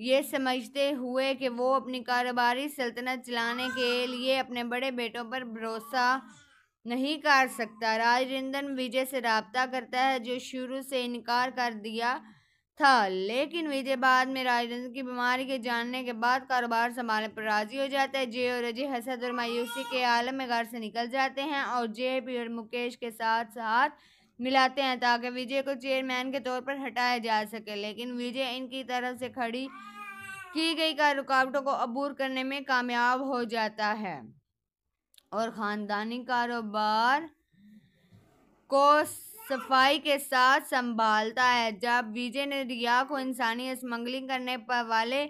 ये समझते हुए कि वो अपनी कारोबारी सल्तनत चलाने के लिए अपने बड़े बेटों पर भरोसा नहीं कर सकता राजरिंदन विजय से रबता करता है जो शुरू से इनकार कर दिया था लेकिन विजय बाद में राजरिंदन की बीमारी के जानने के बाद कारोबार संभालने पर राजी हो जाता है जय और अजय हसद और मायूसी के आलम में घर से निकल जाते हैं और जय पी और मुकेश के साथ साथ मिलाते हैं ताकि विजय को चेयरमैन के तौर पर हटाया जा सके लेकिन विजय इनकी तरफ से खड़ी की गई का रुकावटों को अबूर करने में कामयाब हो जाता है और ख़ानदानी कारोबार को सफाई के साथ संभालता है जब विजय ने रिया को इंसानी स्मगलिंग करने पर वाले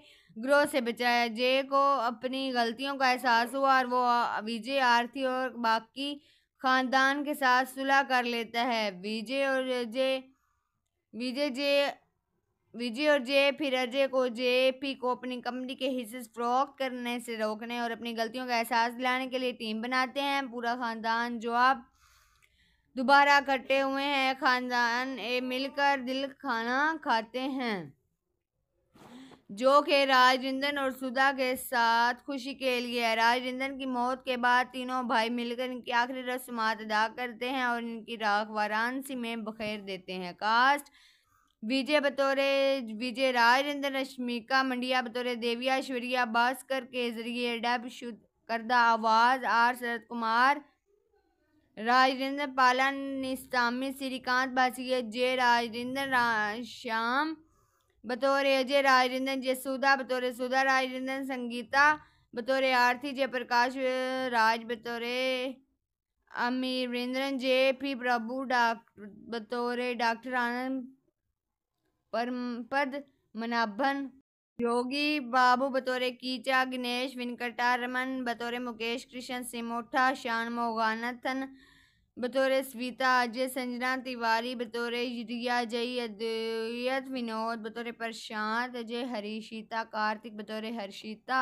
ग्रोह से बचाया जय को अपनी गलतियों का एहसास हुआ और वो विजय आरती और बाकी खानदान के साथ सुलह कर लेता है विजय और अजय विजय जे विजय और जे फिर अजय को जे पी को अपनी कंपनी के हिस्से फरोख्त करने से रोकने और अपनी गलतियों का एहसास दिलाने के लिए टीम बनाते हैं पूरा खानदान जो आप दोबारा इकट्ठे हुए हैं खानदान मिलकर दिल खाना खाते हैं जो कि राजेंद्र और सुधा के साथ खुशी के लिए है राजेंद्रन की मौत के बाद तीनों भाई मिलकर इनकी आखिरी रस्मात अदा करते हैं और इनकी राख वाराणसी में बखेर देते हैं कास्ट विजय बतौरे विजय राजेंद्र रश्मिका मंडिया बतौरे देविया ऐश्वर्या भास्कर के जरिए डब शुद्ध करदा आवाज़ आर शरद कुमार राजेंद्र पालन निस्तामी श्रीकांत बासिया जय राजेंद्र रा, श्याम बतौर अजय राज जसूदा बतौर सुधा राजरंजन संगीता बतौर आरती जयप्रकाश राज बतौर अमीरेंद्रन जे पी प्रभु डॉक्टर बतौर डॉक्टर आनंद परमपद मनाभन योगी बाबू बतौर कीचा गणेश वेंकटा रमन बतौर मुकेश कृष्ण सिमोठा शान मोगानथन बतौर स्वीता अजय संजना तिवारी बतौर युदिया जय अद्वैत विनोद बतौर प्रशांत अजय हरीशिता कार्तिक बतौर हर्षिता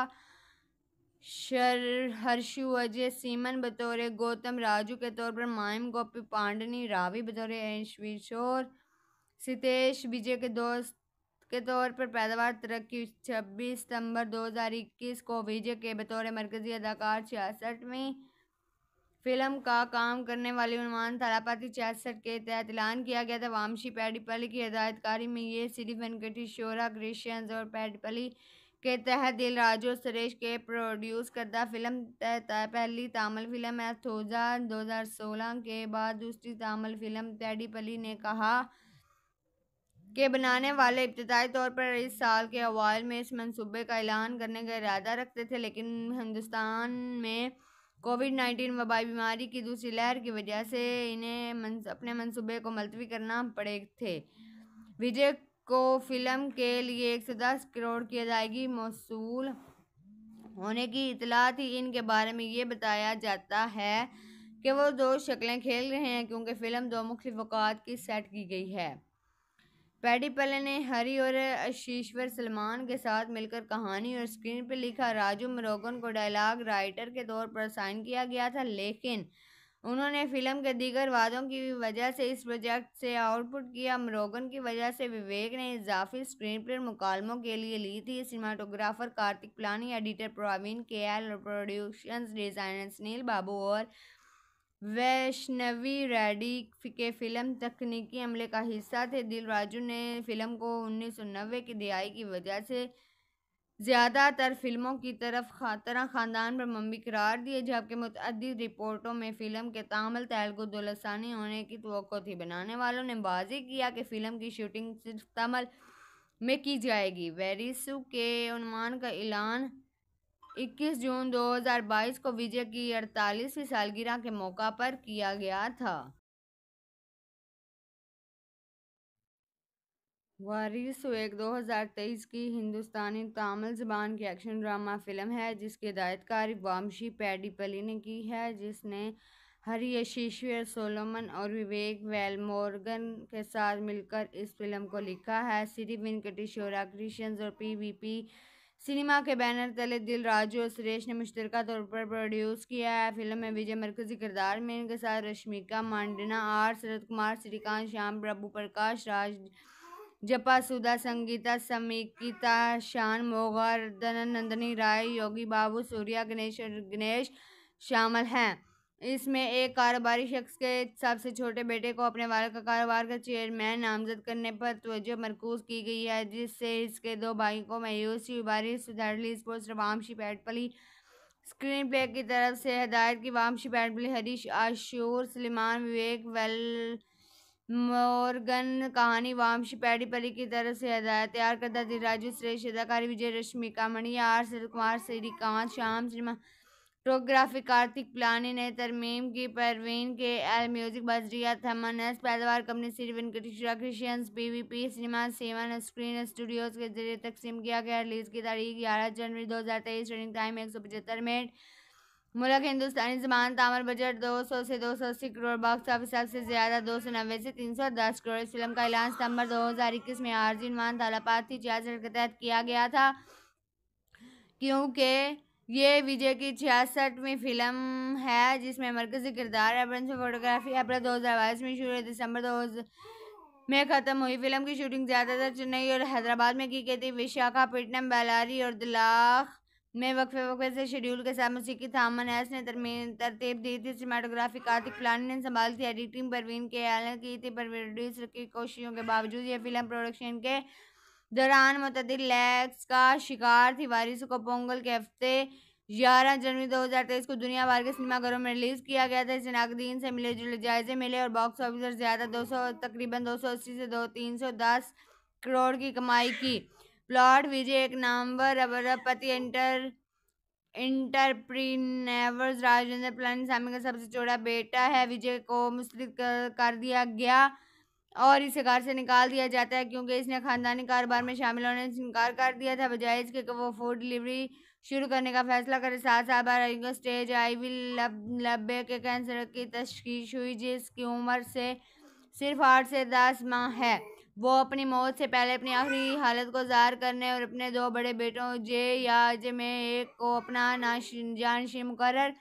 शर हर्षु अजय सीमन बतौर गौतम राजू के तौर पर मायम गोपी पांडनी रावी बतौर ऐशविशोर सितेश विजय के दोस्त के तौर पर पैदावार तरक्की छब्बीस सितंबर 2021 को विजय के बतौर मरकजी अदाकार छियासठ में फिल्म का काम करने वाले उन्वान थालापाती छियासठ के तहत ऐलान किया गया था वामशी पैडीपली की हदायतकारी में ये सीरी वेंकटी शोरा क्रिश्चियंस और पैडीपली के तहत दिल राजो सुरेश के प्रोड्यूस करदा फिल्म पहली तामिल फिल्म है थोजा सोलह के बाद दूसरी तामिल फिल्म पैडीपली ने कहा के बनाने वाले इब्तदाई तौर पर इस साल के अवाल में इस मंसूबे का ऐलान करने का इरादा रखते थे लेकिन हिंदुस्तान में कोविड नाइन्टीन वबाई बीमारी की दूसरी लहर की वजह से इन्हें मन, अपने मनसूबे को मुलतवी करना पड़े थे विजय को फिल्म के लिए एक दस करोड़ की अदायगी मौसू होने की इतला थी इनके बारे में ये बताया जाता है कि वो दो शक्लें खेल रहे हैं क्योंकि फ़िल्म दो मुख्य वक़ात की सेट की गई है पैडी पले ने हरी और शीश्वर सलमान के साथ मिलकर कहानी और स्क्रीन पर लिखा राजू मरोगन को डायलॉग राइटर के तौर पर साइन किया गया था लेकिन उन्होंने फिल्म के दीगर वादों की वजह से इस प्रोजेक्ट से आउटपुट किया मरोगन की वजह से विवेक ने इजाफी स्क्रीन पर मुकालमों के लिए ली थी cinematographer Karthik Palani editor Praveen K L और प्रोड्यूशन डिज़ाइनर सुनील बाबू और वैष्णवी रेडी के फिल्म तकनीकी अमले का हिस्सा थे दिल राजू ने फिल्म को उन्नीस सौ नब्बे की दिहाई की वजह से ज़्यादातर फिल्मों की तरफ खातरा ख़ानदान पर मम्मी करार दिए जबकि मतद रिपोर्टों में फ़िल्म के तामल तेलगु दुलसानी होने की तो थी बनाने वालों ने बाजी किया कि फ़िल्म की शूटिंग सिर्फ तमिल में की जाएगी वेरिसू के अनुमान का ऐलान 21 जून 2022 को विजय की अड़तालीसवीं सालगिरह के मौका पर किया गया था वारिस एक 2023 की हिंदुस्तानी तमिल जबान की एक्शन ड्रामा फिल्म है जिसकी हिदायतकार वामशी पैडीपली ने की है जिसने हरी यशीश्वर सोलोमन और विवेक वेलमोर्गन के साथ मिलकर इस फिल्म को लिखा है श्री वेंकटेश्वरा क्रिशंस और पी वी पी सिनेमा के बैनर तले दिल राजू और सुरेश ने मुश्तर तौर पर प्रोड्यूस किया है फिल्म में विजय मरकजी किरदार में इनके साथ रश्मिका मांडना आर शरद कुमार श्रीकांत श्याम प्रभु प्रकाश राज जपा सुधा संगीता समीकिता शान मोगा नंदनी राय योगी बाबू सूर्या गणेश और गणेश शामिल हैं इसमें एक कारोबारी शख्स के सबसे छोटे बेटे को अपने वाल का कारोबार का चेयरमैन नामजद करने पर तोजह मरकूज की गई है जिससे इसके दो भाई को मायूसी sports Vamshi Paidipally screenplay की तरफ से हदायत की वामशी पैटपली हरीश आशूर सलीमान विवेक वेल मोरगन कहानी वामशी पैडी पली की तरफ से हदायत तैयार करदा राजू श्रेष्ठ अदाकारी विजय रश्मिका मणिया आर सर कुमार श्रीकांत श्याम श्रीमा टोग्राफिक आर्थिक प्लानिंग तरमीम की परवीन के एल म्यूजिक बजरिया थमनस पैदावार कंपनी सिर्फ Venkateswara creations P V P cinema seven screen studios के जरिए तकसीम किया गया रिलीज़ की तारीख ग्यारह जनवरी दो हज़ार तेईस रनिंग टाइम एक सौ पचहत्तर मिनट मुल्क हिंदुस्तानी जबान तामर बजट दो सौ से दो सौ अस्सी करोड़ बॉक्स ऑफिस से ज़्यादा दो सौ नब्बे से तीन सौ दस करोड़ इस फिल्म का ऐलान सितंबर दो हज़ार इक्कीस में मान तालापाती चार्जर के तहत किया गया था क्योंकि ये विजय की छियासठवीं फिल्म है जिसमें मरकजी किरदार है फोटोग्राफी अप्रैल दो हज़ार बाईस में शुरू दिसंबर दो में ख़त्म हुई फिल्म की शूटिंग ज़्यादातर चेन्नई और हैदराबाद में की गई थी विशाखापट्टनम बेलारी और दिलाख में वक्फे वक्फे से शेड्यूल के साथ मौसीकी थामन एस ने तरतीब दी थी सीमाटोग्राफी कार्तिक प्लानी ने संभाली थी एडिटिंग परवीन के एल की थी पर प्रोड्यूसर की कोशिशों के बावजूद यह फिल्म प्रोडक्शन के दौरान मुतद लैक्स का शिकार थी वारिसों को पोंगल के हफ्ते ग्यारह जनवरी 2023 को दुनिया भर के सिनेमाघरों में रिलीज़ किया गया था इसे नागदीन से मिले जुले जायजे मिले और बॉक्स ऑफिस ज़्यादा दो सौ तकरीबन दो सौ अस्सी से दो तीन सौ दस करोड़ की कमाई की प्लॉट विजय एक नामवर अबरपति इंटर इंटरप्रीनेवर्स राजेंद्र प्लानी सामी का सबसे छोटा बेटा है विजय को मुस्लिम कर दिया गया और इसे कार से निकाल दिया जाता है क्योंकि इसने खानदानी कारोबार में शामिल होने से इनकार कर दिया था बजाय इसके वो फूड डिलीवरी शुरू करने का फैसला करे सात साल बार स्टेज आई वी लब लब्बे के कैंसर की तशखीस हुई जिसकी उम्र से सिर्फ आठ से दस माह है वो अपनी मौत से पहले अपनी आखिरी हालत को ज़ाहिर करने और अपने दो बड़े बेटों जे या जे में एक को अपना नाश जानशी मुकर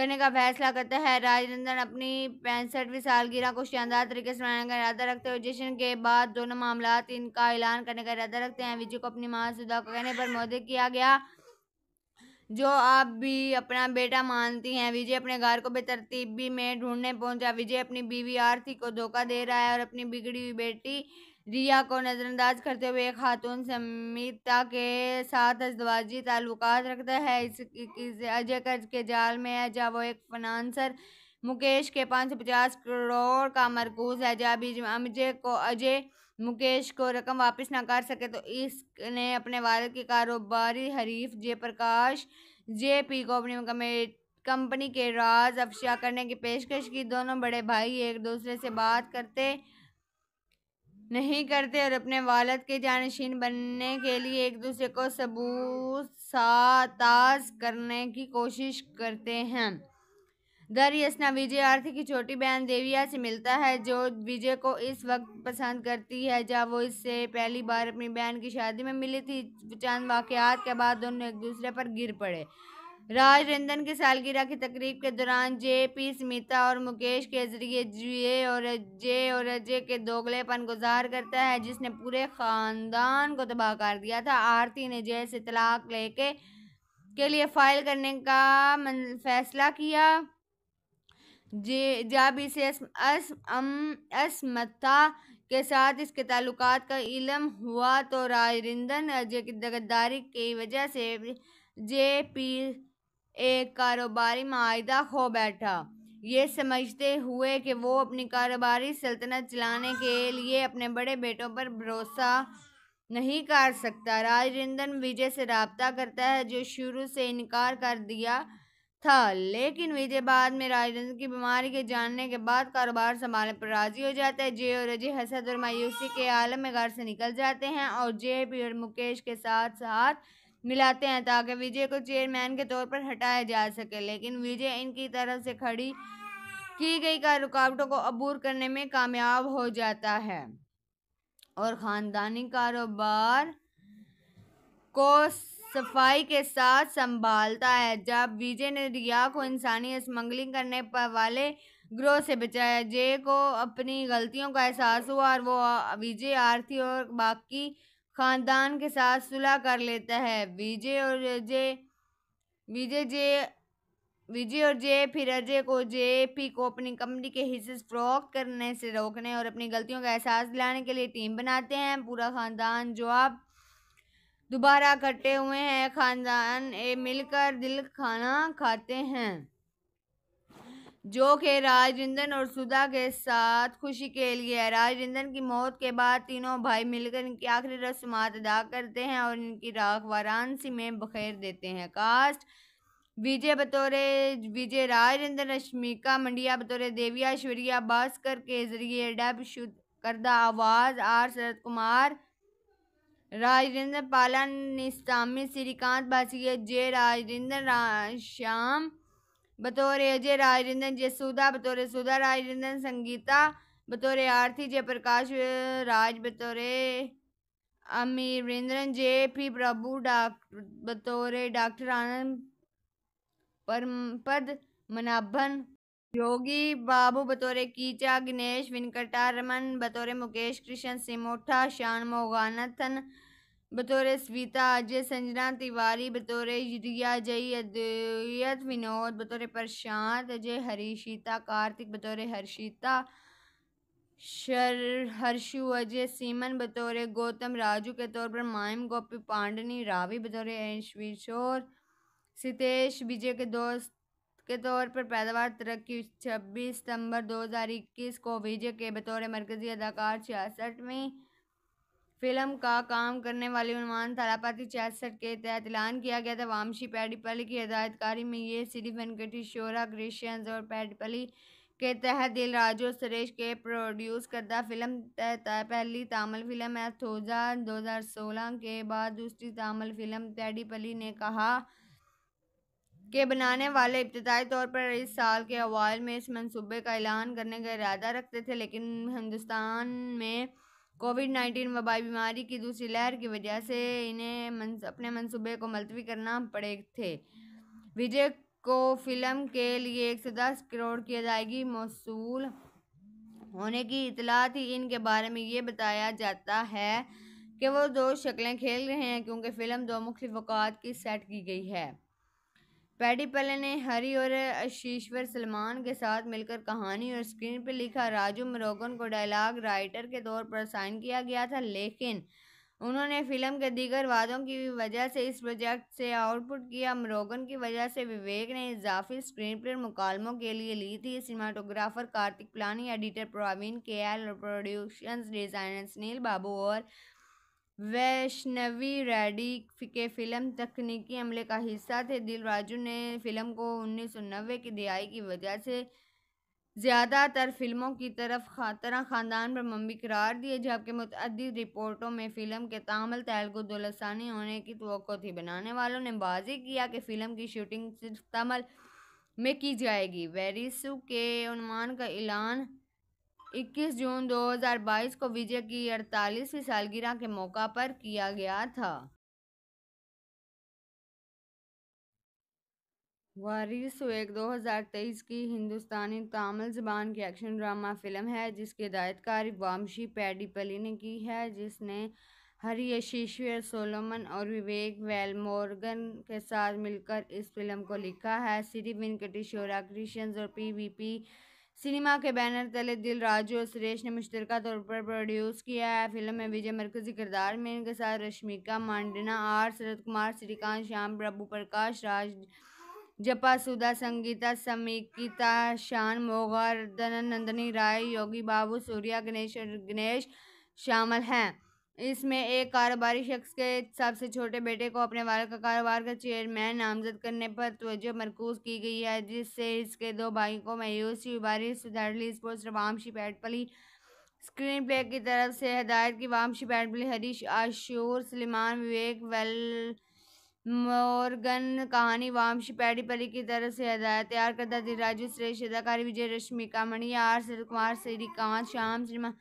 करने का फैसला करता है राजनंदन अपनी पैंसठवीं सालगिरह को शानदार तरीके से मनाने का इरादा रखते हैं जश्न के बाद दोनों मामला इनका ऐलान करने का इरादा रखते हैं विजय को अपनी माँ सुधा को कहने पर मौदे किया गया जो आप भी अपना बेटा मानती हैं विजय अपने घर को बेतरतीबी में ढूंढने पहुंचा विजय अपनी बीवी आरती को धोखा दे रहा है और अपनी बिगड़ी हुई बेटी रिया को नज़रअंदाज करते हुए एक खातून समिता के साथ अजवाजी ताल्लुक रखता है इस अजय कर्ज के जाल में है जब वो एक फनानसर मुकेश के पाँच सौ पचास करोड़ का मरकूज है जब अजय को अजय मुकेश को रकम वापस ना कर सके तो इसने अपने वालद के कारोबारी हरीफ जय प्रकाश जे पी को अपनी कंपनी के राज अफशा करने की पेशकश की दोनों बड़े भाई एक दूसरे से बात करते नहीं करते और अपने वालद के जानशीन बनने के लिए एक दूसरे को सबूत साताज करने की कोशिश करते हैं दर यसना विजय आरती की छोटी बहन देविया से मिलता है जो विजय को इस वक्त पसंद करती है जब वो इससे पहली बार अपनी बहन की शादी में मिली थी चंद वाक़ात के बाद दोनों एक दूसरे पर गिर पड़े राज रंजन की सालगिरह की तकरीब के दौरान जे पी स्मिता और मुकेश के जरिए जे और जे और अजय के दोगलेपन गुजार करता है जिसने पूरे ख़ानदान को तबाह कर दिया था आरती ने जय से तलाक लेके के लिए फाइल करने का फैसला किया जे जब इसे असमता के साथ इसके ताल्लुक का इलम हुआ तो राजरिंदन अजय की दगदारी की वजह से जे पी एक कारोबारी माहिदा खो बैठा ये समझते हुए कि वो अपनी कारोबारी सल्तनत चलाने के लिए अपने बड़े बेटों पर भरोसा नहीं कर सकता राजरिंदन विजय से रबता करता है जो शुरू से इनकार कर दिया था लेकिन विजय बाद में राजरिंदन की बीमारी के जानने के बाद कारोबार संभालने पर राजी हो जाता है जय और अजय हसद और मायूसी के आलम में घर से निकल जाते हैं और जय पी और मुकेश के साथ साथ मिलाते हैं ताकि विजय को चेयरमैन के तौर पर हटाया जा सके लेकिन विजय इनकी तरफ से खड़ी की गई का रुकावटों को अबूर करने में कामयाब हो जाता है और ख़ानदानी कारोबार को सफाई के साथ संभालता है जब विजय ने रिया को इंसानी स्मगलिंग करने पर वाले ग्रोह से बचाया जय को अपनी गलतियों का एहसास हुआ और वो विजय आरती और बाकी खानदान के साथ सुलह कर लेता है विजय और अजय विजय जे विजय और जे फिर अजय को जे पी को अपनी कंपनी के हिस्से फ्रॉक करने से रोकने और अपनी गलतियों का एहसास दिलाने के लिए टीम बनाते हैं पूरा खानदान जो आप दोबारा इकट्ठे हुए हैं खानदान मिलकर दिल खाना खाते हैं जो कि राजरिंदन और सुधा के साथ खुशी के लिए है राजरिंदन की मौत के बाद तीनों भाई मिलकर इनकी आखिरी रस्मात अदा करते हैं और इनकी राख वाराणसी में बखेर देते हैं कास्ट विजय बतौरे विजय राजेंद्र रश्मिका मंडिया बतौरे देविया ऐश्वर्या भास्कर के जरिए डब शुद्ध करदा आवाज़ आर शरद कुमार राजेंद्र पालन निस्तामी श्रीकांत भाषी जय राजेंद्र रा, श्याम बतौर अजय राजरंजन जसूदा बतौर सुधा राजरंजन संगीता बतौर आरती जयप्रकाश राज बतौर अमीरेंद्रन जे पी प्रभु डॉक्टर बतौर डॉक्टर आनंद परमपद मनाभन योगी बाबू बतौर कीचा गणेश वेंकटारमन बतौर मुकेश कृष्ण सिमोठा शान मोगानथन बतौर स्वीता अजय संजना तिवारी बतौर रिया जय अद्वैत विनोद बतौर प्रशांत अजय हरीशिता कार्तिक बतौर हर्षिता शर हर्षु अजय सीमन बतौर गौतम राजू के तौर पर मायम गोपी पांडनी रावी बतौर ऐशविशोर सितेश विजय के दोस्त के तौर पर पैदावार तरक्की छब्बीस सितंबर 2021 को विजय के बतौर मरकजी अदाकार छियासठ में फिल्म का काम करने वाले उन्वान थालापाती छियासठ के तहत ऐलान किया गया था वामशी पैडीपली की हिदायतकारी में ये श्री वेंकटी शोरा क्रिश्चियंस और पैडीपली के तहत दिल राजो सुरेश के प्रोड्यूस करदा फिल्म पहली तामिल फिल्म है थोजा सोलह के बाद दूसरी तामिल फिल्म पैडीपली ने कहा के बनाने वाले इब्तदाई तौर पर इस साल के अवाल में इस मंसूबे का ऐलान करने का इरादा रखते थे लेकिन हिंदुस्तान में कोविड नाइन्टीन वबाई बीमारी की दूसरी लहर की वजह से इन्हें मंस, अपने मनसूबे को मुलतवी करना पड़े थे विजय को फिल्म के लिए एक दस करोड़ की अदायगी मौसू होने की इतला थी इनके बारे में ये बताया जाता है कि वो दो शक्लें खेल रहे हैं क्योंकि फ़िल्म दो मुख्य वक़ात की सेट की गई है पैडी पले ने हरी और अशीश्वर सलमान के साथ मिलकर कहानी और स्क्रीन पर लिखा राजू मरोगन को डायलॉग राइटर के तौर पर साइन किया गया था लेकिन उन्होंने फिल्म के दीगर वादों की वजह से इस प्रोजेक्ट से आउटपुट किया मरोगन की वजह से विवेक ने इजाफी स्क्रीन पर मुकालमों के लिए ली थी cinematographer Karthik Palani editor Praveen K L और प्रोड्यूशन डिजाइनर सुनील बाबू और वैष्णवी रेडी के फिल्म तकनीकी अमले का हिस्सा थे दिल राजू ने फिल्म को उन्नीस सौ नब्बे की दिहाई की वजह से ज़्यादातर फिल्मों की तरफ खातर ख़ानदान पर मम्मी करार दिए जबकि मतद रिपोर्टों में फ़िल्म के तामल तेलगु दुलसानी होने की तो थी बनाने वालों ने बाजी किया कि फ़िल्म की शूटिंग सिर्फ तमल में की जाएगी वेरिसू के अनुमान का ऐलान 21 जून 2022 को विजय की अड़तालीसवीं सालगिरह के मौका पर किया गया था वारिस एक 2023 की हिंदुस्तानी तमिल जबान की एक्शन ड्रामा फिल्म है जिसके हिदायतकारी वामशी पैडीपली ने की है जिसने हरियशीश्वर सोलोमन और विवेक वेलमोर्गन के साथ मिलकर इस फिल्म को लिखा है श्री वेंकटेश्वरा कृष्ण और पी वी पी सिनेमा के बैनर तले दिल राजू और सुरेश ने मुश्तरका तौर पर प्रोड्यूस किया है फिल्म में विजय मरकजी किरदार में इनके साथ रश्मिका मांडना आर शरद कुमार श्रीकांत श्याम प्रभु प्रकाश राज जपा सुधा संगीता समीकिता शान मोगा नंदनी राय योगी बाबू सूर्या गणेश और गणेश शामिल हैं इसमें एक कारोबारी शख्स के सबसे छोटे बेटे को अपने वाल का कारोबार का चेयरमैन नामजद करने पर तोजह मरकूज की गई है जिससे इसके दो भाई को मयूसी बारिश sports Vamshi Paidipally screenplay की तरफ से हदायत की वामशी पैटपली हरीश आशूर सलीमान विवेक वेल मोरगन कहानी वामशी पैडी की तरफ से हदायत तैयार करदा राजू श्रेष्ठ अदाकारी विजय रश्मिका मणिया आर सर कुमार श्रीकांत श्याम श्रीमान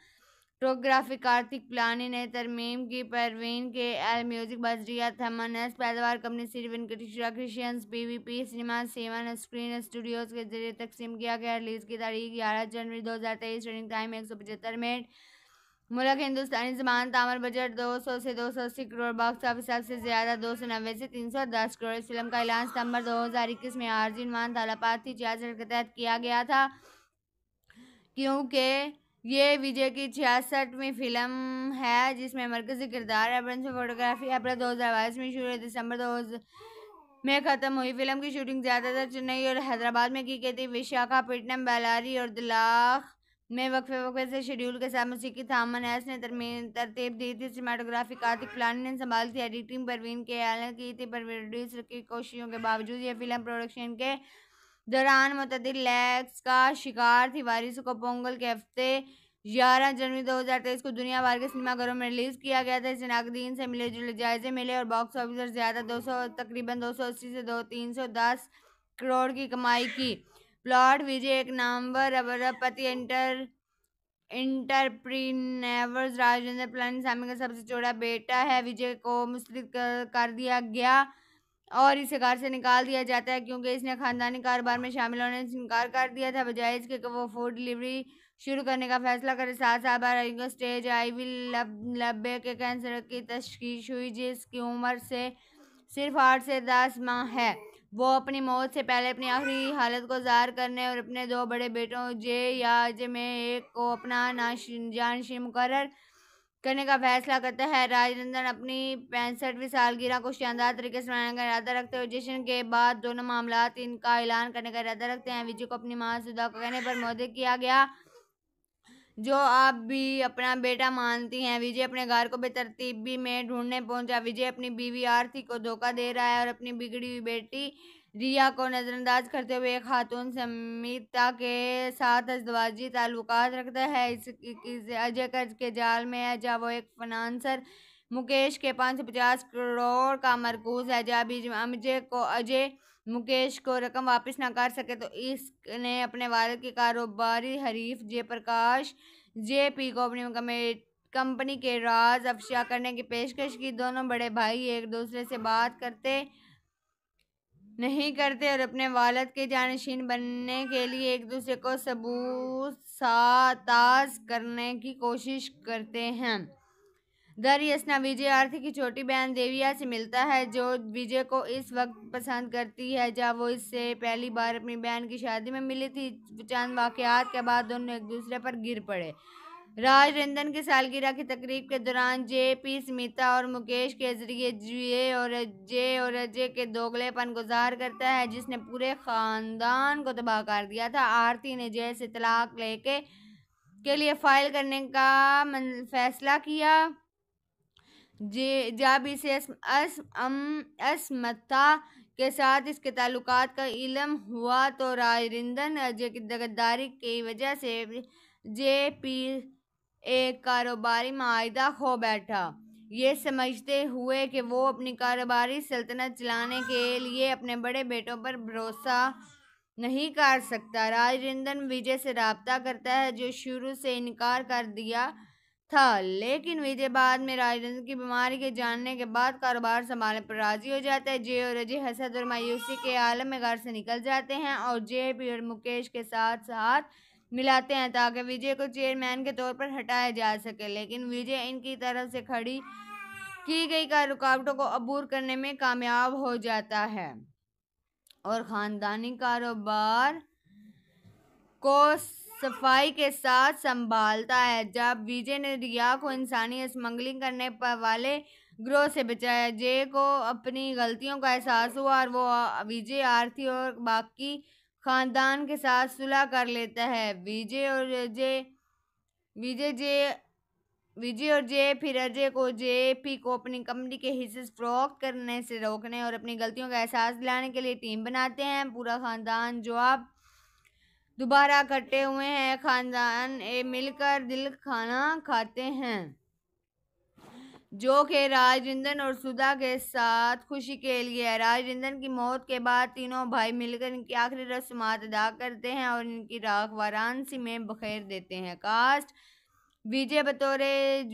टोग्राफिक आर्थिक प्लानिंग तरमीम की परवीन के एल म्यूजिक बजरिया थमन एस पैदावार company Shri Venkateswara creations P V P cinema seven screen studios के जरिए तकसीम किया गया रिलीज की तारीख ग्यारह जनवरी दो हज़ार तेईस रनिंग टाइम एक सौ पचहत्तर मिनट मुल्क हिंदुस्तानी जबान तामर बजट दो सौ से दो सौ अस्सी करोड़ बॉक्स ऑफिस से ज़्यादा दो सौ नब्बे से तीन सौ दस करोड़ इस फिल्म का ऐलान सितंबर दो हज़ार इक्कीस में आर्जिन मान तालापाती चार के तहत किया गया था क्योंकि ये विजय की छियासठवीं फिल्म है जिसमें मरकजी किरदार है फोटोग्राफी अप्रैल दो हज़ार बाईस में शुरू दिसंबर दो में ख़त्म हुई फिल्म की शूटिंग ज़्यादातर चेन्नई और हैदराबाद में की गई थी विशाखापट्टनम बेलारी और दिलाख में वक्फे वक्फे से शेड्यूल के साथ मसीकी थामन एस ने तरतीब दी थी सीमाटोग्राफी कार्तिक प्लानी ने संभाल थी एडिटिंग परवीन के आलन की थी पर प्रोड्यूसर की कोशिशों के बावजूद यह फिल्म प्रोडक्शन के दौरान मतदल लैग्स का शिकार थी वारिसों को पोंगल के हफ्ते ग्यारह जनवरी 2023 को दुनिया भर के सिनेमाघरों में रिलीज किया गया था इसे नागदीन से मिले जुले जायजे मिले और बॉक्स ऑफिस ज़्यादा दो सौ तकरीबन दो सौ अस्सी से दो तीन सौ दस करोड़ की कमाई की प्लॉट विजय एक नामवर अबरपति इंटर इंटरप्रीनेवर्स राजेंद्र पलानी सामी का सबसे छोटा बेटा है विजय को कर, कर दिया गया और इसे कार से निकाल दिया जाता है क्योंकि इसने खानदानी कारोबार में शामिल होने से इनकार कर दिया था बजाय इसके वो फूड डिलीवरी शुरू करने का फैसला करे साथ साथ बाद स्टेज वी लब लब्बे के कैंसर की तश्श हुई जिसकी उम्र से सिर्फ आठ से दस माह है वो अपनी मौत से पहले अपनी आखिरी हालत को ज़ाहिर करने और अपने दो बड़े बेटों जे या जे में एक को अपना नाश जानशी मुकर करने का फैसला करता है राजनंदन अपनी पैंसठवीं सालगिरह को शानदार तरीके से मनाने का इरादा रखते हैं और जश्न के बाद दोनों मामला इनका ऐलान करने का इरादा रखते हैं विजय को अपनी माँ सुधा को कहने पर मोदी किया गया जो आप भी अपना बेटा मानती हैं विजय अपने घर को बेतरतीबी में ढूंढने पहुंचा विजय अपनी बीवी आरती को धोखा दे रहा है और अपनी बिगड़ी हुई बेटी रिया को नज़रअंदाज करते हुए खातून समिता के साथ अजवाजी ताल्लुक रखता है इस, इस अजय कर्ज के जाल में है जब वो एक फनानसर मुकेश के पाँच सौ पचास करोड़ का मरकूज है जब अजय को अजय मुकेश को रकम वापस ना कर सके तो इसने अपने वालद के कारोबारी हरीफ जय प्रकाश जे पी को अपनी कंपनी के राज अफशा करने की पेशकश की दोनों बड़े भाई एक दूसरे से बात करते नहीं करते और अपने वालद के जानशीन बनने के लिए एक दूसरे को सबूत साताज करने की कोशिश करते हैं दर यसना विजय आरती की छोटी बहन देविया से मिलता है जो विजय को इस वक्त पसंद करती है जब वो इससे पहली बार अपनी बहन की शादी में मिली थी चंद वाक़ात के बाद दोनों एक दूसरे पर गिर पड़े राज रंजन की सालगिरह की तकरीब के दौरान जे पी स्मिता और मुकेश के जरिए जे और जे और अजय के दोगलेपन गुजार करता है जिसने पूरे ख़ानदान को तबाह कर दिया था आरती ने जय से तलाक लेके के लिए फाइल करने का फैसला किया जे जब इसे असमता के साथ इसके ताल्लुक का इलम हुआ तो राजरिंदन अजय की दगदारी की वजह से जे पी एक कारोबारी माहिदा खो बैठा ये समझते हुए कि वो अपनी कारोबारी सल्तनत चलाने के लिए अपने बड़े बेटों पर भरोसा नहीं कर सकता राजरिंदन विजय से रबता करता है जो शुरू से इनकार कर दिया था लेकिन विजय बाद में राजरंजन की बीमारी के जानने के बाद कारोबार संभालने पर राजी हो जाता है जय और अजय हसद और मायूसी के आलम में घर से निकल जाते हैं और जय और मुकेश के साथ साथ मिलाते हैं ताकि विजय को चेयरमैन के तौर पर हटाया जा सके लेकिन विजय इनकी तरफ से खड़ी की गई का रुकावटों को अबूर करने में कामयाब हो जाता है और ख़ानदानी कारोबार को सफाई के साथ संभालता है जब विजय ने रिया को इंसानी स्मगलिंग करने वाले ग्रोह से बचाया जय को अपनी गलतियों का एहसास हुआ और वो विजय आरती और बाकी खानदान के साथ सुलह कर लेता है विजय और अजय विजय जे विजय और जे फिर अजय को जे पी को अपनी कंपनी के हिस्से फरोख्त करने से रोकने और अपनी गलतियों का एहसास दिलाने के लिए टीम बनाते हैं पूरा खानदान जो आप दोबारा इकट्ठे हुए हैं खानदान मिलकर दिल खाना खाते हैं जो कि राजेंद्र और सुधा के साथ खुशी के लिए है राजेंद्र की मौत के बाद तीनों भाई मिलकर इनकी आखिरी रस्मात अदा करते हैं और इनकी राख वाराणसी में बखेर देते हैं कास्ट विजय बतौरे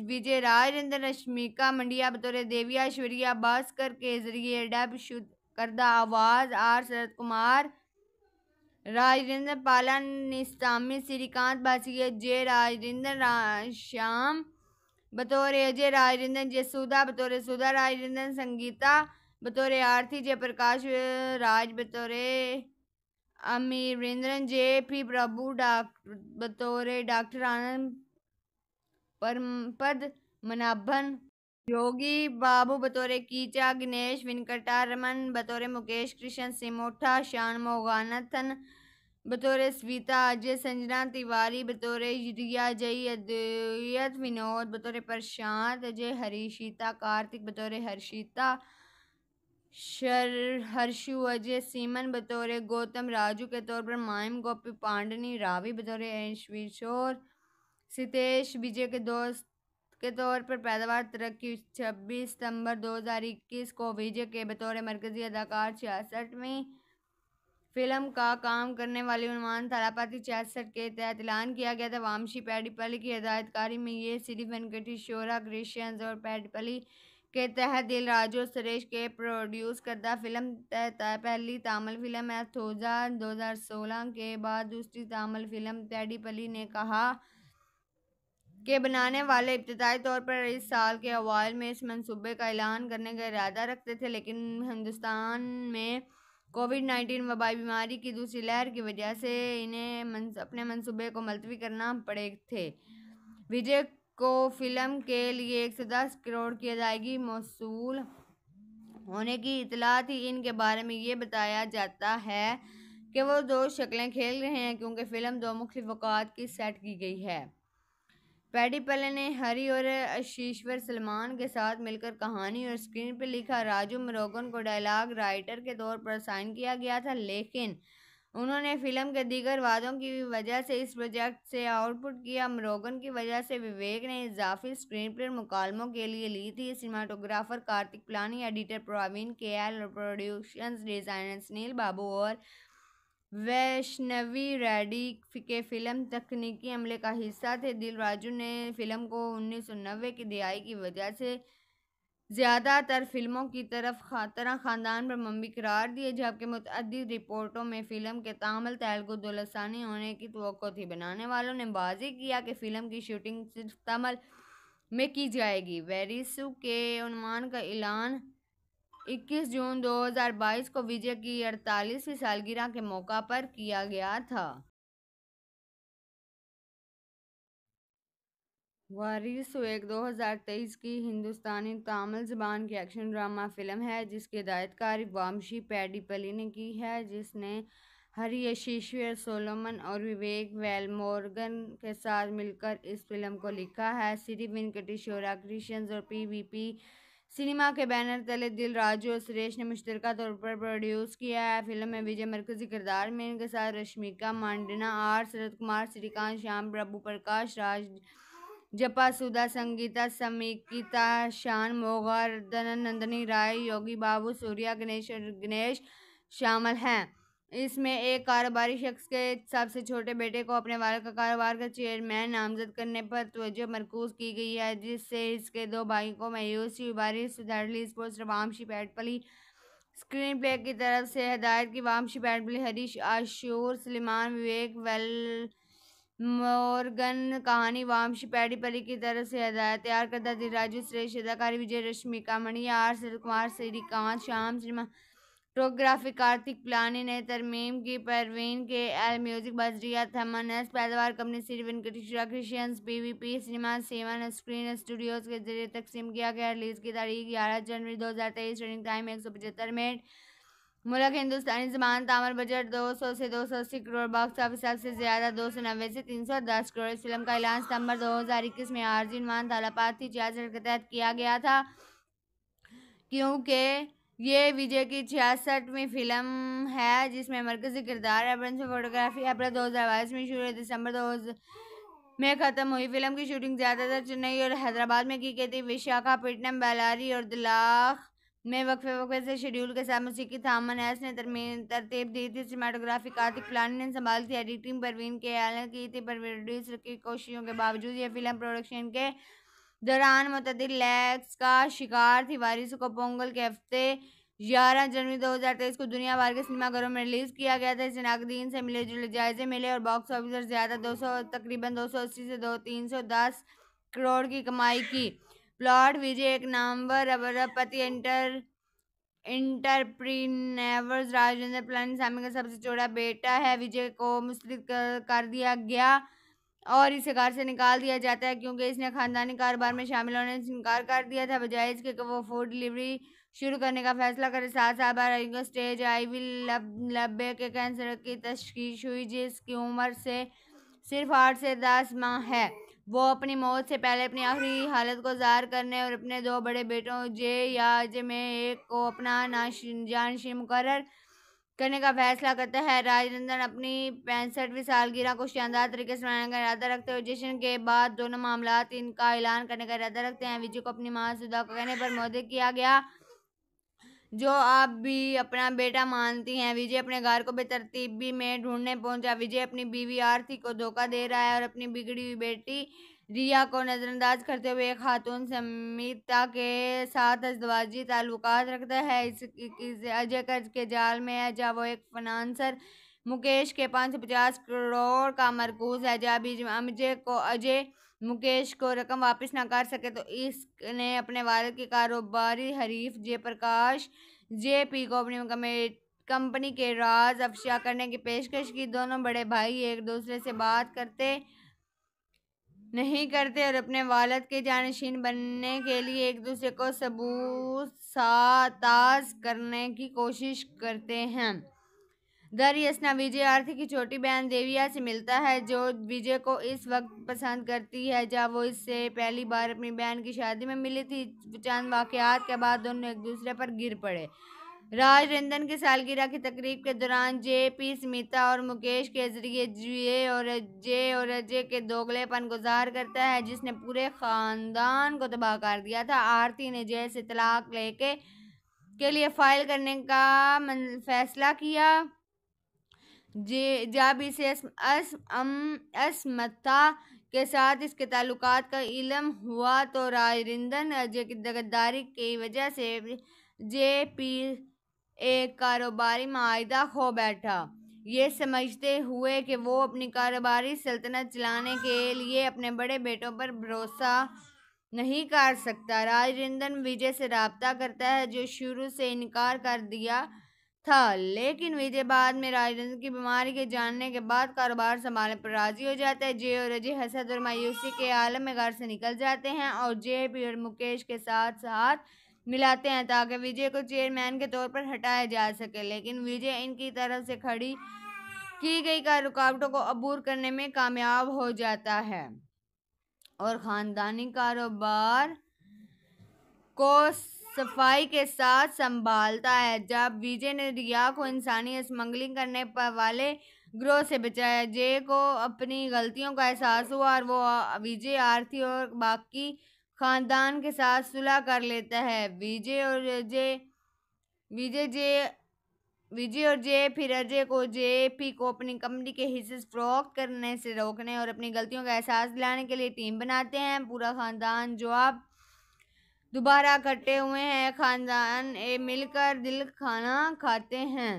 विजय राजेंद्र रश्मिका मंडिया बतौरे देविया ऐश्वर्या भास्कर के जरिए डब शुद्ध करदा आवाज़ आर शरद कुमार राजेंद्र पालन निस्तामी श्रीकांत भासिया जय राजेंद्र रा, श्याम बतौर अजय राजरंजन जसूदा बतौर सुधा राजरंजन संगीता बतौर आरती जय प्रकाश राज बतौर अमीर अमीरेंद्रन जे पी प्रभु डाक बतौर डॉक्टर आनंद परमपद मनाभन योगी बाबू बतौर कीचा गणेश वेंकटा रमन बतौर मुकेश कृष्ण सिमोठा शान मोगानथन बतौर स्वीता अजय संजना तिवारी बतौर युदिया जय अद्वैत विनोद बतौर प्रशांत अजय हरीशीता कार्तिक बतौर हर्षिता शर हर्षु अजय सीमन बतौर गौतम राजू के तौर पर मायम गोपी पांडनी रावी बतौर ऐशविशोर सितेश विजय के दोस्त के तौर पर पैदावार तरक्की छब्बीस सितंबर 2021 को विजय के बतौर मरकजी अदाकार छियासठ में फिल्म का काम करने वाले उन्वान थालापाती छियासठ के तहत ऐलान किया गया था वामशी पैडीपली की हिदायतकारी में ये सिटी वेंकटी शोरा क्रिश्चियंस और पैडीपली के तहत दिल राजो सुरेश के प्रोड्यूस करदा फिल्म पहली तामिल फिल्म है थोजा सोलह के बाद दूसरी तामिल फिल्म पैडीपली ने कहा के बनाने वाले इब्तदाई तौर पर इस साल के अवाल में इस मंसूबे का ऐलान करने का इरादा रखते थे लेकिन हिंदुस्तान में कोविड नाइन्टीन वबाई बीमारी की दूसरी लहर की वजह से इन्हें मन, अपने मनसूबे को मुलतवी करना पड़े थे विजय को फिल्म के लिए एक सौ दस करोड़ की अदायगी मौसू होने की इतला थी इनके बारे में ये बताया जाता है कि वो दो शक्लें खेल रहे हैं क्योंकि फ़िल्म दो मुख्य वक़ात की सेट की गई है पैडी पले ने हरी और अशीश्वर सलमान के साथ मिलकर कहानी और स्क्रीन पर लिखा राजू मरोगन को डायलॉग राइटर के तौर पर साइन किया गया था लेकिन उन्होंने फिल्म के दीगर वादों की वजह से इस प्रोजेक्ट से आउटपुट किया मरोगन की वजह से विवेक ने इजाफी स्क्रीन प्ले मुकालमों के लिए ली थी cinematographer Karthik Palani editor Praveen K L और प्रोड्यूशन डिजाइनर सुनील बाबू और वैष्णवी रेडी के फिल्म तकनीकी अमले का हिस्सा थे दिल राजू ने फिल्म को उन्नीस की दिहाई की वजह से ज़्यादातर फिल्मों की तरफ खातर ख़ानदान पर मम्मी करार दिए जबकि मतद रिपोर्टों में फ़िल्म के तामल तहलगो दुलसानी होने की तो थी बनाने वालों ने बाजी किया कि फ़िल्म की शूटिंग सिर्फ तमल में की जाएगी वेरिसू के अनुमान का ऐलान 21 जून 2022 को विजय की अड़तालीसवीं सालगिरह के मौका पर किया गया था वारिस एक 2023 की हिंदुस्तानी तमिल जबान की एक्शन ड्रामा फिल्म है जिसके हिदायतकार वामशी पैडीपली ने की है जिसने हरियशीश्वर सोलोमन और विवेक वेलमोर्गन के साथ मिलकर इस फिल्म को लिखा है श्री वेंकटेश्वरा क्रिशंस और पी वी पी सिनेमा के बैनर तले दिल राजू और सुरेश ने मुश्तर तौर पर प्रोड्यूस किया है फिल्म में विजय मरकजी किरदार में इनके साथ रश्मिका मांडना आर शरद कुमार श्रीकांत श्याम प्रभु प्रकाश राज जपा सुधा संगीता समीकिता शान मोगा नंदनी राय योगी बाबू सूर्या गणेश और गणेश शामिल हैं इसमें एक कारोबारी शख्स के सबसे छोटे बेटे को अपने वाल का कारोबार का चेयरमैन नामजद करने पर तोजह मरकूज की गई है जिससे इसके दो भाई को मायूसी बारिश sports Vamshi Paidipally screenplay की तरफ से हदायत की वामशी पैटपली हरीश आशूर सलीमान विवेक वेल मोरगन कहानी वामशी पैडी पली की तरफ से हदायत तैयार करदा राजू श्रेष्ठ अदाकारी विजय रश्मिका मणिया आर सर कुमार श्रीकांत श्याम श्रीमान टोग्राफिक आर्थिक प्लानिंग तरमीम की परवीन के एल म्यूजिक बजरिया थमनस पैदावार company Shri Venkateswara V P cinema seven screen studios के जरिए तकसीम किया गया रिलीज की तारीख ग्यारह जनवरी दो हज़ार तेईस रनिंग टाइम एक सौ पचहत्तर मिनट मुल्क हिंदुस्तानी जबान तामर बजट दो सौ से दो सौ अस्सी करोड़ बॉक्स ऑफिस सबसे ज़्यादा दो सौ नब्बे से तीन सौ दस करोड़ इस फिल्म का ऐलान सितंबर दो हजार इक्कीस में आर्जिन मान तालापाती छियासठ के तहत किया गया था क्योंकि ये विजय की छियासठवीं फिल्म है जिसमें मरकजी किरदार है से फोटोग्राफी अप्रैल दो हज़ार बाईस में शुरू दिसंबर दो में ख़त्म हुई फिल्म की शूटिंग ज़्यादातर चेन्नई और हैदराबाद में की गई थी विशाखापट्टनम बेलारी और दिलाख में वक्फे वक्फे से शेड्यूल के साथ मौसीकी थामन एस ने तरतीब दी थी सीमाटोग्राफी कार्तिक प्लानी ने संभाल थी एडिटिंग परवीन के आलन की थी पर प्रोड्यूसर की कोशिशों के बावजूद यह फिल्म प्रोडक्शन के दौरान मतदल लैक्स का शिकार थी वारिसों को पोंगल के हफ्ते ग्यारह जनवरी 2023 को दुनिया भर के सिनेमाघरों में रिलीज किया गया था इसे नागदीन से मिले जुले जायजे मिले और बॉक्स ऑफिस पर ज़्यादा 200 तकरीबन 280 से दो 310 करोड़ की कमाई की प्लॉट विजय एक नामवर अबरपति इंटर इंटरप्रीनेवर राजेंद्र पलानी सामी का सबसे छोटा बेटा है विजय को कर, कर दिया गया और इसे कार से निकाल दिया जाता है क्योंकि इसने खानदानी कारोबार में शामिल होने से इनकार कर दिया था बजाय इसके वो फूड डिलीवरी शुरू करने का फैसला करे साथ साथ बार स्टेज आईवी लब लब्बे के कैंसर की तशखीस हुई जिसकी उम्र से सिर्फ आठ से दस माह है वो अपनी मौत से पहले अपनी आखिरी हालत को ज़ाहिर करने और अपने दो बड़े बेटों जे या जे में एक को अपना नाश जानशी मुकर करने का फैसला करता है राजनंदन अपनी पैंसठवीं सालगिरह को शानदार तरीके से मनाने का इरादा रखते हैं जश्न के बाद दोनों मामला इनका ऐलान करने का इरादा रखते हैं विजय को अपनी माँ सुधा को कहने पर मोदी किया गया जो आप भी अपना बेटा मानती हैं विजय अपने घर को बेतरतीबी में ढूंढने पहुंचा विजय अपनी बीवी आरती को धोखा दे रहा है और अपनी बिगड़ी हुई बेटी रिया को नज़रअंदाज करते हुए खातून समिता के साथ अजवाजी ताल्लुक रखता है इस, इस अजय कर्ज के जाल में है जब वो एक फनानसर मुकेश के पाँच सौ पचास करोड़ का मरकूज है जब अजय को अजय मुकेश को रकम वापस ना कर सके तो इसने अपने वालद के कारोबारी हरीफ जय प्रकाश जे पी को अपनी कंपनी के राज अफशा करने की पेशकश की दोनों बड़े भाई एक दूसरे से बात करते नहीं करते और अपने वालद के जानशीन बनने के लिए एक दूसरे को सबूत साताज करने की कोशिश करते हैं दर यसना विजय आरती की छोटी बहन देविया से मिलता है जो विजय को इस वक्त पसंद करती है जब वो इससे पहली बार अपनी बहन की शादी में मिली थी चंद वाक़ात के बाद दोनों एक दूसरे पर गिर पड़े राज रंजन की सालगिरह की तकरीब के दौरान जे पी स्मिता और मुकेश के जरिए जे और जे और अजय के दोगलेपन गुजार करता है जिसने पूरे ख़ानदान को तबाह कर दिया था आरती ने जय से तलाक लेके के लिए फाइल करने का फैसला किया जे जब इसे असमता के साथ इसके ताल्लुक का इलम हुआ तो राजरिंदन अजय की दगदारी की वजह से जे पी एक कारोबारी माहिदा खो बैठा ये समझते हुए कि वो अपनी कारोबारी सल्तनत चलाने के लिए अपने बड़े बेटों पर भरोसा नहीं कर सकता राजरिंदन विजय से रबता करता है जो शुरू से इनकार कर दिया था लेकिन विजय बाद में राजरंजन की बीमारी के जानने के बाद कारोबार संभालने पर राजी हो जाता है जय और अजय हसद और मायूसी के आलम में घर से निकल जाते हैं और जे पी और मुकेश के साथ साथ मिलाते हैं ताकि विजय को चेयरमैन के तौर पर हटाया जा सके लेकिन विजय इनकी तरफ से खड़ी की गई का रुकावटों को अबूर करने में कामयाब हो जाता है और ख़ानदानी कारोबार को सफाई के साथ संभालता है जब विजय ने रिया को इंसानी स्मगलिंग करने पर वाले ग्रोह से बचाया जय को अपनी गलतियों का एहसास हुआ और वो विजय आरती और बाकी खानदान के साथ सुलह कर लेता है विजय और अजय विजय जे विजय और जे फिर अजय को जे पी को अपनी कंपनी के हिस्से फरोख्त करने से रोकने और अपनी गलतियों का एहसास दिलाने के लिए टीम बनाते हैं पूरा खानदान जो आप दोबारा इकट्ठे हुए हैं खानदान मिलकर दिल खाना खाते हैं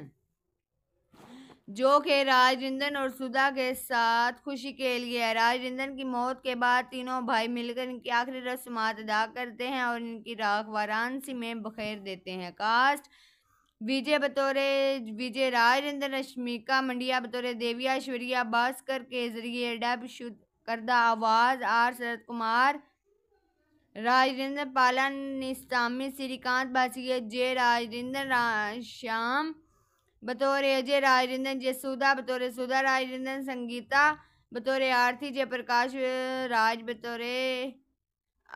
जो कि राजेंद्र और सुधा के साथ खुशी के लिए है राजेंद्र की मौत के बाद तीनों भाई मिलकर इनकी आखिरी रस्मात अदा करते हैं और इनकी राख वाराणसी में बखेर देते हैं कास्ट विजय बतौरे विजय राजेंद्र रश्मिका मंडिया बतौरे देविया ऐश्वर्या भास्कर के जरिए डब शुद्ध करदा आवाज़ आर शरद कुमार राजेंद्र पालन निस्तामी श्रीकांत बासिया जय राजेंद्र रा, श्याम बतौर अजय राजरंदन जसूदा बतौर सुधा राजरंदन संगीता बतौर आरती जयप्रकाश राज बतौर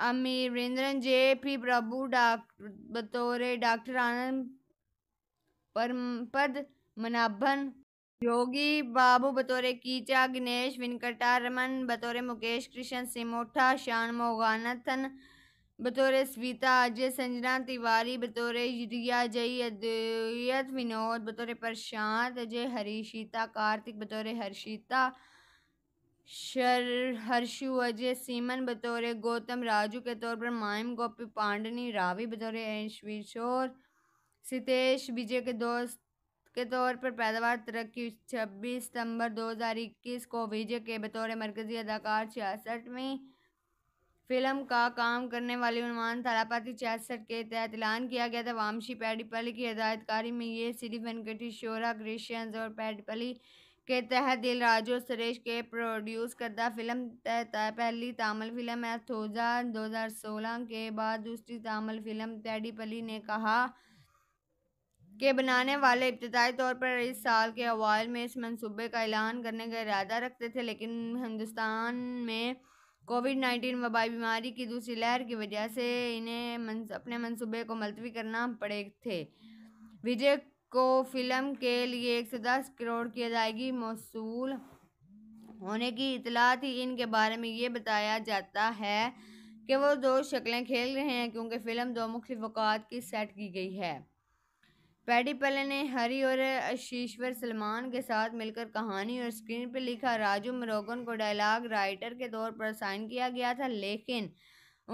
अमीरेंद्रन जे पी प्रभु डॉक्टर बतौर डॉक्टर आनंद परमपद मनाभन योगी बाबू बतौर कीचा गणेश वेंकटारमन बतौर मुकेश कृष्ण सिमोठा शान मोगानथन बतौर स्वीता अजय संजना तिवारी बतौर रिया जई अद्वैत विनोद बतौर प्रशांत अजय हरीशीता कार्तिक बतौर हर्षिता शर हर्षु अजय सीमन बतौर गौतम राजू के तौर पर मायम गोपी पांडनी रावी बतौर ऐशविशोर सितेश विजय के दोस्त के तौर पर पैदावार तरक्की छब्बीस सितंबर 2021 को विजय के बतौर मरकजी अदाकार छियासठ में फिल्म का काम करने वाले उन्वान थालापाती छियासठ के तहत ऐलान किया गया था वामशी पैडीपली की हिदायतकारी में ये सिरी वेंकटी शोरा क्रिश्चियंस और पैडीपली के तहत दिलराजो सुरेश के प्रोड्यूस करदा फिल्म पहली तमिल फिल्म है हज़ार सोलह के बाद दूसरी तमिल फिल्म पैडीपली ने कहा के बनाने वाले इब्तदाई तौर पर इस साल के अवाल में इस मंसूबे का ऐलान करने का इरादा रखते थे लेकिन हिंदुस्तान में कोविड नाइन्टीन वबाई बीमारी की दूसरी लहर की वजह से इन्हें मन, अपने मनसूबे को मुलतवी करना पड़े थे विजय को फिल्म के लिए एक सौ दस करोड़ की अदायगी मौसू होने की इतला थी इनके बारे में ये बताया जाता है कि वो दो शक्लें खेल रहे हैं क्योंकि फ़िल्म दो मुख्य वक़ात की सेट की गई है पैडी पले ने हरी और अशीश्वर सलमान के साथ मिलकर कहानी और स्क्रीन पर लिखा राजू मरोगन को डायलॉग राइटर के तौर पर साइन किया गया था लेकिन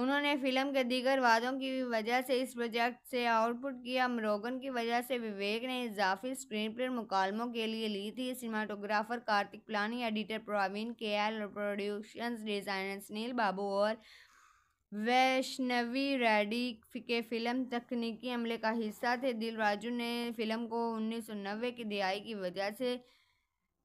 उन्होंने फिल्म के दीगर वादों की वजह से इस प्रोजेक्ट से आउटपुट किया मरोगन की वजह से विवेक ने इजाफी स्क्रीन पर मुकालमों के लिए ली थी cinematographer Karthik Palani editor Praveen K L और प्रोड्यूशन डिजाइनर सुनील बाबू और वैष्णवी रेडी के फिल्म तकनीकी अमले का हिस्सा थे दिल राजू ने फिल्म को उन्नीस की दिहाई की वजह से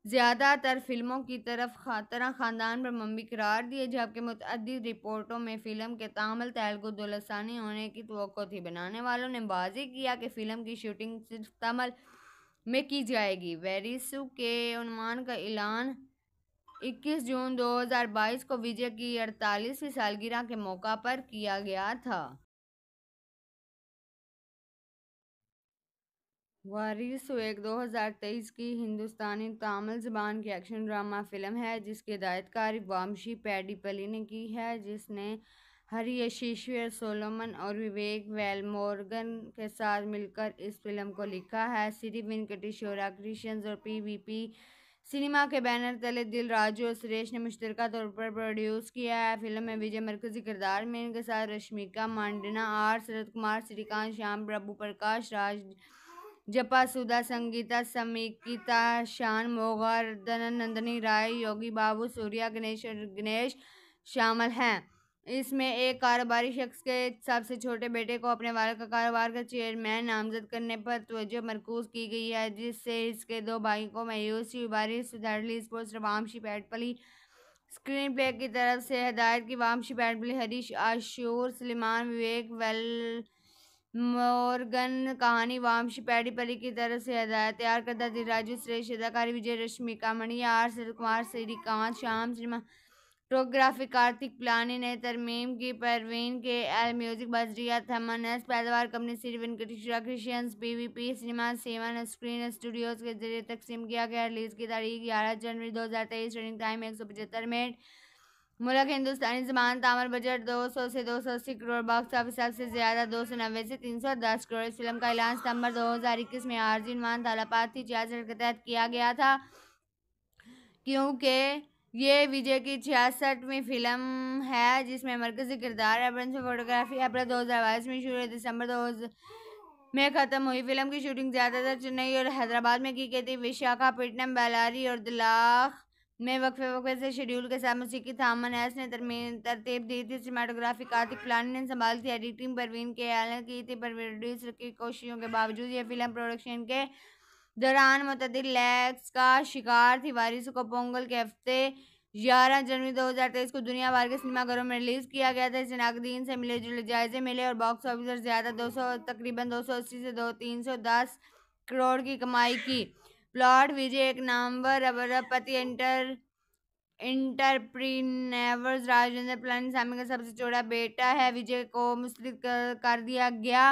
ज़्यादातर फिल्मों की तरफ तरह ख़ानदान पर मम्मी करार दिए जबकि मतद रिपोर्टों में फ़िल्म के तामल तेलगु दुलसानी होने की तो थी बनाने वालों ने बाजी किया कि फ़िल्म की शूटिंग सिर्फ तमिल में की जाएगी वेरिसू के उनमान का ऐलान 21 जून 2022 को विजय की अड़तालीसवीं सालगिरह के मौका पर किया गया था वारिस एक 2023 की हिंदुस्तानी तमिल जबान की एक्शन ड्रामा फिल्म है जिसकी हिदायतकार वामशी पैडीपली ने की है जिसने हरियशीश्वर सोलोमन और विवेक वेलमोर्गन के साथ मिलकर इस फिल्म को लिखा है श्री वेंकटेश्वरा क्रिशन और पी वी पी सिनेमा के बैनर तले दिल राजू और सुरेश ने मुश्तर तौर पर प्रोड्यूस किया है फिल्म में विजय मरकजी किरदार में इनके साथ रश्मिका मांडना आर शरद कुमार श्रीकांत श्याम प्रभु प्रकाश राज जपा सुधा संगीता समीकिता शान मोगा नंदनी राय योगी बाबू सूर्या गणेश और गणेश शामिल हैं इसमें एक कारोबारी शख्स के सबसे छोटे बेटे को अपने वाल का कारोबार का चेयरमैन नामजद करने पर तोज्जो मरकूज की गई है जिससे इसके दो भाई को मायूसी बारिश सुधारली sports Vamshi Paidipally screenplay की तरफ से हदायत की वामशी पैटपली हरीश आशूर सलीमान विवेक वेल मोरगन कहानी वामशी पैडीपली की तरफ से हदायत तैयार करदा राजू श्रेष्ठ अदाकारी विजय रश्मिका कामणिया आर सर कुमार श्रीकांत श्याम श्रीमान टोग्राफिक आर्थिक प्लानिंग तरमीम की परवीन के एल म्यूजिक बजरिया थमनस पैदावार company Shri Venkateswara V P cinema seven screen studios के जरिए तकसीम किया गया रिलीज की तारीख ग्यारह जनवरी दो हज़ार तेईस रनिंग टाइम एक सौ पचहत्तर मिनट मुल्क हिंदुस्तानी जबान तामर बजट दो सौ से दो सौ अस्सी करोड़ बॉक्स ऑफिस सबसे ज़्यादा दो सौ नब्बे से तीन सौ दस करोड़ इस फिल्म का ऐलान सितंबर दो हज़ार इक्कीस में आर्जिन मान तालापाती छियासठ के तहत किया गया था क्योंकि ये विजय की छियासठवीं फिल्म है जिसमें मरकजी किरदार है फोटोग्राफी अप्रैल दो हज़ार बाईस में शुरू हुई दिसंबर दो में ख़त्म हुई फिल्म की शूटिंग ज़्यादातर चेन्नई और हैदराबाद में की गई थी विशाखापट्टनम बेलारी और दिलाख में वक्फे वक्फे से शेड्यूल के साथ मौसीकी थामन एस ने तरतीब दी थी सीमाटोग्राफी कार्तिक प्लानी ने संभाल थी एडिटिंग परवीन के आलन की थी प्रोड्यूसर की कोशिशों के बावजूद यह फिल्म प्रोडक्शन के दौरान मतद लैक्स का शिकार थी वारिस को पोंगल के हफ्ते ग्यारह जनवरी 2023 को दुनिया भर के सिनेमाघरों में रिलीज किया गया था इसे नाकदीन से मिले जुले जायजे मिले और बॉक्स ऑफिसर ज़्यादा 200 तकरीबन 280 से दो तीन सौ दस करोड़ की कमाई की प्लॉट विजय एक नामवर अबरपति इंटर इंटरप्रीनेवर्स राजेंद्र पलानी सामी का सबसे छोटा बेटा है विजय को कर, कर दिया गया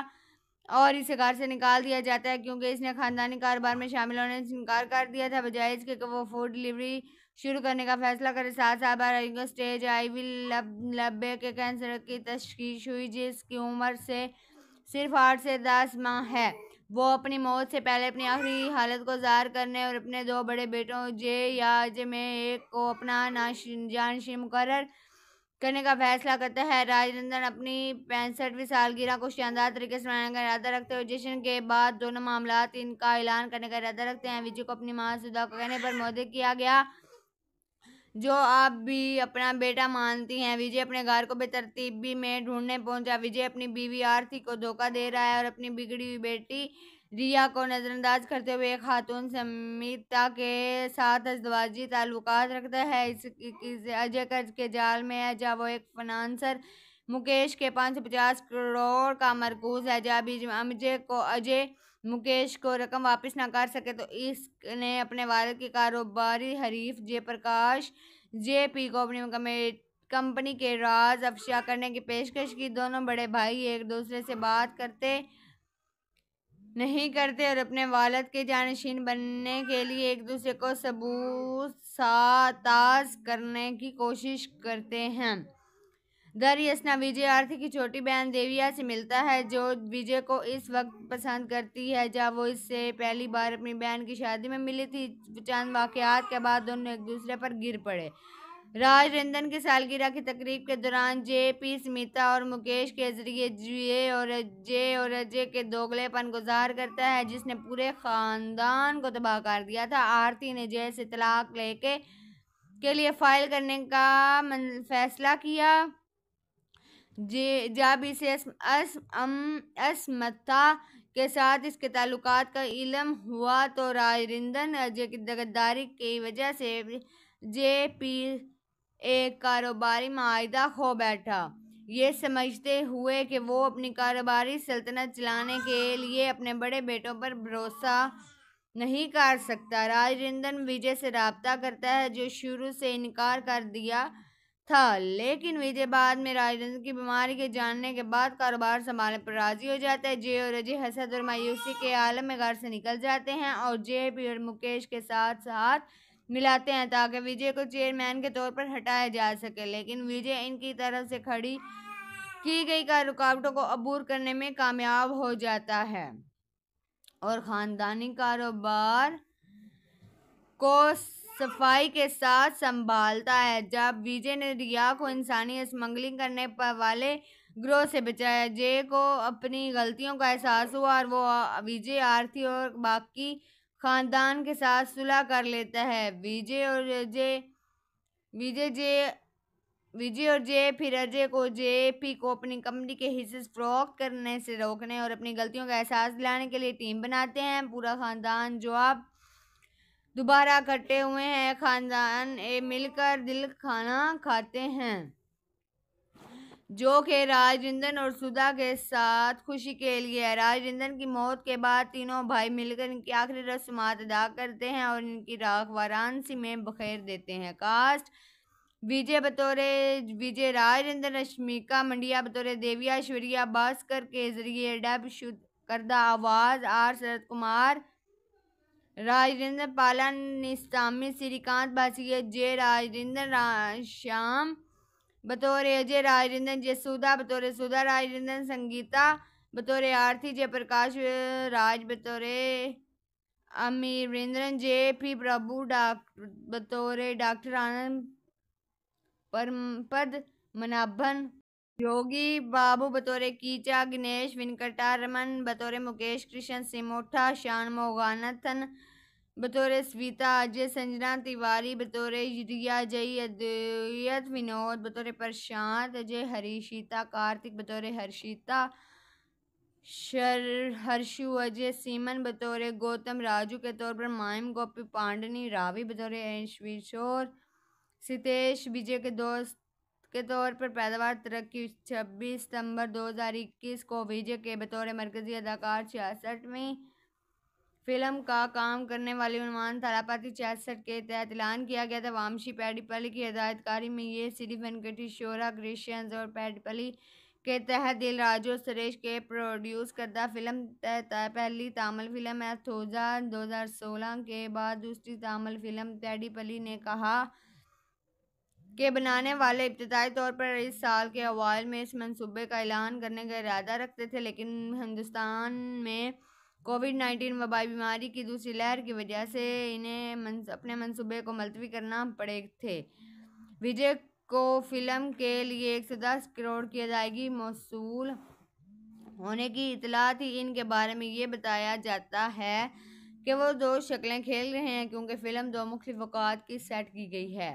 और इसे कार से निकाल दिया जाता है क्योंकि इसने खानदानी कारोबार में शामिल होने से इनकार कर दिया था बजाय इसके वो फूड डिलीवरी शुरू करने का फैसला करे साथ साथ स्टेज आई वी लब लब्बे के कैंसर की तशखीस हुई जिसकी उम्र से सिर्फ आठ से दस माह है वो अपनी मौत से पहले अपनी आखिरी हालत को ज़ाहिर करने और अपने दो बड़े बेटों जे या जे में एक को अपना ना जानशी मुकर करने का फैसला करता है राजनंदन अपनी पैंसठवीं सालगिरह को शानदार तरीके से मनाने का इरादा रखते हैं जश्न के बाद दोनों मामला इनका ऐलान करने का इरादा रखते हैं विजय को अपनी मां सुधा को कहने पर मोदी किया गया जो आप भी अपना बेटा मानती हैं विजय अपने घर को बेतरतीबी में ढूंढने पहुंचा विजय अपनी बीवी आरती को धोखा दे रहा है और अपनी बिगड़ी हुई बेटी रिया को नज़रअंदाज करते हुए खातून समिता के साथ अजवाजी ताल्लुक रखता है इस, इस अजय कर्ज के जाल में है जब वो एक फनानसर मुकेश के पाँच सौ पचास करोड़ का मरकूज है जब अजय को अजय मुकेश को रकम वापस ना कर सके तो इसने अपने वालद के कारोबारी हरीफ जयप्रकाश प्रकाश जे पी को अपनी कंपनी के राज अफशा करने की पेशकश की दोनों बड़े भाई एक दूसरे से बात करते नहीं करते और अपने वालद के जानशीन बनने के लिए एक दूसरे को सबूत सबूताज करने की कोशिश करते हैं दर यसना विजय आरती की छोटी बहन देविया से मिलता है जो विजय को इस वक्त पसंद करती है जब वो इससे पहली बार अपनी बहन की शादी में मिली थी चंद वाक़ात के बाद दोनों एक दूसरे पर गिर पड़े राज रंजन की सालगिरह की तकरीब के दौरान जे पी स्मिता और मुकेश के जरिए जे और अजय और अजय के दोगलेपन गुजार करता है जिसने पूरे ख़ानदान को तबाह कर दिया था आरती ने जय से तलाक लेके के लिए फाइल करने का फैसला किया जे जब इसे असमता के साथ इसके ताल्लुक का इलम हुआ तो राजरिंदन अजय की दगदारी की वजह से जे पी एक कारोबारी माहिदा खो बैठा ये समझते हुए कि वो अपनी कारोबारी सल्तनत चलाने के लिए अपने बड़े बेटों पर भरोसा नहीं कर सकता राजरिंदन विजय से रबता करता है जो शुरू से इनकार कर दिया था लेकिन विजय बाद में राजरिंदन की बीमारी के जानने के बाद कारोबार संभालने पर राजी हो जाता है जय और अजय हसद और मायूसी के आलम में घर से निकल जाते हैं और जे पी और मुकेश के साथ साथ मिलाते हैं ताकि विजय को चेयरमैन के तौर पर हटाया जा सके लेकिन विजय इनकी तरफ से खड़ी की गई का रुकावटों को अबूर करने में कामयाब हो जाता है और ख़ानदानी कारोबार को सफाई के साथ संभालता है जब विजय ने रिया को इंसानी स्मगलिंग करने पर वाले ग्रोह से बचाया जय को अपनी गलतियों का एहसास हुआ और वो विजय आरती और बाकी खानदान के साथ सुलह कर लेता है विजय और अजय विजय जे विजय और जे फिर अजय को जे पी को अपनी कंपनी के हिस्से फरोख्त करने से रोकने और अपनी गलतियों का एहसास दिलाने के लिए टीम बनाते हैं पूरा खानदान जो आप दोबारा इकट्ठे हुए हैं खानदान मिलकर दिल खाना खाते हैं जो कि राजेंद्र और सुधा के साथ खुशी के लिए है राजेंद्र की मौत के बाद तीनों भाई मिलकर इनकी आखिरी रस्मात अदा करते हैं और इनकी राख वाराणसी में बखेर देते हैं कास्ट विजय बतौरे विजय राजेंद्र रश्मिका मंडिया बतौरे देविया ऐश्वर्या भास्कर के जरिए डब शुद्ध करदा आवाज़ आर शरद कुमार राजेंद्र पालन निस्तामी श्रीकांत भाषी जय राजेंद्र रा, श्याम बतौर अजय राजरंदन जसूदा बतौर सुधा राजरंदन संगीता बतौर आरती जयप्रकाश राज बतौर अमीरेंद्रन जे पी प्रभु डॉक्टर बतौर डॉक्टर आनंद परमपद मनाभन योगी बाबू बतौर कीचा गणेश वेंकटा रमन बतौर मुकेश कृष्ण सिमोठा शान मोगानथन बतौर स्वीता अजय संजना तिवारी बतौर युदिया जय अद्वैत विनोद बतौर प्रशांत अजय हरीशिता कार्तिक बतौर हर्षिता शर हर्षु अजय सीमन बतौर गौतम राजू के तौर पर मायम गोपी पांडनी रावी बतौर ऐश्विशोर सितेश विजय के दोस्त के तौर पर पैदावार तरक्की छब्बीस सितंबर 2021 को विजय के बतौर मरकजी अदाकार छियासठवीं फिल्म का काम करने वाले उन्वान थालापाती छियासठ के तहत ऐलान किया गया था वामशी पैडीपली की हिदायतकारी में ये सीरी वेंकटी शोरा क्रिश्चियंस और पैडीपली के तहत दिल राजू सुरेश के प्रोड्यूस करदा फिल्म पहली तमिल फिल्म है थोजा सोलह के बाद दूसरी तमिल फिल्म पैडीपली ने कहा के बनाने वाले इब्तदाई तौर पर इस साल के अवाल में इस मंसूबे का ऐलान करने का इरादा रखते थे लेकिन हिंदुस्तान में कोविड नाइन्टीन वबाई बीमारी की दूसरी लहर की वजह से इन्हें मन, अपने मनसूबे को मुलतवी करना पड़े थे विजय को फिल्म के लिए एक दस करोड़ की अदायगी मौसू होने की इतला थी इनके बारे में ये बताया जाता है कि वो दो शक्लें खेल रहे हैं क्योंकि फ़िल्म दो मुख्य वक़ात की सेट की गई है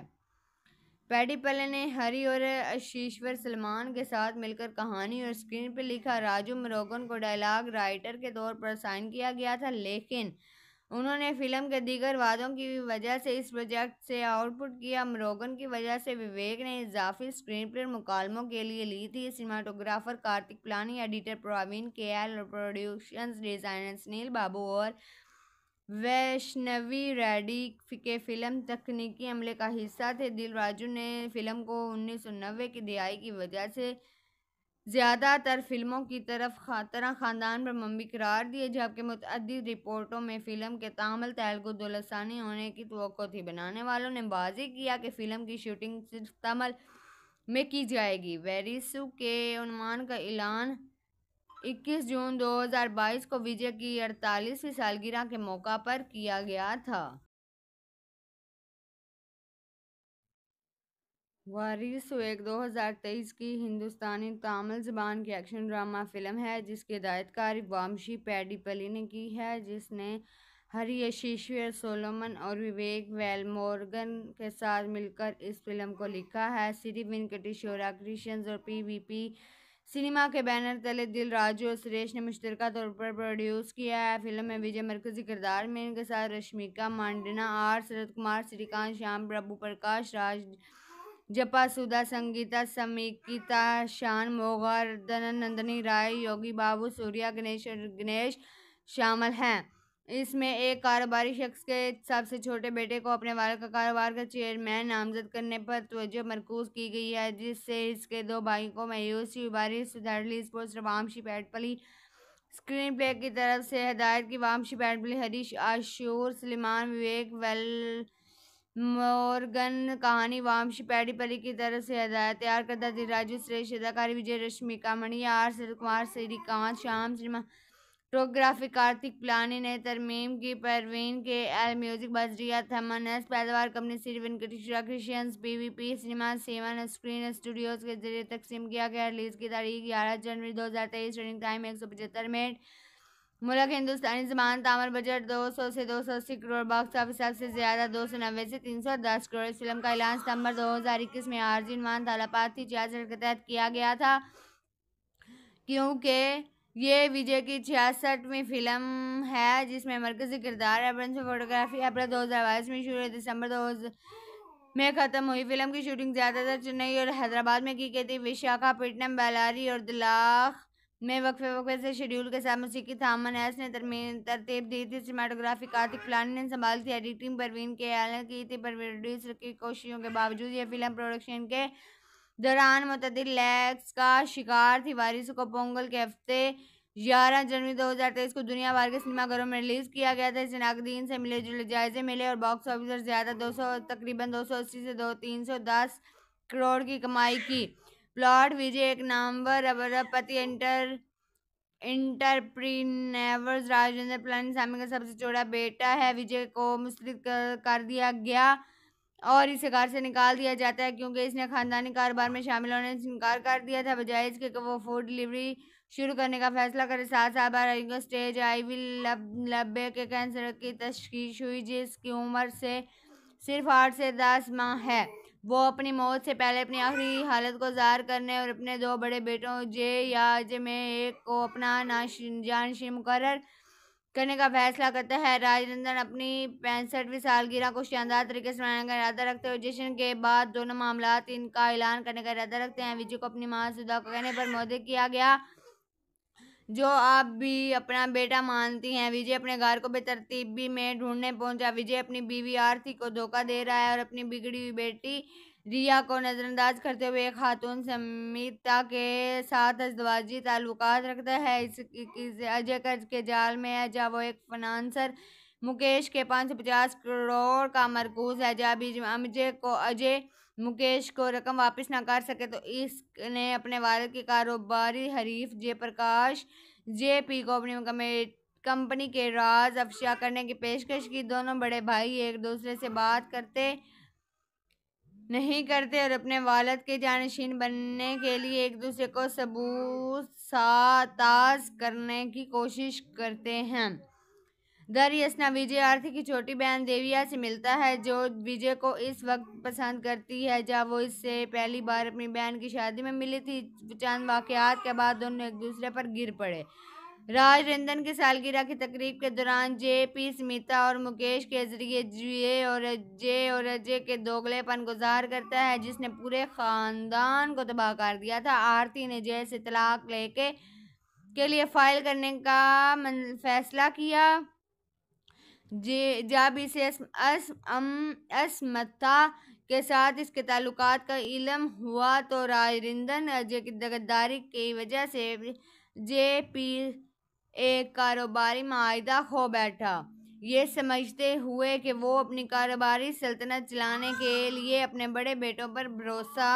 पैडी पले ने हरी और अशीश्वर सलमान के साथ मिलकर कहानी और स्क्रीन पर लिखा राजू मरोगन को डायलॉग राइटर के तौर पर साइन किया गया था लेकिन उन्होंने फिल्म के दीगर वादों की वजह से इस प्रोजेक्ट से आउटपुट किया मरोगन की वजह से विवेक ने इजाफी स्क्रीन पर मुकालमों के लिए ली थी cinematographer Karthik Palani editor Praveen K L और प्रोड्यूशन डिज़ाइनर सुनील बाबू और वैष्णवी रेडी के फिल्म तकनीकी अमले का हिस्सा थे दिल राजू ने फिल्म को उन्नीस सौ नब्बे की दिहाई की वजह से ज़्यादातर फिल्मों की तरफ तरह ख़ानदान पर मम्मी करार दिए जबकि मुतद रिपोर्टों में फ़िल्म के तामल तेलुगु दुलसानी होने की तो थी बनाने वालों ने बाजी किया कि फ़िल्म की शूटिंग सिर्फ तमल में की जाएगी वेरिसू के अनुमान का ऐलान 21 जून 2022 को विजय की अड़तालीसवीं सालगिरह के मौका पर किया गया था वारिस एक 2023 की हिंदुस्तानी तमिल जबान की एक्शन ड्रामा फिल्म है जिसके हिदायतकार वामशी पैडीपली ने की है जिसने हरी यशीश्वर सोलोमन और विवेक वेलमोर्गन के साथ मिलकर इस फिल्म को लिखा है श्री वेंकटेश्वरा क्रिशंस और पी वी पी सिनेमा के बैनर तले दिल राजू और सुरेश ने मुश्तर तौर पर प्रोड्यूस किया है फिल्म में विजय मरकजी किरदार में इनके साथ रश्मिका मांडना आर शरद कुमार श्रीकांत श्याम प्रभु प्रकाश राज जपा सुधा संगीता समीकिता शान मोगा नंदनी राय योगी बाबू सूर्या गणेश और गणेश शामिल हैं इसमें एक कारोबारी शख्स के सबसे छोटे बेटे को अपने वाल का कारोबार का चेयरमैन नामजद करने पर तोजह मरकूज की गई है जिससे इसके दो भाई को मयूसी उबारी sports Vamshi Paidipally screenplay की तरफ से हदायत की वामशी पैटपली हरीश आशूर सलीमान विवेक वेल मोरगन कहानी वामशी पैडी की तरफ से हदायत तैयार करदा राजू श्रेष्ठ अदाकारी विजय रश्मिका मणिया आर सर कुमार श्रीकांत श्याम श्रीमान टोग्राफी कार्तिक प्लानी ने तरमीम की परवीन के एल म्यूजिक बजरिया थमनस पैदावार company Sri Venkateswara V P cinema seven screen studios के जरिए तकसीम किया गया रिलीज़ की तारीख ग्यारह जनवरी दो हज़ार तेईस रनिंग टाइम एक सौ पचहत्तर मिनट मुल्क हिंदुस्तानी जबान तामर बजट दो सौ से दो सौ अस्सी करोड़ बॉक्स ऑफिस से ज़्यादा दो सौ नब्बे से तीन सौ दस करोड़ इस फिल्म का ऐलान सितंबर दो हज़ार इक्कीस में आरजी मान तालापाती चार्जर के तहत किया गया था क्योंकि ये विजय की छियासठवीं फिल्म है जिसमें मरकजी किरदार है फोटोग्राफी अप्रैल दो हज़ार बाईस में शुरू दिसंबर दो में ख़त्म हुई फिल्म की शूटिंग ज़्यादातर चेन्नई और हैदराबाद में की गई थी विशाखापट्टनम बेलारी और दिलाख में वक्फे वक्फे से शेड्यूल के साथ मसीकी थामन एस ने तरतीब दी थी सीमाटोग्राफी कार्तिक प्लानी ने संभाल थी एडिटिंग परवीन के आलन की थी प्रोड्यूसर की कोशिशों के बावजूद यह फिल्म प्रोडक्शन के दौरान मुतद लैक्स का शिकार थी वारिस को पोंगल के हफ्ते ग्यारह जनवरी 2023 को दुनिया भर के सिनेमाघरों में रिलीज किया गया था इसे नाकदीन से मिले जुले जायजे मिले और बॉक्स ऑफिसर ज़्यादा दो सौ तकरीबन दो सौ अस्सी से दो तीन सौ दस करोड़ की कमाई की प्लॉट विजय एक नामवर अबरपति इंटर इंटरप्रीनेवर्स राजेंद्र पलानी सामी का सबसे छोटा बेटा है विजय को मुस्लिक कर दिया गया और इसे कार से निकाल दिया जाता है क्योंकि इसने खानदानी कारोबार में शामिल होने से इनकार कर दिया था बजाय इसके वो फूड डिलीवरी शुरू करने का फैसला करे सात साल बाद स्टेज वी लब लब्बे के कैंसर की तशखीस हुई जिसकी उम्र से सिर्फ आठ से दस माह है वो अपनी मौत से पहले अपनी आखिरी हालत को जार करने और अपने दो बड़े बेटों जे या जे में एक को अपना ना जानशी मुकर करने का फैसला करता है राजनंदन अपनी पैंसठवीं सालगिरह को शानदार तरीके से मनाने का इरादा रखते हैं जश्न के बाद दोनों मामला इनका ऐलान करने का इरादा रखते हैं विजय को अपनी मां सुधा को कहने पर मदद किया गया जो आप भी अपना बेटा मानती हैं विजय अपने घर को बेतरतीबी में ढूंढने पहुंचा विजय अपनी बीवी आरती को धोखा दे रहा है और अपनी बिगड़ी हुई बेटी रिया को नज़रअंदाज करते हुए खातून समिता के साथ अजवाजी ताल्लुकात रखता है इस, इस अजय कर्ज के जाल में है जब वो एक फनानसर मुकेश के पाँच सौ पचास करोड़ का मरकूज है जब अजय को अजय मुकेश को रकम वापस ना कर सके तो इसने अपने वालद के कारोबारी हरीफ जय प्रकाश जे पी को अपनी कंपनी के राज अफशा करने की पेशकश की दोनों बड़े भाई एक दूसरे से बात करते नहीं करते और अपने वालद के जानशीन बनने के लिए एक दूसरे को सबूत साताज करने की कोशिश करते हैं दर यसना विजय आरती की छोटी बहन देविया से मिलता है जो विजय को इस वक्त पसंद करती है जब वो इससे पहली बार अपनी बहन की शादी में मिली थी चंद वाक़ात के बाद दोनों एक दूसरे पर गिर पड़े राज रंजन की सालगिरह की तकरीब के दौरान जे पी स्मिता और मुकेश के जरिए जिए और अजय और अजय के दोगलेपन गुजार करता है जिसने पूरे ख़ानदान को तबाह कर दिया था आरती ने जय से तलाक लेके के लिए फाइल करने का फैसला किया जे जब इसे असमता के साथ इसके ताल्लुक का इलम हुआ तो राजरिंदन अजय की दगदारी की वजह से जे पी एक कारोबारी माहिदा खो बैठा ये समझते हुए कि वो अपनी कारोबारी सल्तनत चलाने के लिए अपने बड़े बेटों पर भरोसा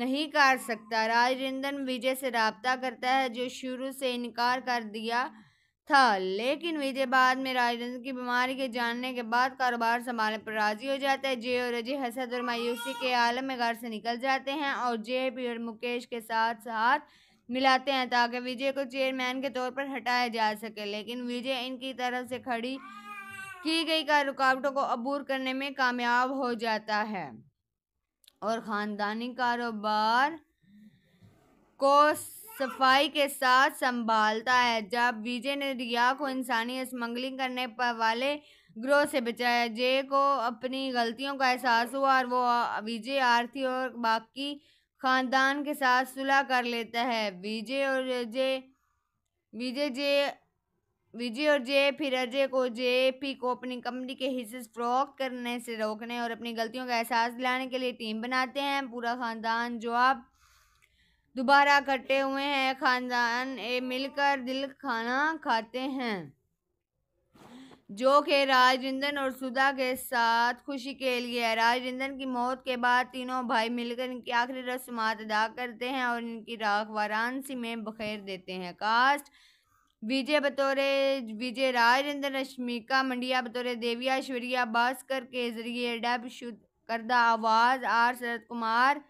नहीं कर सकता राजरिंदन विजय से रबता करता है जो शुरू से इनकार कर दिया था लेकिन विजय बाद में राजरिंदन की बीमारी के जानने के बाद कारोबार संभालने पर राजी हो जाता है जय और अजय हसद और मायूसी के आलम में घर से निकल जाते हैं और जे पी और मुकेश के साथ साथ मिलाते हैं ताकि विजय को चेयरमैन के तौर पर हटाया जा सके लेकिन विजय इनकी तरफ से खड़ी की गई का रुकावटों को अबूर करने में कामयाब हो जाता है और ख़ानदानी कारोबार को सफाई के साथ संभालता है जब विजय ने रिया को इंसानी स्मगलिंग करने पर वाले ग्रोह से बचाया जय को अपनी गलतियों का एहसास हुआ और वो विजय आरती और बाकी खानदान के साथ सुलह कर लेता है विजय और अजय विजय जे विजय और जे फिर अजय को जे पी को अपनी कंपनी के हिस्से फरोख्त करने से रोकने और अपनी गलतियों का एहसास दिलाने के लिए टीम बनाते हैं पूरा खानदान जो आप दोबारा इकट्ठे हुए हैं खानदान मिलकर दिल खाना खाते हैं जो कि राजेंद्र और सुधा के साथ खुशी के लिए है राजेंद्र की मौत के बाद तीनों भाई मिलकर इनकी आखिरी रस्मात अदा करते हैं और इनकी राख वाराणसी में बखेर देते हैं कास्ट विजय बतौरे विजय राजेंद्र रश्मिका मंडिया बतौरे देविया ऐश्वर्या भास्कर के जरिए डब शुद्ध करदा आवाज़ आर शरद कुमार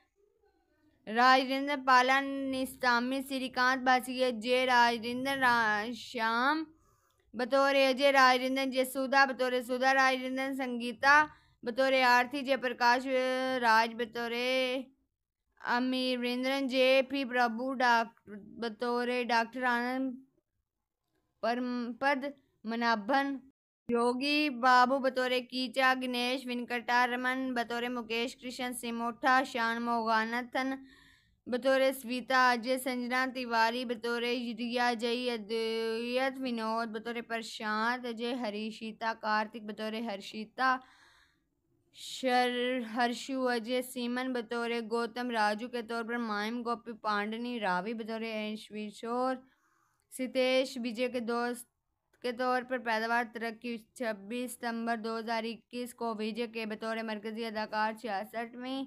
राजेंद्र पालन निस्तामी श्रीकांत भाषी जय राजेंद्र रा, श्याम बतौर अजय राजरंजन जयसुधा बतौर सुधा राजरंजन संगीता बतौर आरती प्रकाश राज बतौर अमीरेंद्रन जे पी प्रभु डॉक्टर बतौर डॉक्टर आनंद परमपद मनाभन योगी बाबू बतौर कीचा गणेश वेंकटा रमन बतौर मुकेश कृष्ण सिमोठा शान मोगानथन बतौर स्वीता अजय संजना तिवारी बतौर रिया जई अद्वैत विनोद बतौर प्रशांत अजय हरीशिता कार्तिक बतौर हर्षिता शर हर्षु अजय सीमन बतौर गौतम राजू के तौर पर मायम गोपी पांडनी रावी बतौर ऐशविशोर सितेश विजय के दोस्त के तौर पर पैदावार तरक्की छब्बीस सितंबर 2021 को विजय के बतौर मरकजी अदाकार छियासठवीं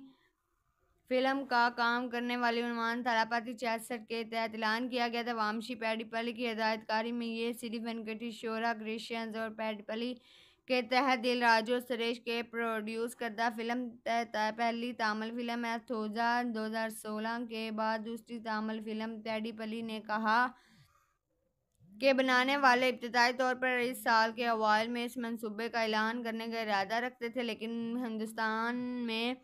फिल्म का काम करने वाले उन्वान थालापाती छियासठ के तहत ऐलान किया गया था वामशी पैडीपली की हिदायतकारी में ये सिरी वेंकटी शोरा क्रिश्चियंस और पैडीपली के तहत दिल राजो सुरेश के प्रोड्यूस करदा फिल्म तहत पहली तमिल फिल्म है थोजा सोलह के बाद दूसरी तमिल फिल्म पैडीपली ने कहा के बनाने वाले इब्तदाई तौर पर इस साल के अवाल में इस मंसूबे का ऐलान करने का इरादा रखते थे लेकिन हिंदुस्तान में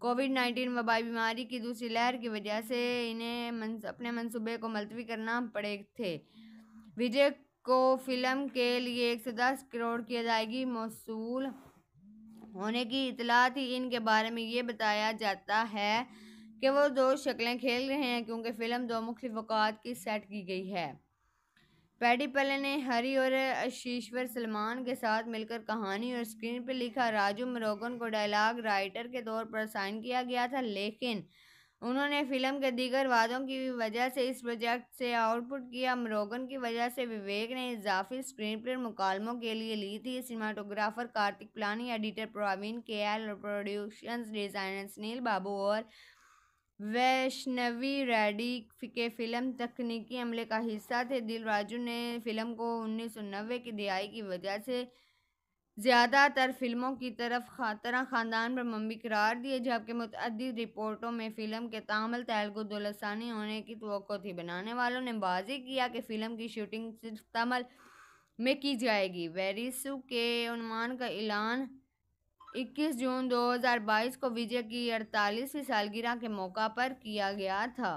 कोविड नाइन्टीन वबाई बीमारी की दूसरी लहर की वजह से इन्हें मन, अपने मनसूबे को मुलतवी करना पड़े थे विजय को फिल्म के लिए एक सौ दस करोड़ की अदायगी मौसू होने की इतला थी इनके बारे में ये बताया जाता है कि वो दो शक्लें खेल रहे हैं क्योंकि फ़िल्म दो मुख्य वक़ात की सेट की गई है पैडी पले ने हरी और अशीश्वर सलमान के साथ मिलकर कहानी और स्क्रीन पर लिखा राजू मरोगन को डायलॉग राइटर के तौर पर साइन किया गया था लेकिन उन्होंने फिल्म के दीगर वादों की वजह से इस प्रोजेक्ट से आउटपुट किया मरोगन की वजह से विवेक ने इजाफी स्क्रीन पर मुकालमों के लिए ली थी cinematographer Karthik Palani editor Praveen K L और प्रोड्यूशन डिज़ाइनर सुनील बाबू और वैष्णवी रेडी के फिल्म तकनीकी अमले का हिस्सा थे दिलराजू राजू ने फिल्म को उन्नीस सौ नब्बे की दिहाई की वजह से ज़्यादातर फिल्मों की तरफ तरह ख़ानदान पर मम्मी करार दिए जबकि मतद रिपोर्टों में फ़िल्म के तामल तेलगु दुलसानी होने की तो थी बनाने वालों ने बाजी किया कि फ़िल्म की शूटिंग सिर्फ तमल में की जाएगी वेरिसू के अनुमान का ऐलान 21 जून 2022 को विजय की अड़तालीसवीं सालगिरह के मौका पर किया गया था